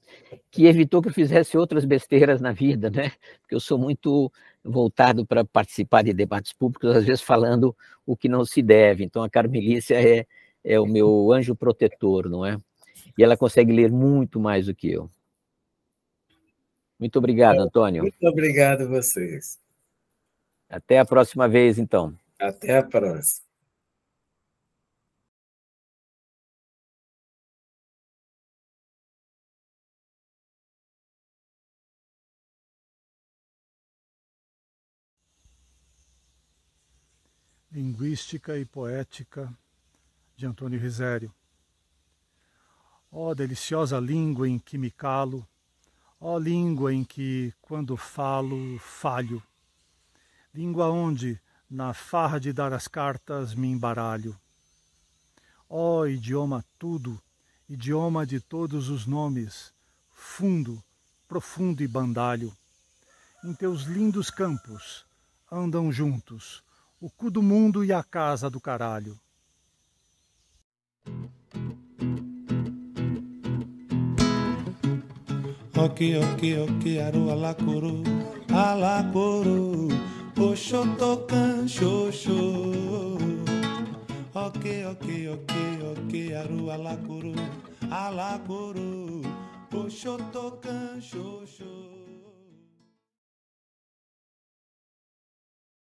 que evitou que eu fizesse outras besteiras na vida, né? Porque eu sou muito voltado para participar de debates públicos, às vezes falando o que não se deve. Então a Carmelícia é, é o meu anjo protetor, não é? E ela consegue ler muito mais do que eu. Muito obrigado, Antônio. Muito obrigado a vocês. Até a próxima vez, então. Até a próxima. Linguística e Poética de Antônio Risério. Ó oh, deliciosa língua em que me calo, ó oh, língua em que, quando falo, falho, língua onde, na farra de dar as cartas, me embaralho. Ó oh, idioma tudo, idioma de todos os nomes, fundo, profundo e bandalho, em teus lindos campos andam juntos o cu do mundo e a casa do caralho. ok, oki, oki, aru alakuru, alakuru, oxotocan, xoxô. ok, ok, ok, oki, aru alakuru, alakuru, oxotocan, xoxô.